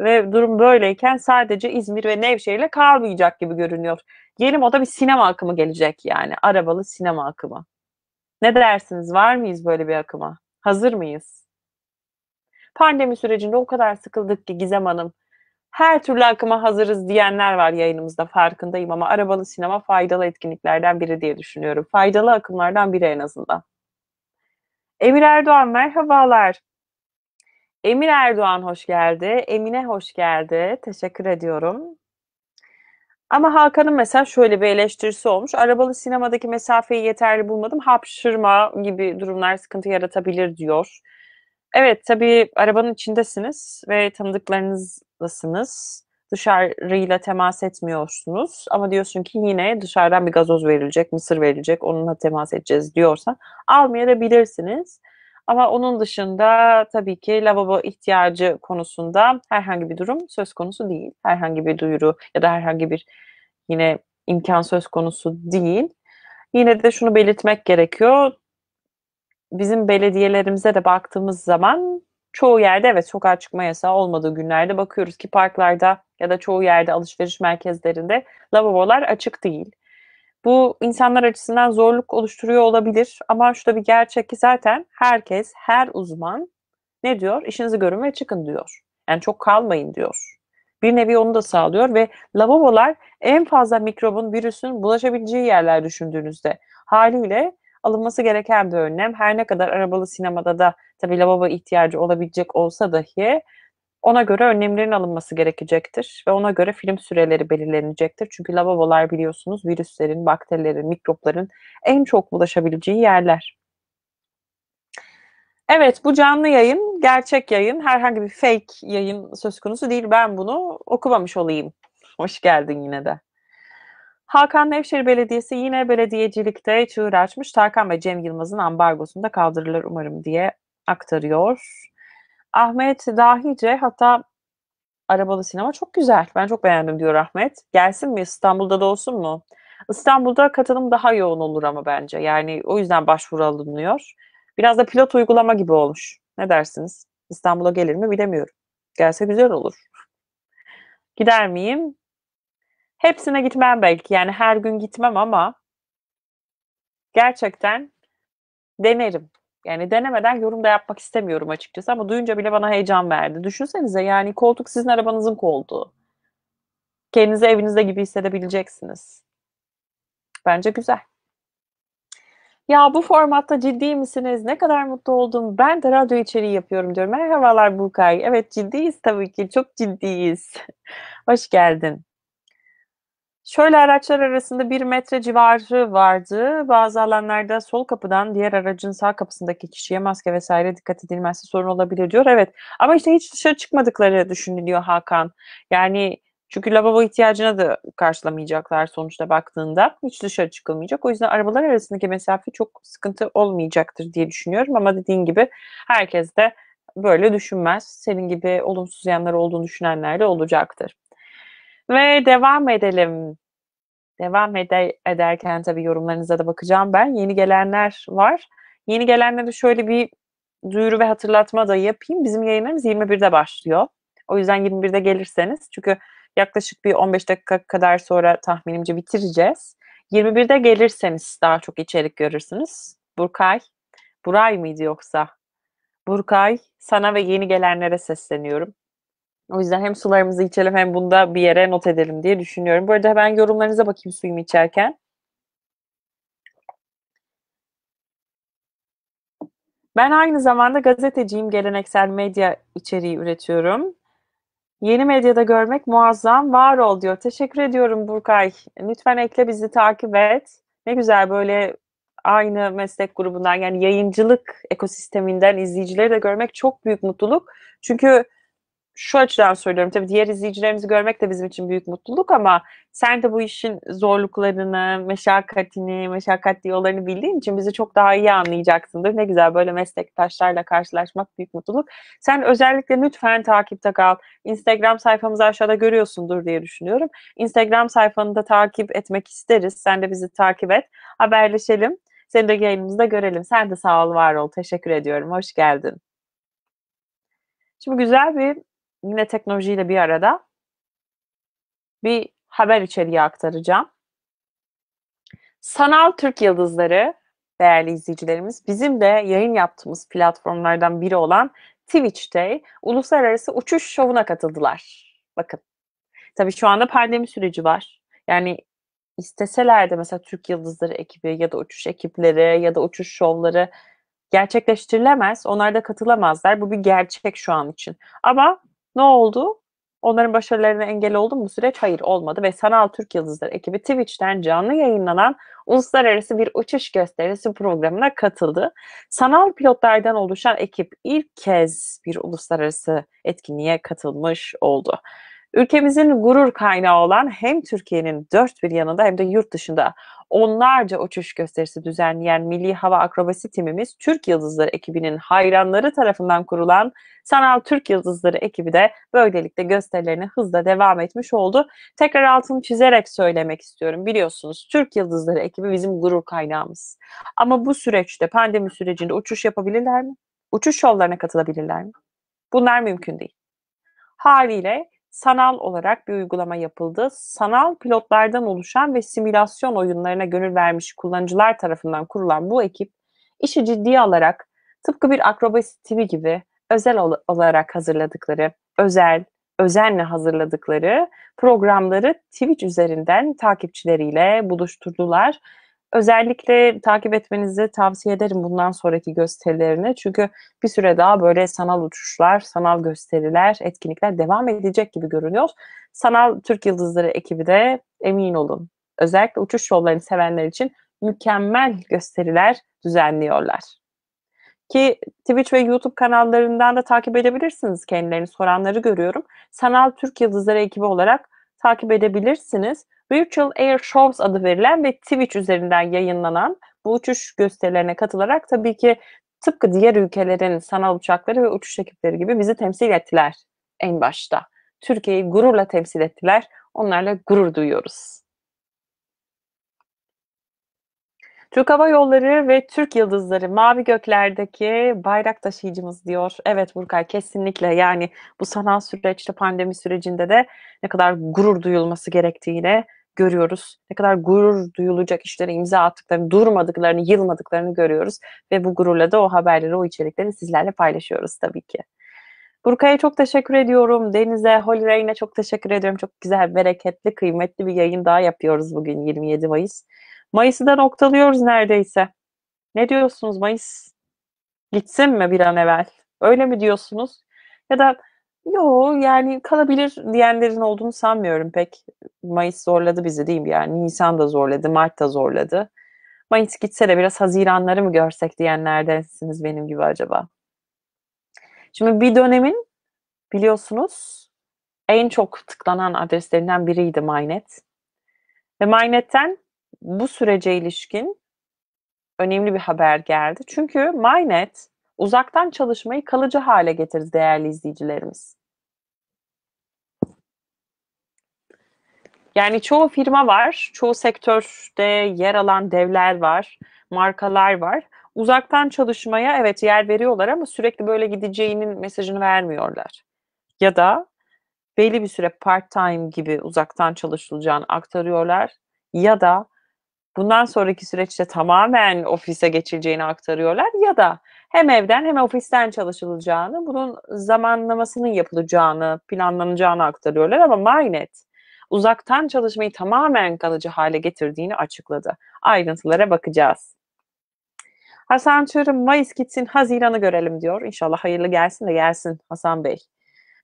Ve durum böyleyken sadece İzmir ve Nevşehir ile kalmayacak gibi görünüyor. o da bir sinema akımı gelecek yani. Arabalı sinema akımı. Ne dersiniz? Var mıyız böyle bir akıma? Hazır mıyız? Pandemi sürecinde o kadar sıkıldık ki Gizem Hanım. Her türlü akıma hazırız diyenler var yayınımızda farkındayım ama arabalı sinema faydalı etkinliklerden biri diye düşünüyorum. Faydalı akımlardan biri en azından. Emir Erdoğan merhabalar. Emir Erdoğan hoş geldi. Emine hoş geldi. Teşekkür ediyorum. Ama Hakan'ın mesela şöyle bir eleştirisi olmuş. Arabalı sinemadaki mesafeyi yeterli bulmadım. Hapşırma gibi durumlar sıkıntı yaratabilir diyor. Evet, tabii arabanın içindesiniz ve tanıdıklarınızlasınız. Dışarıyla temas etmiyorsunuz ama diyorsun ki yine dışarıdan bir gazoz verilecek, mısır verilecek, onunla temas edeceğiz diyorsa almayabilirsiniz. Ama onun dışında tabii ki lavabo ihtiyacı konusunda herhangi bir durum söz konusu değil. Herhangi bir duyuru ya da herhangi bir yine imkan söz konusu değil. Yine de şunu belirtmek gerekiyor bizim belediyelerimize de baktığımız zaman çoğu yerde evet sokağa çıkma yasağı olmadığı günlerde bakıyoruz ki parklarda ya da çoğu yerde alışveriş merkezlerinde lavabolar açık değil. Bu insanlar açısından zorluk oluşturuyor olabilir ama şu da bir gerçek ki zaten herkes, her uzman ne diyor? İşinizi görün ve çıkın diyor. Yani çok kalmayın diyor. Bir nevi onu da sağlıyor ve lavabolar en fazla mikrobun, virüsün bulaşabileceği yerler düşündüğünüzde haliyle alınması gereken bir önlem. Her ne kadar arabalı sinemada da tabii lavabo ihtiyacı olabilecek olsa dahi ona göre önlemlerin alınması gerekecektir ve ona göre film süreleri belirlenecektir. Çünkü lavabolar biliyorsunuz virüslerin, bakterilerin, mikropların en çok bulaşabileceği yerler. Evet bu canlı yayın, gerçek yayın, herhangi bir fake yayın söz konusu değil. Ben bunu okumamış olayım. Hoş geldin yine de. Hakan Nevşehir Belediyesi yine belediyecilikte çığır açmış. Tarkan ve Cem Yılmaz'ın ambargosunda kaldırılır umarım diye aktarıyor. Ahmet Dahice hatta arabalı sinema çok güzel. Ben çok beğendim diyor Ahmet. Gelsin mi İstanbul'da da olsun mu? İstanbul'da katılım daha yoğun olur ama bence. Yani o yüzden başvuru alınıyor. Biraz da pilot uygulama gibi olmuş. Ne dersiniz? İstanbul'a gelir mi bilemiyorum. Gelse güzel olur. Gider miyim? Hepsine gitmem belki. Yani her gün gitmem ama gerçekten denerim. Yani denemeden yorum da yapmak istemiyorum açıkçası ama duyunca bile bana heyecan verdi. Düşünsenize yani koltuk sizin arabanızın koltuğu. Kendinizi evinizde gibi hissedebileceksiniz. Bence güzel. Ya bu formatta ciddi misiniz? Ne kadar mutlu oldum. Ben de radyo içeriği yapıyorum diyor. Merhabalar Burkay. Evet ciddiyiz tabii ki. Çok ciddiyiz. Hoş geldin. Şöyle araçlar arasında bir metre civarı vardı. Bazı alanlarda sol kapıdan diğer aracın sağ kapısındaki kişiye maske vesaire dikkat edilmezse sorun olabilir diyor. Evet ama işte hiç dışarı çıkmadıkları düşünülüyor Hakan. Yani çünkü lavabo ihtiyacına da karşılamayacaklar sonuçta baktığında. Hiç dışarı çıkılmayacak. O yüzden arabalar arasındaki mesafe çok sıkıntı olmayacaktır diye düşünüyorum. Ama dediğin gibi herkes de böyle düşünmez. Senin gibi olumsuz yanları olduğunu düşünenler de olacaktır. Ve devam edelim. Devam ede ederken tabii yorumlarınıza da bakacağım ben. Yeni gelenler var. Yeni gelenlere şöyle bir duyuru ve hatırlatma da yapayım. Bizim yayınımız 21'de başlıyor. O yüzden 21'de gelirseniz çünkü yaklaşık bir 15 dakika kadar sonra tahminimce bitireceğiz. 21'de gelirseniz daha çok içerik görürsünüz. Burkay, Buray mıydı yoksa? Burkay, sana ve yeni gelenlere sesleniyorum. O yüzden hem sularımızı içelim hem bunda bir yere not edelim diye düşünüyorum. Bu arada ben yorumlarınıza bakayım suyumu içerken. Ben aynı zamanda gazeteciyim, geleneksel medya içeriği üretiyorum. Yeni medyada görmek muazzam, var ol diyor. Teşekkür ediyorum Burkay. Lütfen ekle bizi takip et. Ne güzel böyle aynı meslek grubundan yani yayıncılık ekosisteminden izleyicileri de görmek çok büyük mutluluk. Çünkü şu açıdan söylüyorum tabii diğer izleyicilerimizi görmek de bizim için büyük mutluluk ama sen de bu işin zorluklarını, meşakkatini, meşakkatli yollarını bildiğin için bizi çok daha iyi anlayacaksındır. Ne güzel böyle meslektaşlarla karşılaşmak büyük mutluluk. Sen özellikle lütfen takipte kal. Instagram sayfamızı aşağıda görüyorsundur diye düşünüyorum. Instagram sayfanı da takip etmek isteriz. Sen de bizi takip et. Haberleşelim. Seni de yayınımızda görelim. Sen de sağ ol, var ol. Teşekkür ediyorum. Hoş geldin. Şimdi güzel bir yine teknolojiyle bir arada bir haber içeriği aktaracağım. Sanal Türk Yıldızları değerli izleyicilerimiz bizim de yayın yaptığımız platformlardan biri olan Twitch'te uluslararası uçuş şovuna katıldılar. Bakın. Tabii şu anda pandemi süreci var. Yani isteseler de mesela Türk Yıldızları ekibi ya da uçuş ekipleri ya da uçuş şovları gerçekleştirilemez. Onlar da katılamazlar. Bu bir gerçek şu an için. Ama ne oldu? Onların başarılarına engel oldu mu bu süreç? Hayır olmadı ve Sanal Türk Yıldızları ekibi Twitch'ten canlı yayınlanan uluslararası bir uçuş gösterisi programına katıldı. Sanal pilotlardan oluşan ekip ilk kez bir uluslararası etkinliğe katılmış oldu. Ülkemizin gurur kaynağı olan hem Türkiye'nin dört bir yanında hem de yurt dışında onlarca uçuş gösterisi düzenleyen Milli Hava Akrobasi timimiz Türk Yıldızları ekibinin hayranları tarafından kurulan Sanal Türk Yıldızları ekibi de böylelikle gösterilerine hızla devam etmiş oldu. Tekrar altını çizerek söylemek istiyorum. Biliyorsunuz Türk Yıldızları ekibi bizim gurur kaynağımız. Ama bu süreçte pandemi sürecinde uçuş yapabilirler mi? Uçuş yollarına katılabilirler mi? Bunlar mümkün değil. Haliyle sanal olarak bir uygulama yapıldı. Sanal pilotlardan oluşan ve simülasyon oyunlarına gönül vermiş kullanıcılar tarafından kurulan bu ekip işi ciddiye alarak tıpkı bir akrobasi TV gibi özel olarak hazırladıkları, özel, özenle hazırladıkları programları Twitch üzerinden takipçileriyle buluşturdular Özellikle takip etmenizi tavsiye ederim bundan sonraki gösterilerini. Çünkü bir süre daha böyle sanal uçuşlar, sanal gösteriler, etkinlikler devam edecek gibi görünüyor. Sanal Türk Yıldızları ekibi de emin olun. Özellikle uçuş yollarını sevenler için mükemmel gösteriler düzenliyorlar. Ki Twitch ve YouTube kanallarından da takip edebilirsiniz kendilerini soranları görüyorum. Sanal Türk Yıldızları ekibi olarak takip edebilirsiniz. Virtual Air Shows adı verilen ve Twitch üzerinden yayınlanan bu uçuş gösterilerine katılarak tabii ki tıpkı diğer ülkelerin sanal uçakları ve uçuş ekipleri gibi bizi temsil ettiler en başta. Türkiye'yi gururla temsil ettiler. Onlarla gurur duyuyoruz. Türk Hava Yolları ve Türk Yıldızları mavi göklerdeki bayrak taşıyıcımız diyor. Evet Burkay kesinlikle yani bu sanal süreçte pandemi sürecinde de ne kadar gurur duyulması gerektiğine görüyoruz. Ne kadar gurur duyulacak işlere imza attıklarını, durmadıklarını, yılmadıklarını görüyoruz. Ve bu gururla da o haberleri, o içeriklerini sizlerle paylaşıyoruz tabii ki. Burkay'a çok teşekkür ediyorum. Deniz'e, Holy Rain'e çok teşekkür ediyorum. Çok güzel, bereketli, kıymetli bir yayın daha yapıyoruz bugün 27 Mayıs. Mayıs'ı da noktalıyoruz neredeyse. Ne diyorsunuz Mayıs? Gitsin mi bir an evvel? Öyle mi diyorsunuz? Ya da Yo yani kalabilir diyenlerin olduğunu sanmıyorum pek. Mayıs zorladı bizi değil mi yani? Nisan da zorladı, Mart da zorladı. Mayıs gitse de biraz Haziranları mı görsek diyenlerdensiniz benim gibi acaba? Şimdi bir dönemin biliyorsunuz en çok tıklanan adreslerinden biriydi MyNet. Ve MyNet'ten bu sürece ilişkin önemli bir haber geldi. Çünkü MyNet Uzaktan çalışmayı kalıcı hale getirdi değerli izleyicilerimiz. Yani çoğu firma var, çoğu sektörde yer alan devler var, markalar var. Uzaktan çalışmaya evet yer veriyorlar ama sürekli böyle gideceğinin mesajını vermiyorlar. Ya da belli bir süre part time gibi uzaktan çalışılacağını aktarıyorlar ya da bundan sonraki süreçte tamamen ofise geçileceğini aktarıyorlar ya da hem evden hem ofisten çalışılacağını, bunun zamanlamasının yapılacağını, planlanacağını aktarıyorlar ama Mynet uzaktan çalışmayı tamamen kalıcı hale getirdiğini açıkladı. Ayrıntılara bakacağız. Hasan Çırım Mayıs gitsin Haziran'ı görelim diyor. İnşallah hayırlı gelsin de gelsin Hasan Bey.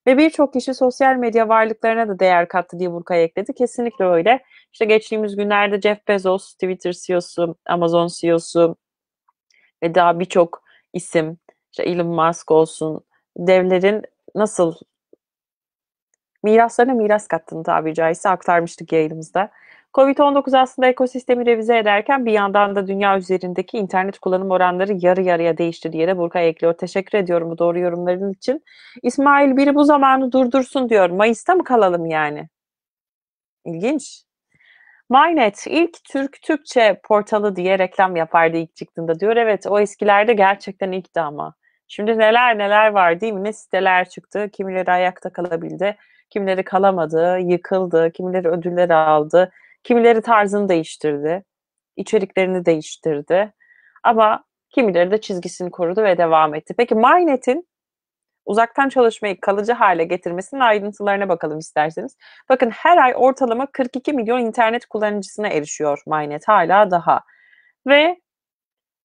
Ve birçok kişi sosyal medya varlıklarına da değer kattı diye Burkay ekledi. Kesinlikle öyle. İşte geçtiğimiz günlerde Jeff Bezos, Twitter CEO'su, Amazon CEO'su ve daha birçok isim, işte Elon Musk olsun, devlerin nasıl miraslarına miras kattığını tabiri caizse aktarmıştık yayınımızda. Covid-19 aslında ekosistemi revize ederken bir yandan da dünya üzerindeki internet kullanım oranları yarı yarıya değişti diye de Burkay ekliyor. Teşekkür ediyorum bu doğru yorumların için. İsmail biri bu zamanı durdursun diyor. Mayıs'ta mı kalalım yani? İlginç. MyNet ilk Türk Türkçe portalı diye reklam yapardı ilk çıktığında diyor. Evet o eskilerde gerçekten ilkti ama. Şimdi neler neler var değil mi? Ne siteler çıktı, kimileri ayakta kalabildi, kimileri kalamadı, yıkıldı, kimileri ödüller aldı. Kimileri tarzını değiştirdi, içeriklerini değiştirdi ama kimileri de çizgisini korudu ve devam etti. Peki Mynet'in uzaktan çalışmayı kalıcı hale getirmesinin ayrıntılarına bakalım isterseniz. Bakın her ay ortalama 42 milyon internet kullanıcısına erişiyor Mynet hala daha. Ve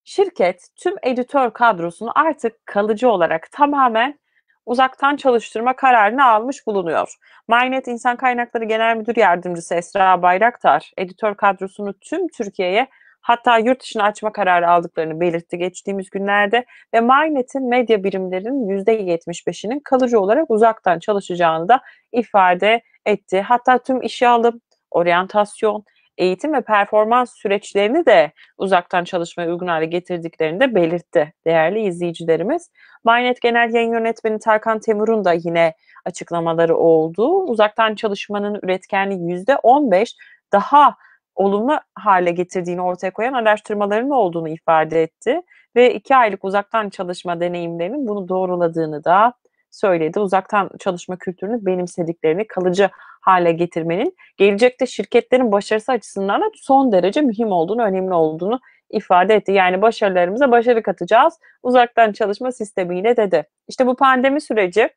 şirket tüm editör kadrosunu artık kalıcı olarak tamamen uzaktan çalıştırma kararını almış bulunuyor. Maynet İnsan Kaynakları Genel Müdür Yardımcısı Esra Bayraktar, editör kadrosunu tüm Türkiye'ye hatta yurt dışına açma kararı aldıklarını belirtti geçtiğimiz günlerde ve Maynet'in medya birimlerinin %75'inin kalıcı olarak uzaktan çalışacağını da ifade etti. Hatta tüm işe alım, oryantasyon, eğitim ve performans süreçlerini de uzaktan çalışmaya uygun hale getirdiklerini de belirtti değerli izleyicilerimiz. Baynet Genel Yayın Yönetmeni Tarkan Temur'un da yine açıklamaları oldu. Uzaktan çalışmanın üretkenliği %15 daha olumlu hale getirdiğini ortaya koyan araştırmaların olduğunu ifade etti ve iki aylık uzaktan çalışma deneyimlerinin bunu doğruladığını da söyledi. Uzaktan çalışma kültürünü benimsediklerini kalıcı hale getirmenin gelecekte şirketlerin başarısı açısından da son derece mühim olduğunu, önemli olduğunu ifade etti. Yani başarılarımıza başarı katacağız uzaktan çalışma sistemiyle dedi. İşte bu pandemi süreci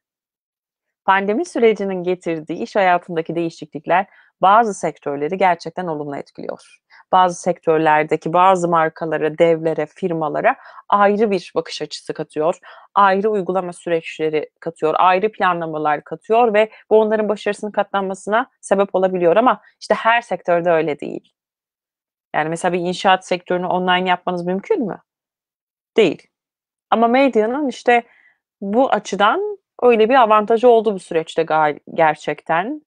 pandemi sürecinin getirdiği iş hayatındaki değişiklikler bazı sektörleri gerçekten olumlu etkiliyor bazı sektörlerdeki bazı markalara, devlere, firmalara ayrı bir bakış açısı katıyor. Ayrı uygulama süreçleri katıyor, ayrı planlamalar katıyor ve bu onların başarısının katlanmasına sebep olabiliyor ama işte her sektörde öyle değil. Yani mesela bir inşaat sektörünü online yapmanız mümkün mü? Değil. Ama medyanın işte bu açıdan öyle bir avantajı oldu bu süreçte gerçekten.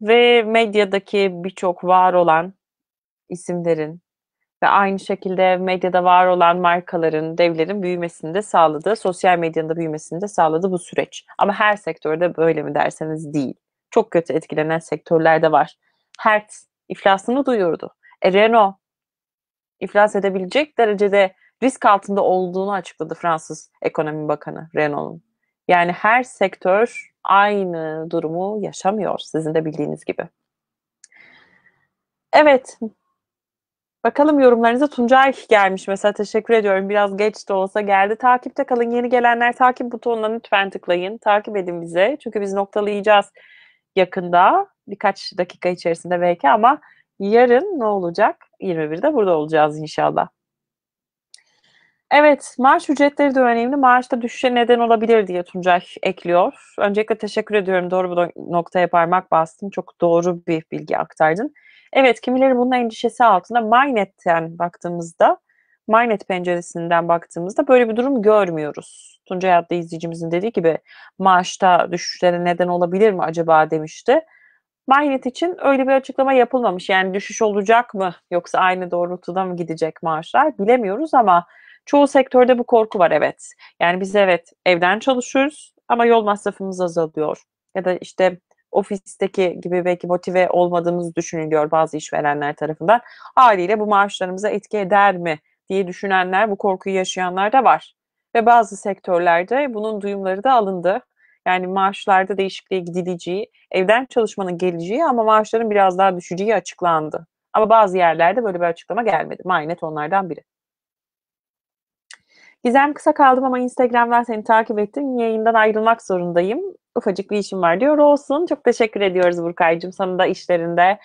Ve medyadaki birçok var olan isimlerin ve aynı şekilde medyada var olan markaların, devlerin büyümesini de sağladı. Sosyal medyanın da büyümesini de sağladı bu süreç. Ama her sektörde böyle mi derseniz değil. Çok kötü etkilenen sektörler de var. Hertz iflasını duyurdu. E, Renault iflas edebilecek derecede risk altında olduğunu açıkladı Fransız Ekonomi Bakanı Renault'un. Yani her sektör aynı durumu yaşamıyor sizin de bildiğiniz gibi. Evet, Bakalım yorumlarınıza Tuncay gelmiş mesela teşekkür ediyorum. Biraz geç de olsa geldi. Takipte kalın. Yeni gelenler takip butonuna lütfen tıklayın. Takip edin bizi. Çünkü biz noktalayacağız yakında. Birkaç dakika içerisinde belki ama yarın ne olacak? 21'de burada olacağız inşallah. Evet, maaş ücretleri de önemli. Maaşta düşüşe neden olabilir diye Tuncay ekliyor. Öncelikle teşekkür ediyorum. Doğru bu noktaya parmak bastın. Çok doğru bir bilgi aktardın. Evet kimileri bunun endişesi altında. Mynet'ten baktığımızda, Mynet penceresinden baktığımızda böyle bir durum görmüyoruz. Tuncay adlı izleyicimizin dediği gibi maaşta düşüşlere neden olabilir mi acaba demişti. Mynet için öyle bir açıklama yapılmamış. Yani düşüş olacak mı yoksa aynı doğrultuda mı gidecek maaşlar bilemiyoruz ama çoğu sektörde bu korku var evet. Yani biz evet evden çalışıyoruz ama yol masrafımız azalıyor. Ya da işte ofisteki gibi belki motive olmadığımız düşünülüyor bazı işverenler tarafından. Haliyle bu maaşlarımıza etki eder mi diye düşünenler, bu korkuyu yaşayanlar da var. Ve bazı sektörlerde bunun duyumları da alındı. Yani maaşlarda değişikliğe gidileceği, evden çalışmanın geleceği ama maaşların biraz daha düşeceği açıklandı. Ama bazı yerlerde böyle bir açıklama gelmedi. Mainet onlardan biri. Gizem kısa kaldım ama Instagram'dan seni takip ettim. Yayından ayrılmak zorundayım ufacık bir işim var diyor olsun. Çok teşekkür ediyoruz Burkay'cığım. Sana da işlerinde,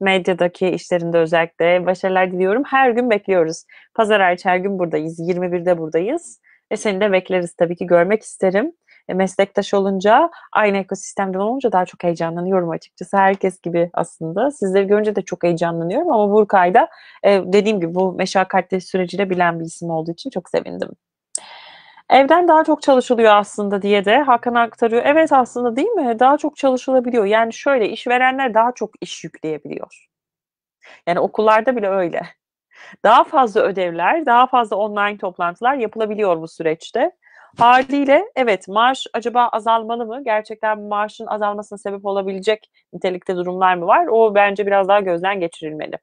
medyadaki işlerinde özellikle başarılar diliyorum. Her gün bekliyoruz. Pazar hariç her gün buradayız. 21'de buradayız. Ve seni de bekleriz tabii ki görmek isterim. E, meslektaş olunca, aynı ekosistemden olunca daha çok heyecanlanıyorum açıkçası. Herkes gibi aslında. Sizleri görünce de çok heyecanlanıyorum ama Burkay da e, dediğim gibi bu meşakkatli süreciyle bilen bir isim olduğu için çok sevindim evden daha çok çalışılıyor aslında diye de Hakan aktarıyor. Evet aslında değil mi? Daha çok çalışılabiliyor. Yani şöyle işverenler daha çok iş yükleyebiliyor. Yani okullarda bile öyle. Daha fazla ödevler, daha fazla online toplantılar yapılabiliyor bu süreçte. Haliyle evet maaş acaba azalmalı mı? Gerçekten maaşın azalmasına sebep olabilecek nitelikte durumlar mı var? O bence biraz daha gözden geçirilmeli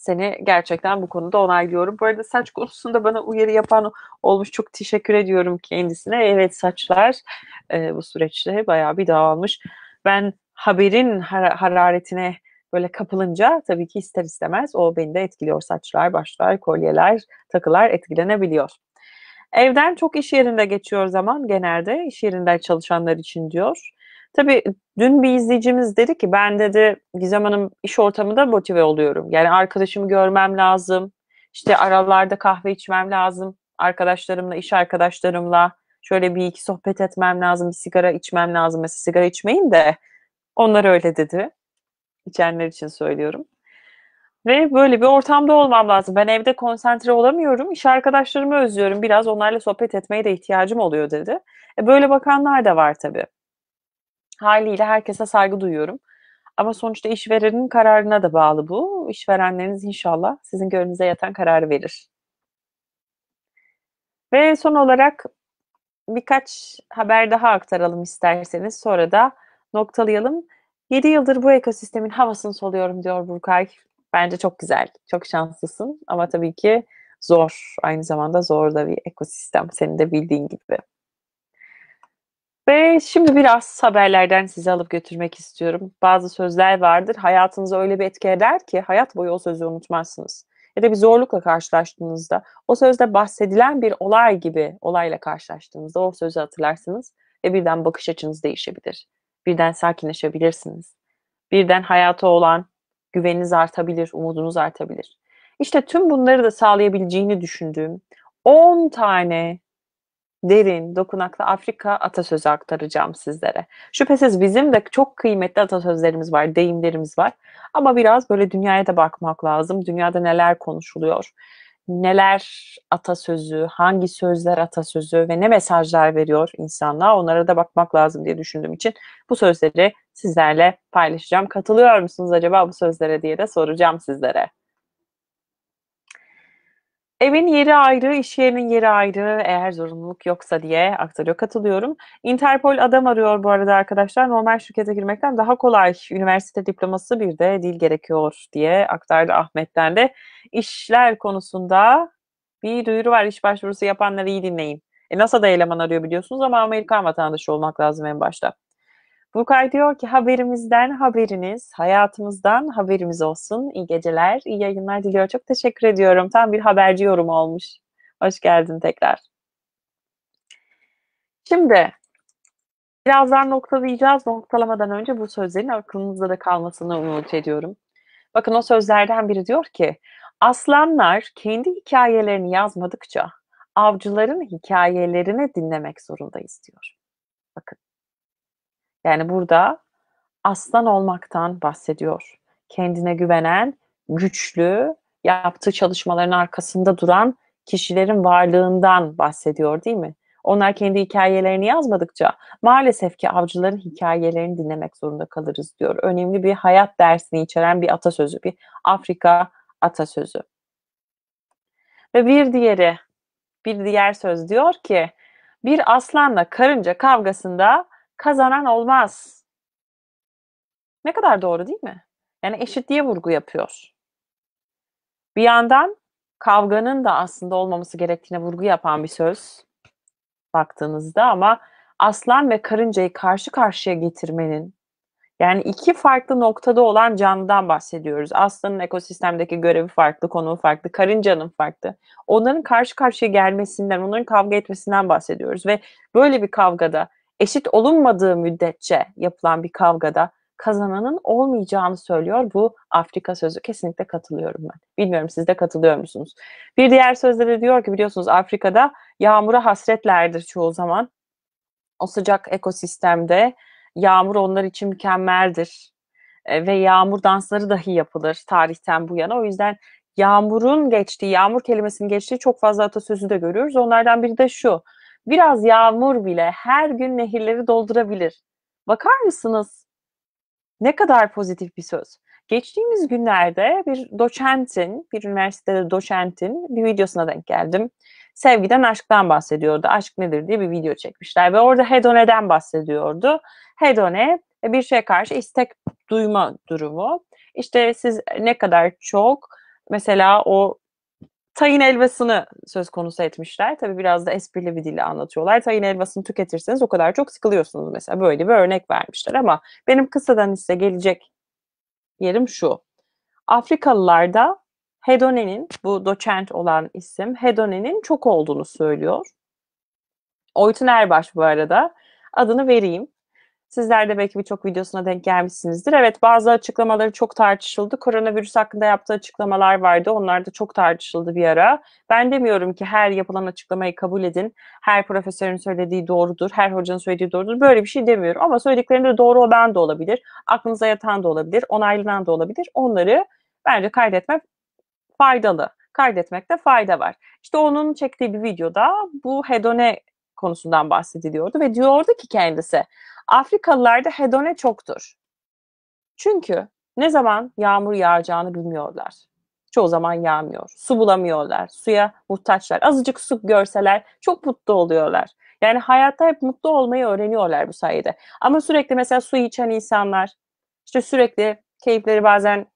seni gerçekten bu konuda onaylıyorum. Bu arada saç konusunda bana uyarı yapan olmuş. Çok teşekkür ediyorum kendisine. Evet saçlar e, bu süreçte bayağı bir dağılmış. Ben haberin har- hararetine böyle kapılınca tabii ki ister istemez o beni de etkiliyor. Saçlar, başlar, kolyeler, takılar etkilenebiliyor. Evden çok iş yerinde geçiyor zaman genelde iş yerinde çalışanlar için diyor. Tabii dün bir izleyicimiz dedi ki ben dedi Gizem Hanım iş ortamında motive oluyorum. Yani arkadaşımı görmem lazım. İşte aralarda kahve içmem lazım. Arkadaşlarımla, iş arkadaşlarımla şöyle bir iki sohbet etmem lazım. Bir sigara içmem lazım. Mesela sigara içmeyin de onlar öyle dedi. İçenler için söylüyorum. Ve böyle bir ortamda olmam lazım. Ben evde konsantre olamıyorum. İş arkadaşlarımı özlüyorum. Biraz onlarla sohbet etmeye de ihtiyacım oluyor dedi. E böyle bakanlar da var tabii haliyle herkese saygı duyuyorum. Ama sonuçta işverenin kararına da bağlı bu. İşverenleriniz inşallah sizin gönlünüze yatan kararı verir. Ve son olarak birkaç haber daha aktaralım isterseniz. Sonra da noktalayalım. 7 yıldır bu ekosistemin havasını soluyorum diyor Burkay. Bence çok güzel. Çok şanslısın ama tabii ki zor. Aynı zamanda zor da bir ekosistem senin de bildiğin gibi. Ve şimdi biraz haberlerden sizi alıp götürmek istiyorum. Bazı sözler vardır. Hayatınızı öyle bir etki eder ki hayat boyu o sözü unutmazsınız. Ya da bir zorlukla karşılaştığınızda o sözde bahsedilen bir olay gibi olayla karşılaştığınızda o sözü hatırlarsınız ve birden bakış açınız değişebilir. Birden sakinleşebilirsiniz. Birden hayata olan güveniniz artabilir, umudunuz artabilir. İşte tüm bunları da sağlayabileceğini düşündüğüm 10 tane derin, dokunaklı Afrika atasözü aktaracağım sizlere. Şüphesiz bizim de çok kıymetli atasözlerimiz var, deyimlerimiz var. Ama biraz böyle dünyaya da bakmak lazım. Dünyada neler konuşuluyor? Neler atasözü, hangi sözler atasözü ve ne mesajlar veriyor insanlığa onlara da bakmak lazım diye düşündüğüm için bu sözleri sizlerle paylaşacağım. Katılıyor musunuz acaba bu sözlere diye de soracağım sizlere. Evin yeri ayrı, iş yerinin yeri ayrı eğer zorunluluk yoksa diye aktarıyor. Katılıyorum. Interpol adam arıyor bu arada arkadaşlar. Normal şirkete girmekten daha kolay üniversite diploması bir de dil gerekiyor diye aktardı Ahmet'ten de. İşler konusunda bir duyuru var. İş başvurusu yapanları iyi dinleyin. E, NASA'da eleman arıyor biliyorsunuz ama Amerikan vatandaşı olmak lazım en başta. Burkay diyor ki haberimizden haberiniz, hayatımızdan haberimiz olsun. İyi geceler, iyi yayınlar diliyor. Çok teşekkür ediyorum. Tam bir haberci yorum olmuş. Hoş geldin tekrar. Şimdi birazdan noktalayacağız. Noktalamadan önce bu sözlerin aklınızda da kalmasını umut ediyorum. Bakın o sözlerden biri diyor ki aslanlar kendi hikayelerini yazmadıkça avcıların hikayelerini dinlemek zorundayız diyor. Bakın yani burada aslan olmaktan bahsediyor. Kendine güvenen, güçlü, yaptığı çalışmaların arkasında duran kişilerin varlığından bahsediyor değil mi? Onlar kendi hikayelerini yazmadıkça maalesef ki avcıların hikayelerini dinlemek zorunda kalırız diyor. Önemli bir hayat dersini içeren bir atasözü, bir Afrika atasözü. Ve bir diğeri, bir diğer söz diyor ki bir aslanla karınca kavgasında kazanan olmaz. Ne kadar doğru değil mi? Yani eşitliğe vurgu yapıyor. Bir yandan kavganın da aslında olmaması gerektiğine vurgu yapan bir söz baktığınızda ama aslan ve karıncayı karşı karşıya getirmenin yani iki farklı noktada olan canlıdan bahsediyoruz. Aslanın ekosistemdeki görevi farklı, konumu farklı, karıncanın farklı. Onların karşı karşıya gelmesinden, onların kavga etmesinden bahsediyoruz ve böyle bir kavgada eşit olunmadığı müddetçe yapılan bir kavgada kazananın olmayacağını söylüyor bu Afrika sözü. Kesinlikle katılıyorum ben. Bilmiyorum siz de katılıyor musunuz? Bir diğer sözde de diyor ki biliyorsunuz Afrika'da yağmura hasretlerdir çoğu zaman. O sıcak ekosistemde yağmur onlar için mükemmeldir e, ve yağmur dansları dahi yapılır tarihten bu yana. O yüzden yağmurun geçtiği, yağmur kelimesinin geçtiği çok fazla atasözü de görüyoruz. Onlardan biri de şu. Biraz yağmur bile her gün nehirleri doldurabilir. Bakar mısınız? Ne kadar pozitif bir söz. Geçtiğimiz günlerde bir doçentin, bir üniversitede doçentin bir videosuna denk geldim. Sevgiden, aşktan bahsediyordu. Aşk nedir diye bir video çekmişler ve orada hedone'den bahsediyordu. Hedone e, bir şeye karşı istek duyma durumu. İşte siz ne kadar çok mesela o tayin elvasını söz konusu etmişler. Tabii biraz da esprili bir dille anlatıyorlar. Tayin elvasını tüketirseniz o kadar çok sıkılıyorsunuz mesela. Böyle bir örnek vermişler ama benim kısadan hisse gelecek yerim şu. Afrikalılarda hedonenin, bu doçent olan isim, hedonenin çok olduğunu söylüyor. Oytun Erbaş bu arada. Adını vereyim. Sizler de belki birçok videosuna denk gelmişsinizdir. Evet bazı açıklamaları çok tartışıldı. Koronavirüs hakkında yaptığı açıklamalar vardı. Onlar da çok tartışıldı bir ara. Ben demiyorum ki her yapılan açıklamayı kabul edin. Her profesörün söylediği doğrudur. Her hocanın söylediği doğrudur. Böyle bir şey demiyorum. Ama söylediklerinde doğru olan da olabilir. Aklınıza yatan da olabilir. Onaylanan da olabilir. Onları bence kaydetmek faydalı kaydetmekte fayda var. İşte onun çektiği bir videoda bu hedone konusundan bahsediliyordu ve diyordu ki kendisi Afrikalılarda hedone çoktur. Çünkü ne zaman yağmur yağacağını bilmiyorlar. Çoğu zaman yağmıyor. Su bulamıyorlar. Suya muhtaçlar. Azıcık su görseler çok mutlu oluyorlar. Yani hayatta hep mutlu olmayı öğreniyorlar bu sayede. Ama sürekli mesela su içen insanlar, işte sürekli keyifleri bazen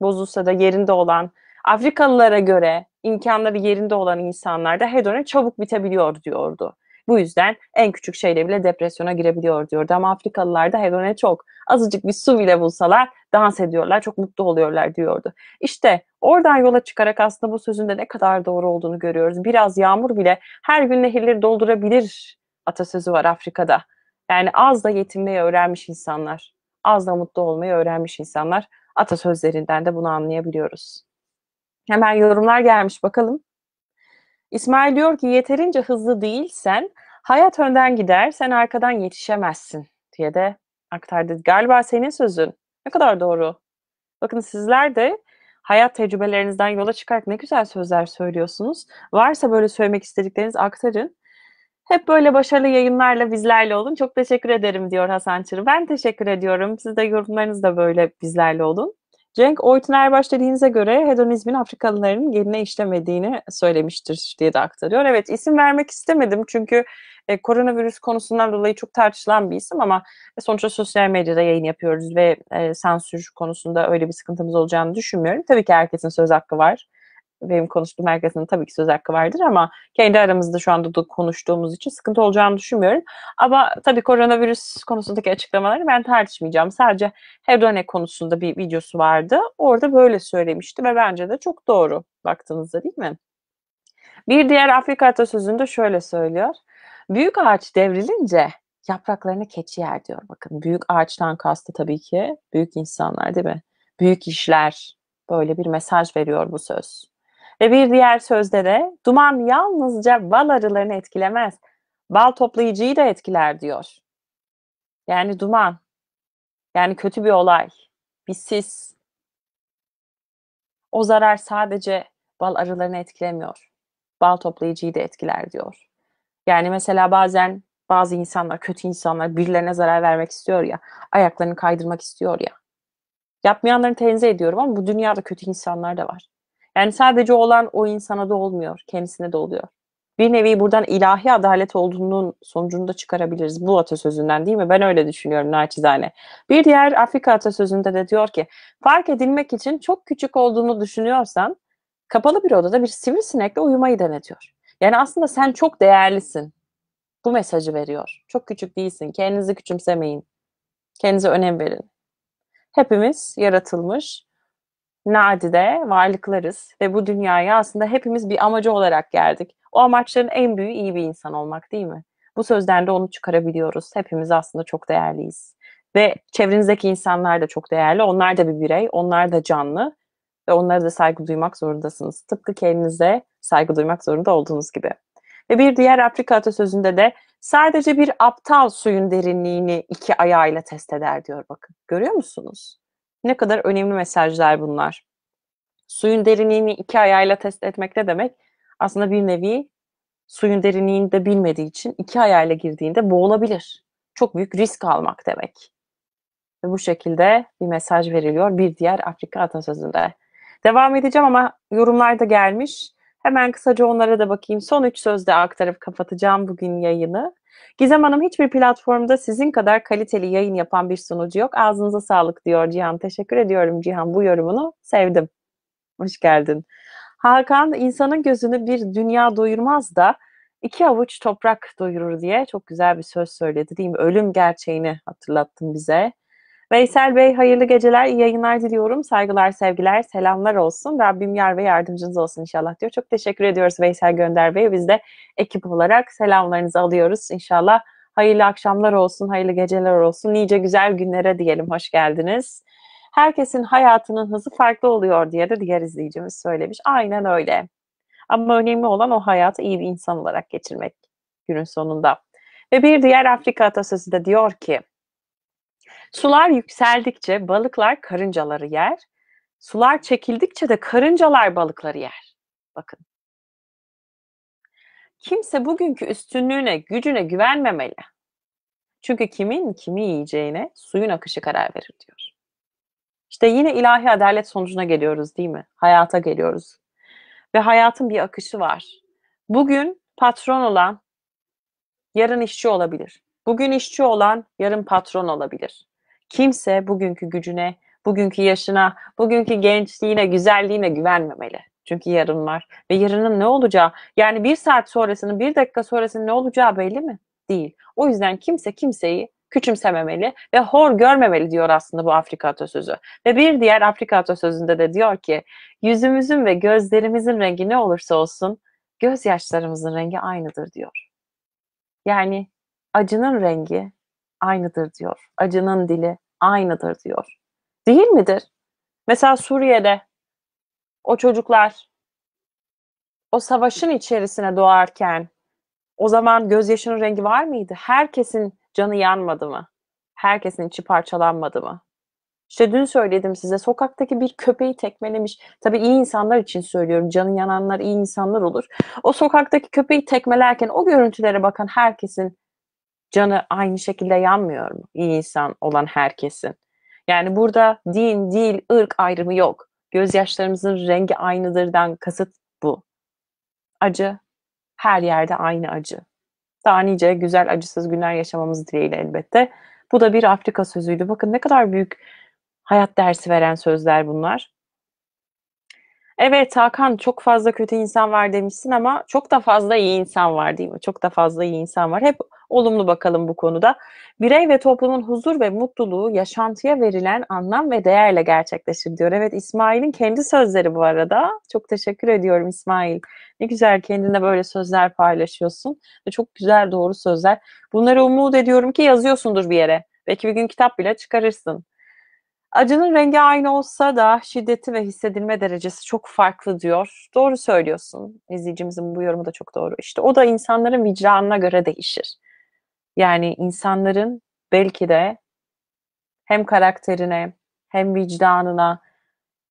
bozulsa da yerinde olan, Afrikalılara göre imkanları yerinde olan insanlarda hedone çabuk bitebiliyor diyordu. Bu yüzden en küçük şeyle bile depresyona girebiliyor diyordu. Ama Afrikalılarda heroine çok. Azıcık bir su bile bulsalar dans ediyorlar, çok mutlu oluyorlar diyordu. İşte oradan yola çıkarak aslında bu sözün de ne kadar doğru olduğunu görüyoruz. Biraz yağmur bile her gün nehirleri doldurabilir atasözü var Afrika'da. Yani az da yetinmeyi öğrenmiş insanlar, az da mutlu olmayı öğrenmiş insanlar atasözlerinden de bunu anlayabiliyoruz. Hemen yorumlar gelmiş bakalım. İsmail diyor ki yeterince hızlı değilsen hayat önden gider, sen arkadan yetişemezsin diye de aktardı. Galiba senin sözün. Ne kadar doğru. Bakın sizler de hayat tecrübelerinizden yola çıkarak ne güzel sözler söylüyorsunuz. Varsa böyle söylemek istedikleriniz aktarın. Hep böyle başarılı yayınlarla bizlerle olun. Çok teşekkür ederim diyor Hasan Çırı. Ben teşekkür ediyorum. Siz de yorumlarınız da böyle bizlerle olun. Cenk Oytun Erbaş dediğinize göre hedonizmin Afrikalıların geline işlemediğini söylemiştir diye de aktarıyor. Evet isim vermek istemedim çünkü e, koronavirüs konusundan dolayı çok tartışılan bir isim ama e, sonuçta sosyal medyada yayın yapıyoruz ve e, sansür konusunda öyle bir sıkıntımız olacağını düşünmüyorum. Tabii ki herkesin söz hakkı var benim konuştuğum herkesin tabii ki söz hakkı vardır ama kendi aramızda şu anda da konuştuğumuz için sıkıntı olacağını düşünmüyorum. Ama tabii koronavirüs konusundaki açıklamaları ben tartışmayacağım. Sadece Hedone konusunda bir videosu vardı. Orada böyle söylemişti ve bence de çok doğru baktığınızda değil mi? Bir diğer Afrika atasözünde şöyle söylüyor. Büyük ağaç devrilince yapraklarını keçi yer diyor. Bakın büyük ağaçtan kastı tabii ki büyük insanlar değil mi? Büyük işler. Böyle bir mesaj veriyor bu söz. Ve bir diğer sözde de duman yalnızca bal arılarını etkilemez, bal toplayıcıyı da etkiler diyor. Yani duman, yani kötü bir olay, bir sis. O zarar sadece bal arılarını etkilemiyor, bal toplayıcıyı da etkiler diyor. Yani mesela bazen bazı insanlar, kötü insanlar birilerine zarar vermek istiyor ya, ayaklarını kaydırmak istiyor ya. Yapmayanları tenzih ediyorum ama bu dünyada kötü insanlar da var. Yani sadece olan o insana da olmuyor, kendisine de oluyor. Bir nevi buradan ilahi adalet olduğunun sonucunu da çıkarabiliriz bu atasözünden değil mi? Ben öyle düşünüyorum naçizane. Bir diğer Afrika atasözünde de diyor ki fark edilmek için çok küçük olduğunu düşünüyorsan kapalı bir odada bir sivrisinekle uyumayı denetiyor. Yani aslında sen çok değerlisin. Bu mesajı veriyor. Çok küçük değilsin. Kendinizi küçümsemeyin. Kendinize önem verin. Hepimiz yaratılmış nadide varlıklarız ve bu dünyaya aslında hepimiz bir amacı olarak geldik. O amaçların en büyüğü iyi bir insan olmak değil mi? Bu sözden de onu çıkarabiliyoruz. Hepimiz aslında çok değerliyiz. Ve çevrenizdeki insanlar da çok değerli. Onlar da bir birey, onlar da canlı ve onlara da saygı duymak zorundasınız. Tıpkı kendinize saygı duymak zorunda olduğunuz gibi. Ve bir diğer Afrika atasözünde de sadece bir aptal suyun derinliğini iki ayağıyla test eder diyor bakın. Görüyor musunuz? Ne kadar önemli mesajlar bunlar. Suyun derinliğini iki ayağıyla test etmek ne demek? Aslında bir nevi suyun derinliğini de bilmediği için iki ayağıyla girdiğinde boğulabilir. Çok büyük risk almak demek. Ve bu şekilde bir mesaj veriliyor bir diğer Afrika atasözünde. Devam edeceğim ama yorumlar da gelmiş. Hemen kısaca onlara da bakayım. Son üç sözde aktarıp kapatacağım bugün yayını. Gizem Hanım hiçbir platformda sizin kadar kaliteli yayın yapan bir sunucu yok. Ağzınıza sağlık diyor Cihan. Teşekkür ediyorum Cihan bu yorumunu sevdim. Hoş geldin. Hakan insanın gözünü bir dünya doyurmaz da iki avuç toprak doyurur diye çok güzel bir söz söyledi değil mi? Ölüm gerçeğini hatırlattın bize. Veysel Bey hayırlı geceler, iyi yayınlar diliyorum. Saygılar, sevgiler, selamlar olsun. Rabbim yar ve yardımcınız olsun inşallah diyor. Çok teşekkür ediyoruz Veysel Gönder Bey. Biz de ekip olarak selamlarınızı alıyoruz inşallah. Hayırlı akşamlar olsun, hayırlı geceler olsun. Nice güzel günlere diyelim hoş geldiniz. Herkesin hayatının hızı farklı oluyor diye de diğer izleyicimiz söylemiş. Aynen öyle. Ama önemli olan o hayatı iyi bir insan olarak geçirmek günün sonunda. Ve bir diğer Afrika atasözü de diyor ki Sular yükseldikçe balıklar karıncaları yer. Sular çekildikçe de karıncalar balıkları yer. Bakın. Kimse bugünkü üstünlüğüne, gücüne güvenmemeli. Çünkü kimin kimi yiyeceğine suyun akışı karar verir diyor. İşte yine ilahi adalet sonucuna geliyoruz değil mi? Hayata geliyoruz. Ve hayatın bir akışı var. Bugün patron olan yarın işçi olabilir. Bugün işçi olan yarın patron olabilir. Kimse bugünkü gücüne, bugünkü yaşına, bugünkü gençliğine, güzelliğine güvenmemeli. Çünkü yarın var ve yarının ne olacağı yani bir saat sonrasının bir dakika sonrasının ne olacağı belli mi? Değil. O yüzden kimse kimseyi küçümsememeli ve hor görmemeli diyor aslında bu Afrika atasözü. Ve bir diğer Afrika atasözünde de diyor ki yüzümüzün ve gözlerimizin rengi ne olursa olsun gözyaşlarımızın rengi aynıdır diyor. Yani acının rengi aynıdır diyor. Acının dili aynıdır diyor. Değil midir? Mesela Suriye'de o çocuklar o savaşın içerisine doğarken o zaman gözyaşının rengi var mıydı? Herkesin canı yanmadı mı? Herkesin içi parçalanmadı mı? İşte dün söyledim size sokaktaki bir köpeği tekmelemiş. Tabii iyi insanlar için söylüyorum. Canı yananlar iyi insanlar olur. O sokaktaki köpeği tekmelerken o görüntülere bakan herkesin canı aynı şekilde yanmıyor mu? İyi insan olan herkesin. Yani burada din, dil, ırk ayrımı yok. Gözyaşlarımızın rengi aynıdırdan kasıt bu. Acı her yerde aynı acı. Daha nice güzel acısız günler yaşamamız dileğiyle elbette. Bu da bir Afrika sözüydü. Bakın ne kadar büyük hayat dersi veren sözler bunlar. Evet Hakan çok fazla kötü insan var demişsin ama çok da fazla iyi insan var değil mi? Çok da fazla iyi insan var. Hep olumlu bakalım bu konuda. Birey ve toplumun huzur ve mutluluğu yaşantıya verilen anlam ve değerle gerçekleşir diyor. Evet İsmail'in kendi sözleri bu arada. Çok teşekkür ediyorum İsmail. Ne güzel kendine böyle sözler paylaşıyorsun. Ve çok güzel doğru sözler. Bunları umut ediyorum ki yazıyorsundur bir yere. Belki bir gün kitap bile çıkarırsın. Acının rengi aynı olsa da şiddeti ve hissedilme derecesi çok farklı diyor. Doğru söylüyorsun. İzleyicimizin bu yorumu da çok doğru. İşte o da insanların vicdanına göre değişir. Yani insanların belki de hem karakterine hem vicdanına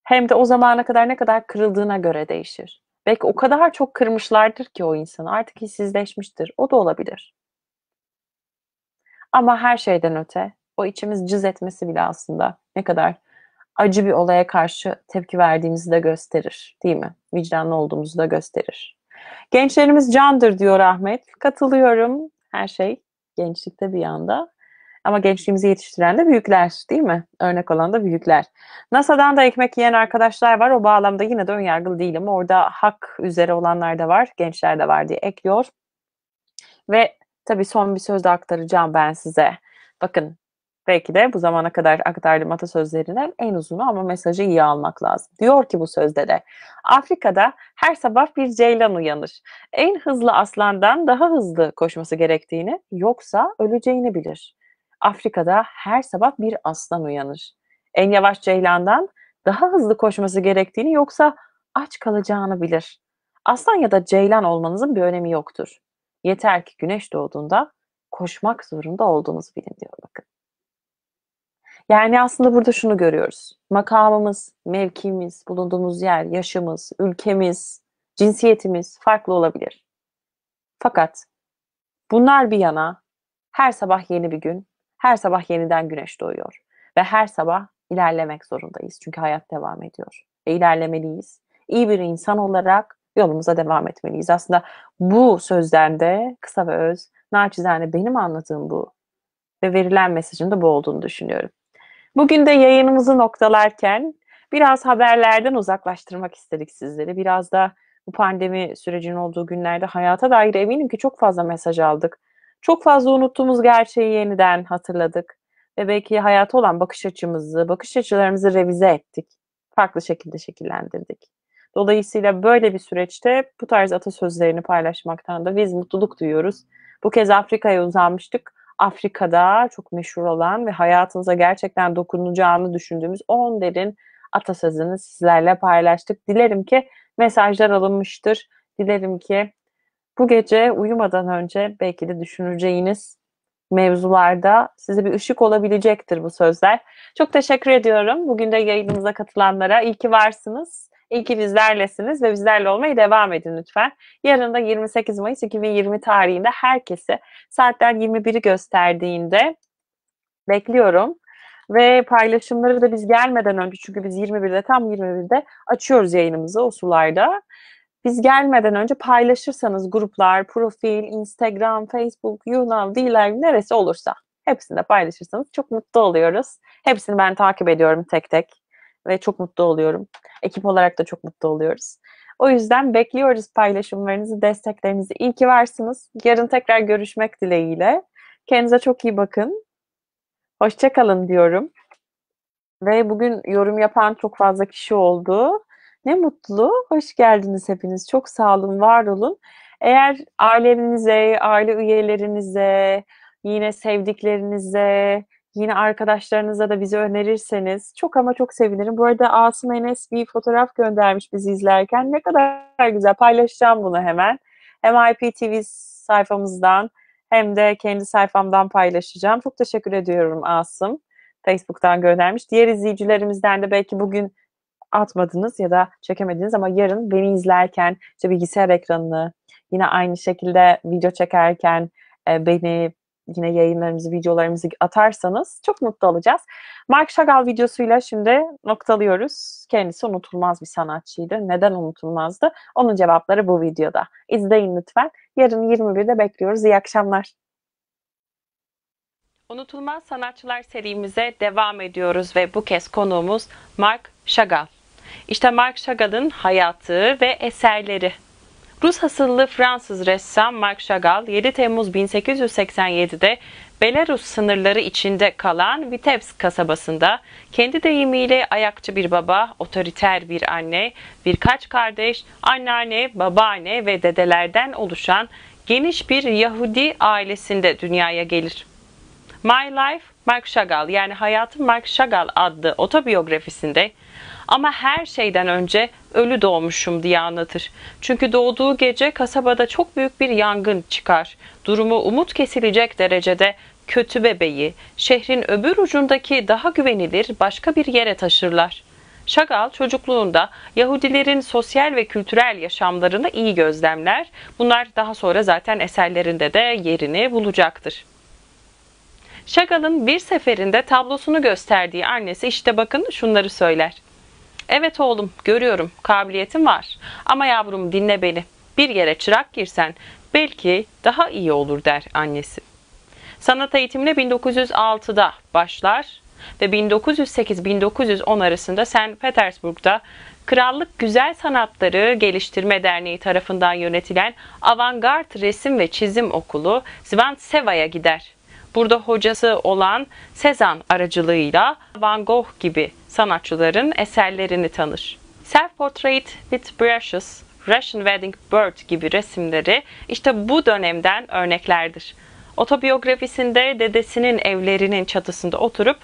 hem de o zamana kadar ne kadar kırıldığına göre değişir. Belki o kadar çok kırmışlardır ki o insanı artık hissizleşmiştir. O da olabilir. Ama her şeyden öte o içimiz cız etmesi bile aslında ne kadar acı bir olaya karşı tepki verdiğimizi de gösterir değil mi? Vicdanlı olduğumuzu da gösterir. Gençlerimiz candır diyor Ahmet. Katılıyorum. Her şey gençlikte bir yanda. Ama gençliğimizi yetiştiren de büyükler değil mi? Örnek olan da büyükler. NASA'dan da ekmek yiyen arkadaşlar var. O bağlamda yine de önyargılı değilim. Orada hak üzere olanlar da var. Gençler de var diye ekliyor. Ve tabii son bir söz de aktaracağım ben size. Bakın Belki de bu zamana kadar aktardığım atasözlerinden en uzunu ama mesajı iyi almak lazım. Diyor ki bu sözde de, Afrika'da her sabah bir ceylan uyanır. En hızlı aslandan daha hızlı koşması gerektiğini, yoksa öleceğini bilir. Afrika'da her sabah bir aslan uyanır. En yavaş ceylandan daha hızlı koşması gerektiğini, yoksa aç kalacağını bilir. Aslan ya da ceylan olmanızın bir önemi yoktur. Yeter ki güneş doğduğunda koşmak zorunda olduğunuzu bilin diyor bakın. Yani aslında burada şunu görüyoruz. Makamımız, mevkimiz, bulunduğumuz yer, yaşımız, ülkemiz, cinsiyetimiz farklı olabilir. Fakat bunlar bir yana her sabah yeni bir gün, her sabah yeniden güneş doğuyor ve her sabah ilerlemek zorundayız. Çünkü hayat devam ediyor ve ilerlemeliyiz. İyi bir insan olarak yolumuza devam etmeliyiz. Aslında bu sözden de kısa ve öz, naçizane benim anlattığım bu ve verilen mesajın da bu olduğunu düşünüyorum. Bugün de yayınımızı noktalarken biraz haberlerden uzaklaştırmak istedik sizleri. Biraz da bu pandemi sürecinin olduğu günlerde hayata dair eminim ki çok fazla mesaj aldık. Çok fazla unuttuğumuz gerçeği yeniden hatırladık ve belki hayata olan bakış açımızı, bakış açılarımızı revize ettik. Farklı şekilde şekillendirdik. Dolayısıyla böyle bir süreçte bu tarz atasözlerini paylaşmaktan da biz mutluluk duyuyoruz. Bu kez Afrika'ya uzanmıştık. Afrika'da çok meşhur olan ve hayatınıza gerçekten dokunacağını düşündüğümüz 10 derin atasözünü sizlerle paylaştık. Dilerim ki mesajlar alınmıştır. Dilerim ki bu gece uyumadan önce belki de düşüneceğiniz mevzularda size bir ışık olabilecektir bu sözler. Çok teşekkür ediyorum. Bugün de yayınımıza katılanlara İyi ki varsınız. İyi ki bizlerlesiniz ve bizlerle olmayı devam edin lütfen. Yarın da 28 Mayıs 2020 tarihinde herkesi saatler 21'i gösterdiğinde bekliyorum. Ve paylaşımları da biz gelmeden önce çünkü biz 21'de tam 21'de açıyoruz yayınımızı o sularda. Biz gelmeden önce paylaşırsanız gruplar, profil, Instagram, Facebook, YouNow, d neresi olursa hepsinde paylaşırsanız çok mutlu oluyoruz. Hepsini ben takip ediyorum tek tek ve çok mutlu oluyorum. Ekip olarak da çok mutlu oluyoruz. O yüzden bekliyoruz paylaşımlarınızı, desteklerinizi. İyi ki varsınız. Yarın tekrar görüşmek dileğiyle. Kendinize çok iyi bakın. Hoşçakalın diyorum. Ve bugün yorum yapan çok fazla kişi oldu. Ne mutlu. Hoş geldiniz hepiniz. Çok sağ olun, var olun. Eğer ailenize, aile üyelerinize, yine sevdiklerinize, yine arkadaşlarınıza da bizi önerirseniz çok ama çok sevinirim. Bu arada Asım Enes bir fotoğraf göndermiş bizi izlerken. Ne kadar güzel paylaşacağım bunu hemen. Hem IPTV sayfamızdan hem de kendi sayfamdan paylaşacağım. Çok teşekkür ediyorum Asım. Facebook'tan göndermiş. Diğer izleyicilerimizden de belki bugün atmadınız ya da çekemediniz ama yarın beni izlerken işte bilgisayar ekranını yine aynı şekilde video çekerken e, beni yine yayınlarımızı, videolarımızı atarsanız çok mutlu olacağız. Mark Chagall videosuyla şimdi noktalıyoruz. Kendisi unutulmaz bir sanatçıydı. Neden unutulmazdı? Onun cevapları bu videoda. İzleyin lütfen. Yarın 21'de bekliyoruz. İyi akşamlar. Unutulmaz Sanatçılar serimize devam ediyoruz ve bu kez konuğumuz Mark Chagall. İşte Mark Chagall'ın hayatı ve eserleri Rus asıllı Fransız ressam Marc Chagall 7 Temmuz 1887'de Belarus sınırları içinde kalan Vitebsk kasabasında kendi deyimiyle ayakçı bir baba, otoriter bir anne, birkaç kardeş, anneanne, babaanne ve dedelerden oluşan geniş bir Yahudi ailesinde dünyaya gelir. My Life Marc Chagall yani Hayatım Marc Chagall adlı otobiyografisinde ama her şeyden önce ölü doğmuşum diye anlatır. Çünkü doğduğu gece kasabada çok büyük bir yangın çıkar. Durumu umut kesilecek derecede kötü bebeği şehrin öbür ucundaki daha güvenilir başka bir yere taşırlar. Şagal çocukluğunda Yahudilerin sosyal ve kültürel yaşamlarını iyi gözlemler. Bunlar daha sonra zaten eserlerinde de yerini bulacaktır. Şagal'ın bir seferinde tablosunu gösterdiği annesi işte bakın şunları söyler. Evet oğlum görüyorum kabiliyetin var ama yavrum dinle beni. Bir yere çırak girsen belki daha iyi olur der annesi. Sanat eğitimine 1906'da başlar ve 1908-1910 arasında St. Petersburg'da Krallık Güzel Sanatları Geliştirme Derneği tarafından yönetilen Avantgard Resim ve Çizim Okulu Svanseva'ya gider. Burada hocası olan Sezan aracılığıyla Van Gogh gibi sanatçıların eserlerini tanır. Self Portrait with Brushes, Russian Wedding Bird gibi resimleri işte bu dönemden örneklerdir. Otobiyografisinde dedesinin evlerinin çatısında oturup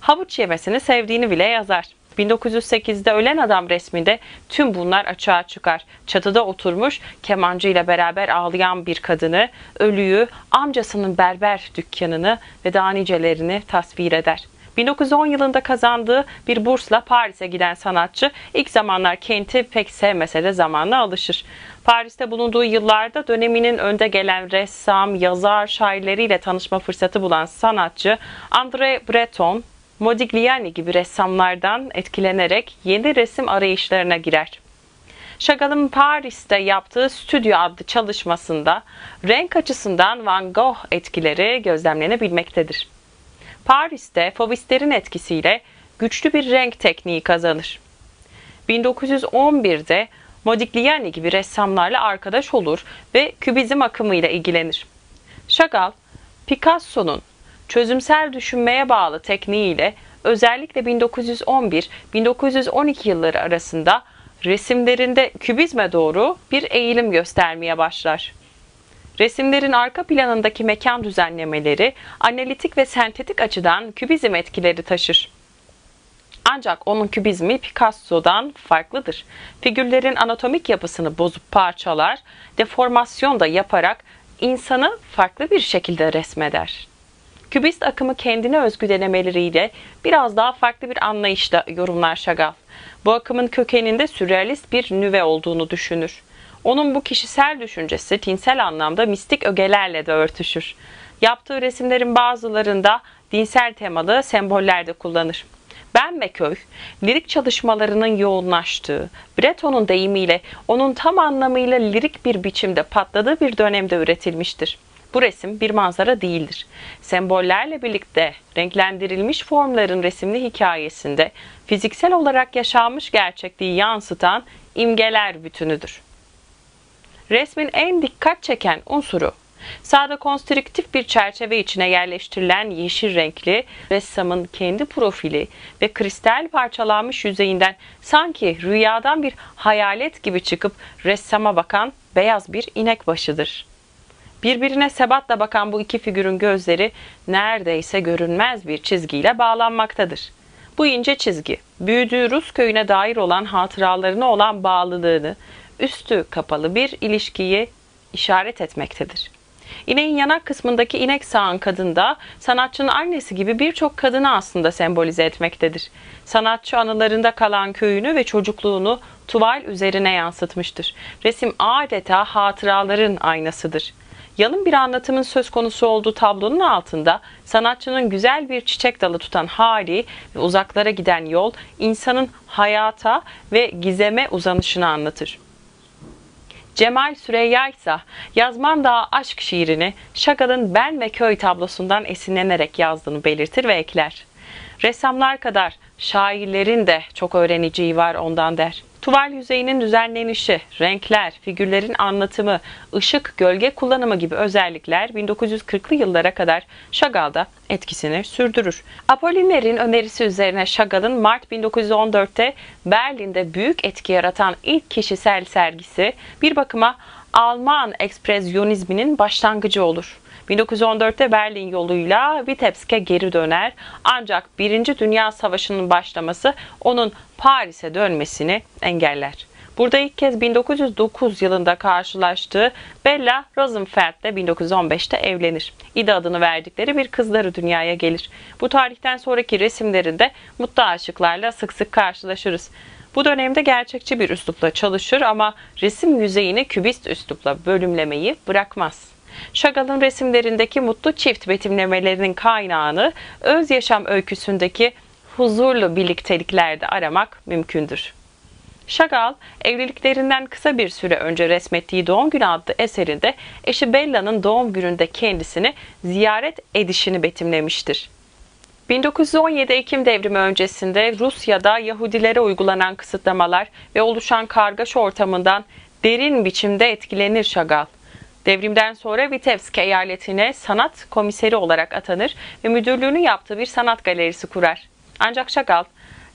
havuç yemesini sevdiğini bile yazar. 1908'de Ölen Adam resminde tüm bunlar açığa çıkar. Çatıda oturmuş kemancı ile beraber ağlayan bir kadını, ölüyü, amcasının berber dükkanını ve daha tasvir eder. 1910 yılında kazandığı bir bursla Paris'e giden sanatçı ilk zamanlar kenti pek sevmese de zamanla alışır. Paris'te bulunduğu yıllarda döneminin önde gelen ressam, yazar, şairleriyle tanışma fırsatı bulan sanatçı André Breton, Modigliani gibi ressamlardan etkilenerek yeni resim arayışlarına girer. Chagall'ın Paris'te yaptığı Stüdyo adlı çalışmasında renk açısından Van Gogh etkileri gözlemlenebilmektedir. Paris'te favislerin etkisiyle güçlü bir renk tekniği kazanır. 1911'de Modigliani gibi ressamlarla arkadaş olur ve kübizm akımıyla ilgilenir. Chagall, Picasso'nun çözümsel düşünmeye bağlı tekniğiyle özellikle 1911-1912 yılları arasında resimlerinde kübizme doğru bir eğilim göstermeye başlar. Resimlerin arka planındaki mekan düzenlemeleri analitik ve sentetik açıdan kübizm etkileri taşır. Ancak onun kübizmi Picasso'dan farklıdır. Figürlerin anatomik yapısını bozup parçalar, deformasyon da yaparak insanı farklı bir şekilde resmeder. Kübist akımı kendine özgü denemeleriyle biraz daha farklı bir anlayışla yorumlar Şagal. Bu akımın kökeninde sürrealist bir nüve olduğunu düşünür. Onun bu kişisel düşüncesi tinsel anlamda mistik ögelerle de örtüşür. Yaptığı resimlerin bazılarında dinsel temalı semboller de kullanır. Ben ve köy, lirik çalışmalarının yoğunlaştığı, Breton'un deyimiyle onun tam anlamıyla lirik bir biçimde patladığı bir dönemde üretilmiştir. Bu resim bir manzara değildir. Sembollerle birlikte renklendirilmiş formların resimli hikayesinde fiziksel olarak yaşanmış gerçekliği yansıtan imgeler bütünüdür. Resmin en dikkat çeken unsuru Sağda konstriktif bir çerçeve içine yerleştirilen yeşil renkli ressamın kendi profili ve kristal parçalanmış yüzeyinden sanki rüyadan bir hayalet gibi çıkıp ressama bakan beyaz bir inek başıdır. Birbirine sebatla bakan bu iki figürün gözleri neredeyse görünmez bir çizgiyle bağlanmaktadır. Bu ince çizgi, büyüdüğü Rus köyüne dair olan hatıralarına olan bağlılığını üstü kapalı bir ilişkiyi işaret etmektedir. İneğin yanak kısmındaki inek sağan kadın da sanatçının annesi gibi birçok kadını aslında sembolize etmektedir. Sanatçı anılarında kalan köyünü ve çocukluğunu tuval üzerine yansıtmıştır. Resim adeta hatıraların aynasıdır. Yalın bir anlatımın söz konusu olduğu tablonun altında sanatçının güzel bir çiçek dalı tutan hali ve uzaklara giden yol insanın hayata ve gizeme uzanışını anlatır. Cemal Süreyya ise Yazmam Dağı aşk şiirini şakalın Ben ve Köy tablosundan esinlenerek yazdığını belirtir ve ekler. Ressamlar kadar şairlerin de çok öğreniciyi var ondan der. Tuval yüzeyinin düzenlenişi, renkler, figürlerin anlatımı, ışık, gölge kullanımı gibi özellikler 1940'lı yıllara kadar Chagall'da etkisini sürdürür. Apollinair'in önerisi üzerine Chagall'ın Mart 1914'te Berlin'de büyük etki yaratan ilk kişisel sergisi bir bakıma Alman ekspresyonizminin başlangıcı olur. 1914'te Berlin yoluyla Vitebsk'e geri döner. Ancak 1. Dünya Savaşı'nın başlaması onun Paris'e dönmesini engeller. Burada ilk kez 1909 yılında karşılaştığı Bella Rosenfeld de 1915'te evlenir. İda adını verdikleri bir kızları dünyaya gelir. Bu tarihten sonraki resimlerinde mutlu aşıklarla sık sık karşılaşırız. Bu dönemde gerçekçi bir üslupla çalışır ama resim yüzeyini kübist üslupla bölümlemeyi bırakmaz. Şagal'ın resimlerindeki mutlu çift betimlemelerinin kaynağını öz yaşam öyküsündeki huzurlu birlikteliklerde aramak mümkündür. Chagall, evliliklerinden kısa bir süre önce resmettiği Doğum Günü adlı eserinde eşi Bella'nın doğum gününde kendisini ziyaret edişini betimlemiştir. 1917 Ekim devrimi öncesinde Rusya'da Yahudilere uygulanan kısıtlamalar ve oluşan kargaşa ortamından derin biçimde etkilenir Chagall. Devrimden sonra Vitebsk eyaletine sanat komiseri olarak atanır ve müdürlüğünü yaptığı bir sanat galerisi kurar. Ancak Şakal,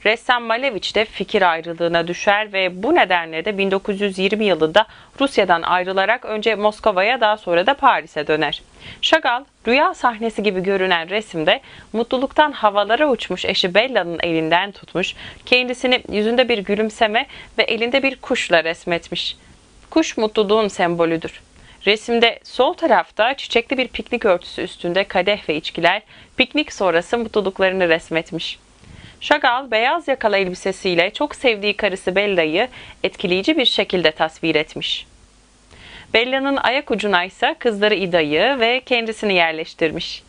ressam Malevich de fikir ayrılığına düşer ve bu nedenle de 1920 yılında Rusya'dan ayrılarak önce Moskova'ya daha sonra da Paris'e döner. Chagall, rüya sahnesi gibi görünen resimde mutluluktan havalara uçmuş eşi Bella'nın elinden tutmuş, kendisini yüzünde bir gülümseme ve elinde bir kuşla resmetmiş. Kuş mutluluğun sembolüdür. Resimde sol tarafta çiçekli bir piknik örtüsü üstünde kadeh ve içkiler piknik sonrası mutluluklarını resmetmiş. Chagall beyaz yakalı elbisesiyle çok sevdiği karısı Bella'yı etkileyici bir şekilde tasvir etmiş. Bella'nın ayak ucuna ise kızları İda'yı ve kendisini yerleştirmiş.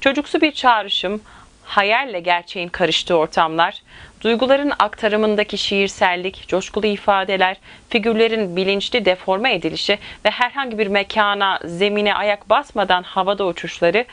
Çocuksu bir çağrışım, hayalle gerçeğin karıştığı ortamlar, Duyguların aktarımındaki şiirsellik, coşkulu ifadeler, figürlerin bilinçli deforme edilişi ve herhangi bir mekana, zemine ayak basmadan havada uçuşları,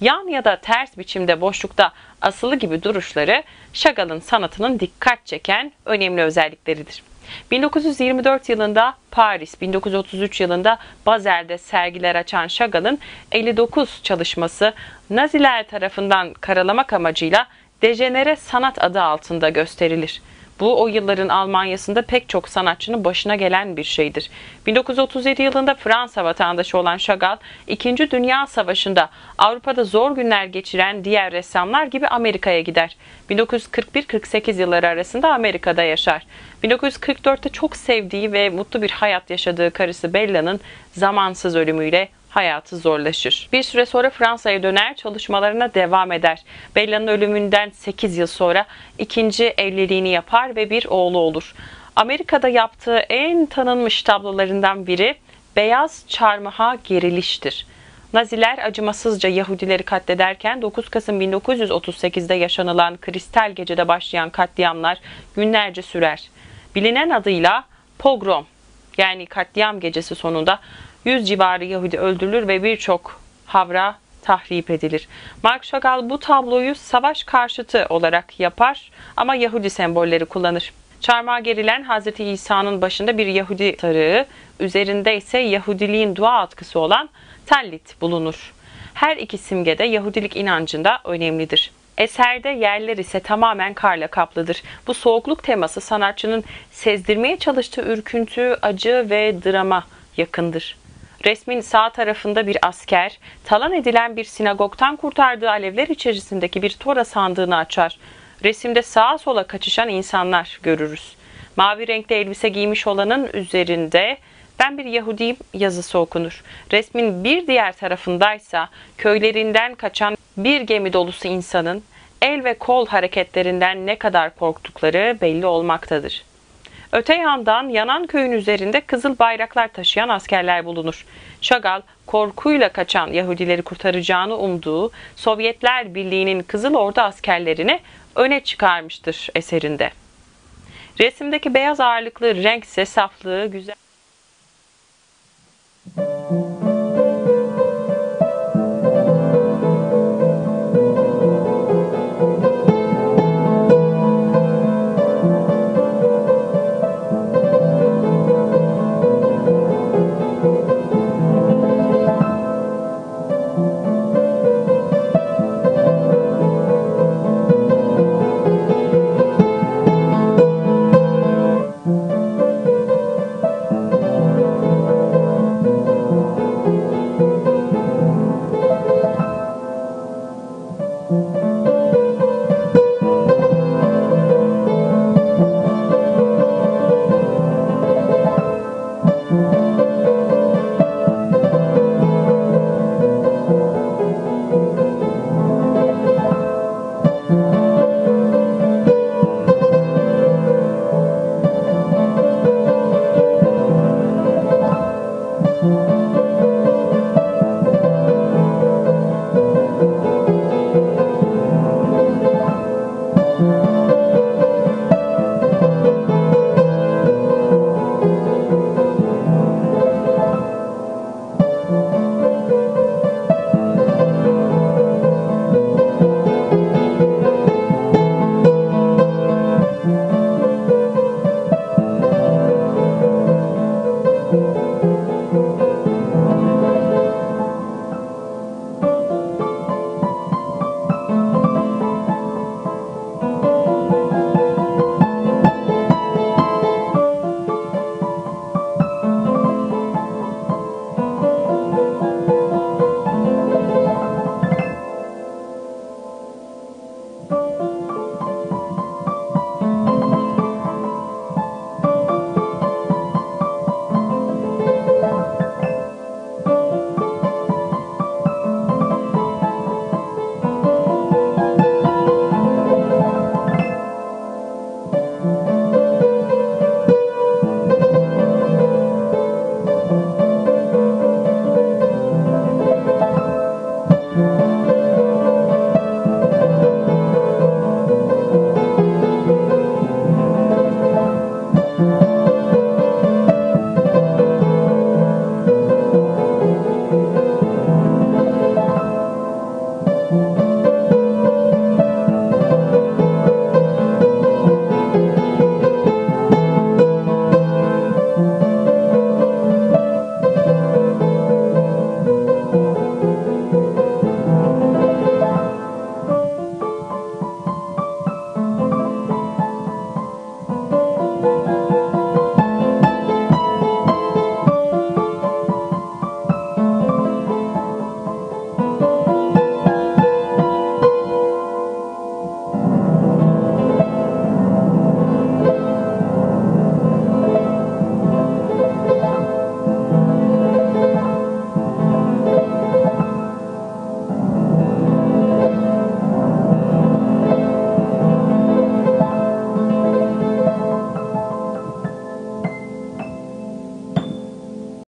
yan ya da ters biçimde boşlukta asılı gibi duruşları Chagall'ın sanatının dikkat çeken önemli özellikleridir. 1924 yılında Paris, 1933 yılında Bazel'de sergiler açan Chagall'ın 59 çalışması Naziler tarafından karalamak amacıyla dejenere sanat adı altında gösterilir. Bu o yılların Almanya'sında pek çok sanatçının başına gelen bir şeydir. 1937 yılında Fransa vatandaşı olan Chagall, 2. Dünya Savaşı'nda Avrupa'da zor günler geçiren diğer ressamlar gibi Amerika'ya gider. 1941-48 yılları arasında Amerika'da yaşar. 1944'te çok sevdiği ve mutlu bir hayat yaşadığı karısı Bella'nın zamansız ölümüyle hayatı zorlaşır. Bir süre sonra Fransa'ya döner, çalışmalarına devam eder. Bella'nın ölümünden 8 yıl sonra ikinci evliliğini yapar ve bir oğlu olur. Amerika'da yaptığı en tanınmış tablolarından biri Beyaz Çarmıha Geriliş'tir. Naziler acımasızca Yahudileri katlederken 9 Kasım 1938'de yaşanılan Kristal Gece'de başlayan katliamlar günlerce sürer. Bilinen adıyla pogrom yani katliam gecesi sonunda 100 civarı Yahudi öldürülür ve birçok havra tahrip edilir. Mark Chagall bu tabloyu savaş karşıtı olarak yapar ama Yahudi sembolleri kullanır. Çarmıha gerilen Hz. İsa'nın başında bir Yahudi tarığı, üzerinde ise Yahudiliğin dua atkısı olan tellit bulunur. Her iki simge de Yahudilik inancında önemlidir. Eserde yerler ise tamamen karla kaplıdır. Bu soğukluk teması sanatçının sezdirmeye çalıştığı ürküntü, acı ve drama yakındır. Resmin sağ tarafında bir asker, talan edilen bir sinagogtan kurtardığı alevler içerisindeki bir tora sandığını açar. Resimde sağa sola kaçışan insanlar görürüz. Mavi renkli elbise giymiş olanın üzerinde ben bir Yahudiyim yazısı okunur. Resmin bir diğer tarafındaysa köylerinden kaçan bir gemi dolusu insanın el ve kol hareketlerinden ne kadar korktukları belli olmaktadır. Öte yandan yanan köyün üzerinde kızıl bayraklar taşıyan askerler bulunur. Şagal korkuyla kaçan Yahudileri kurtaracağını umduğu Sovyetler Birliği'nin Kızıl Ordu askerlerini öne çıkarmıştır eserinde. Resimdeki beyaz ağırlıklı renk ise saflığı, güzel... Müzik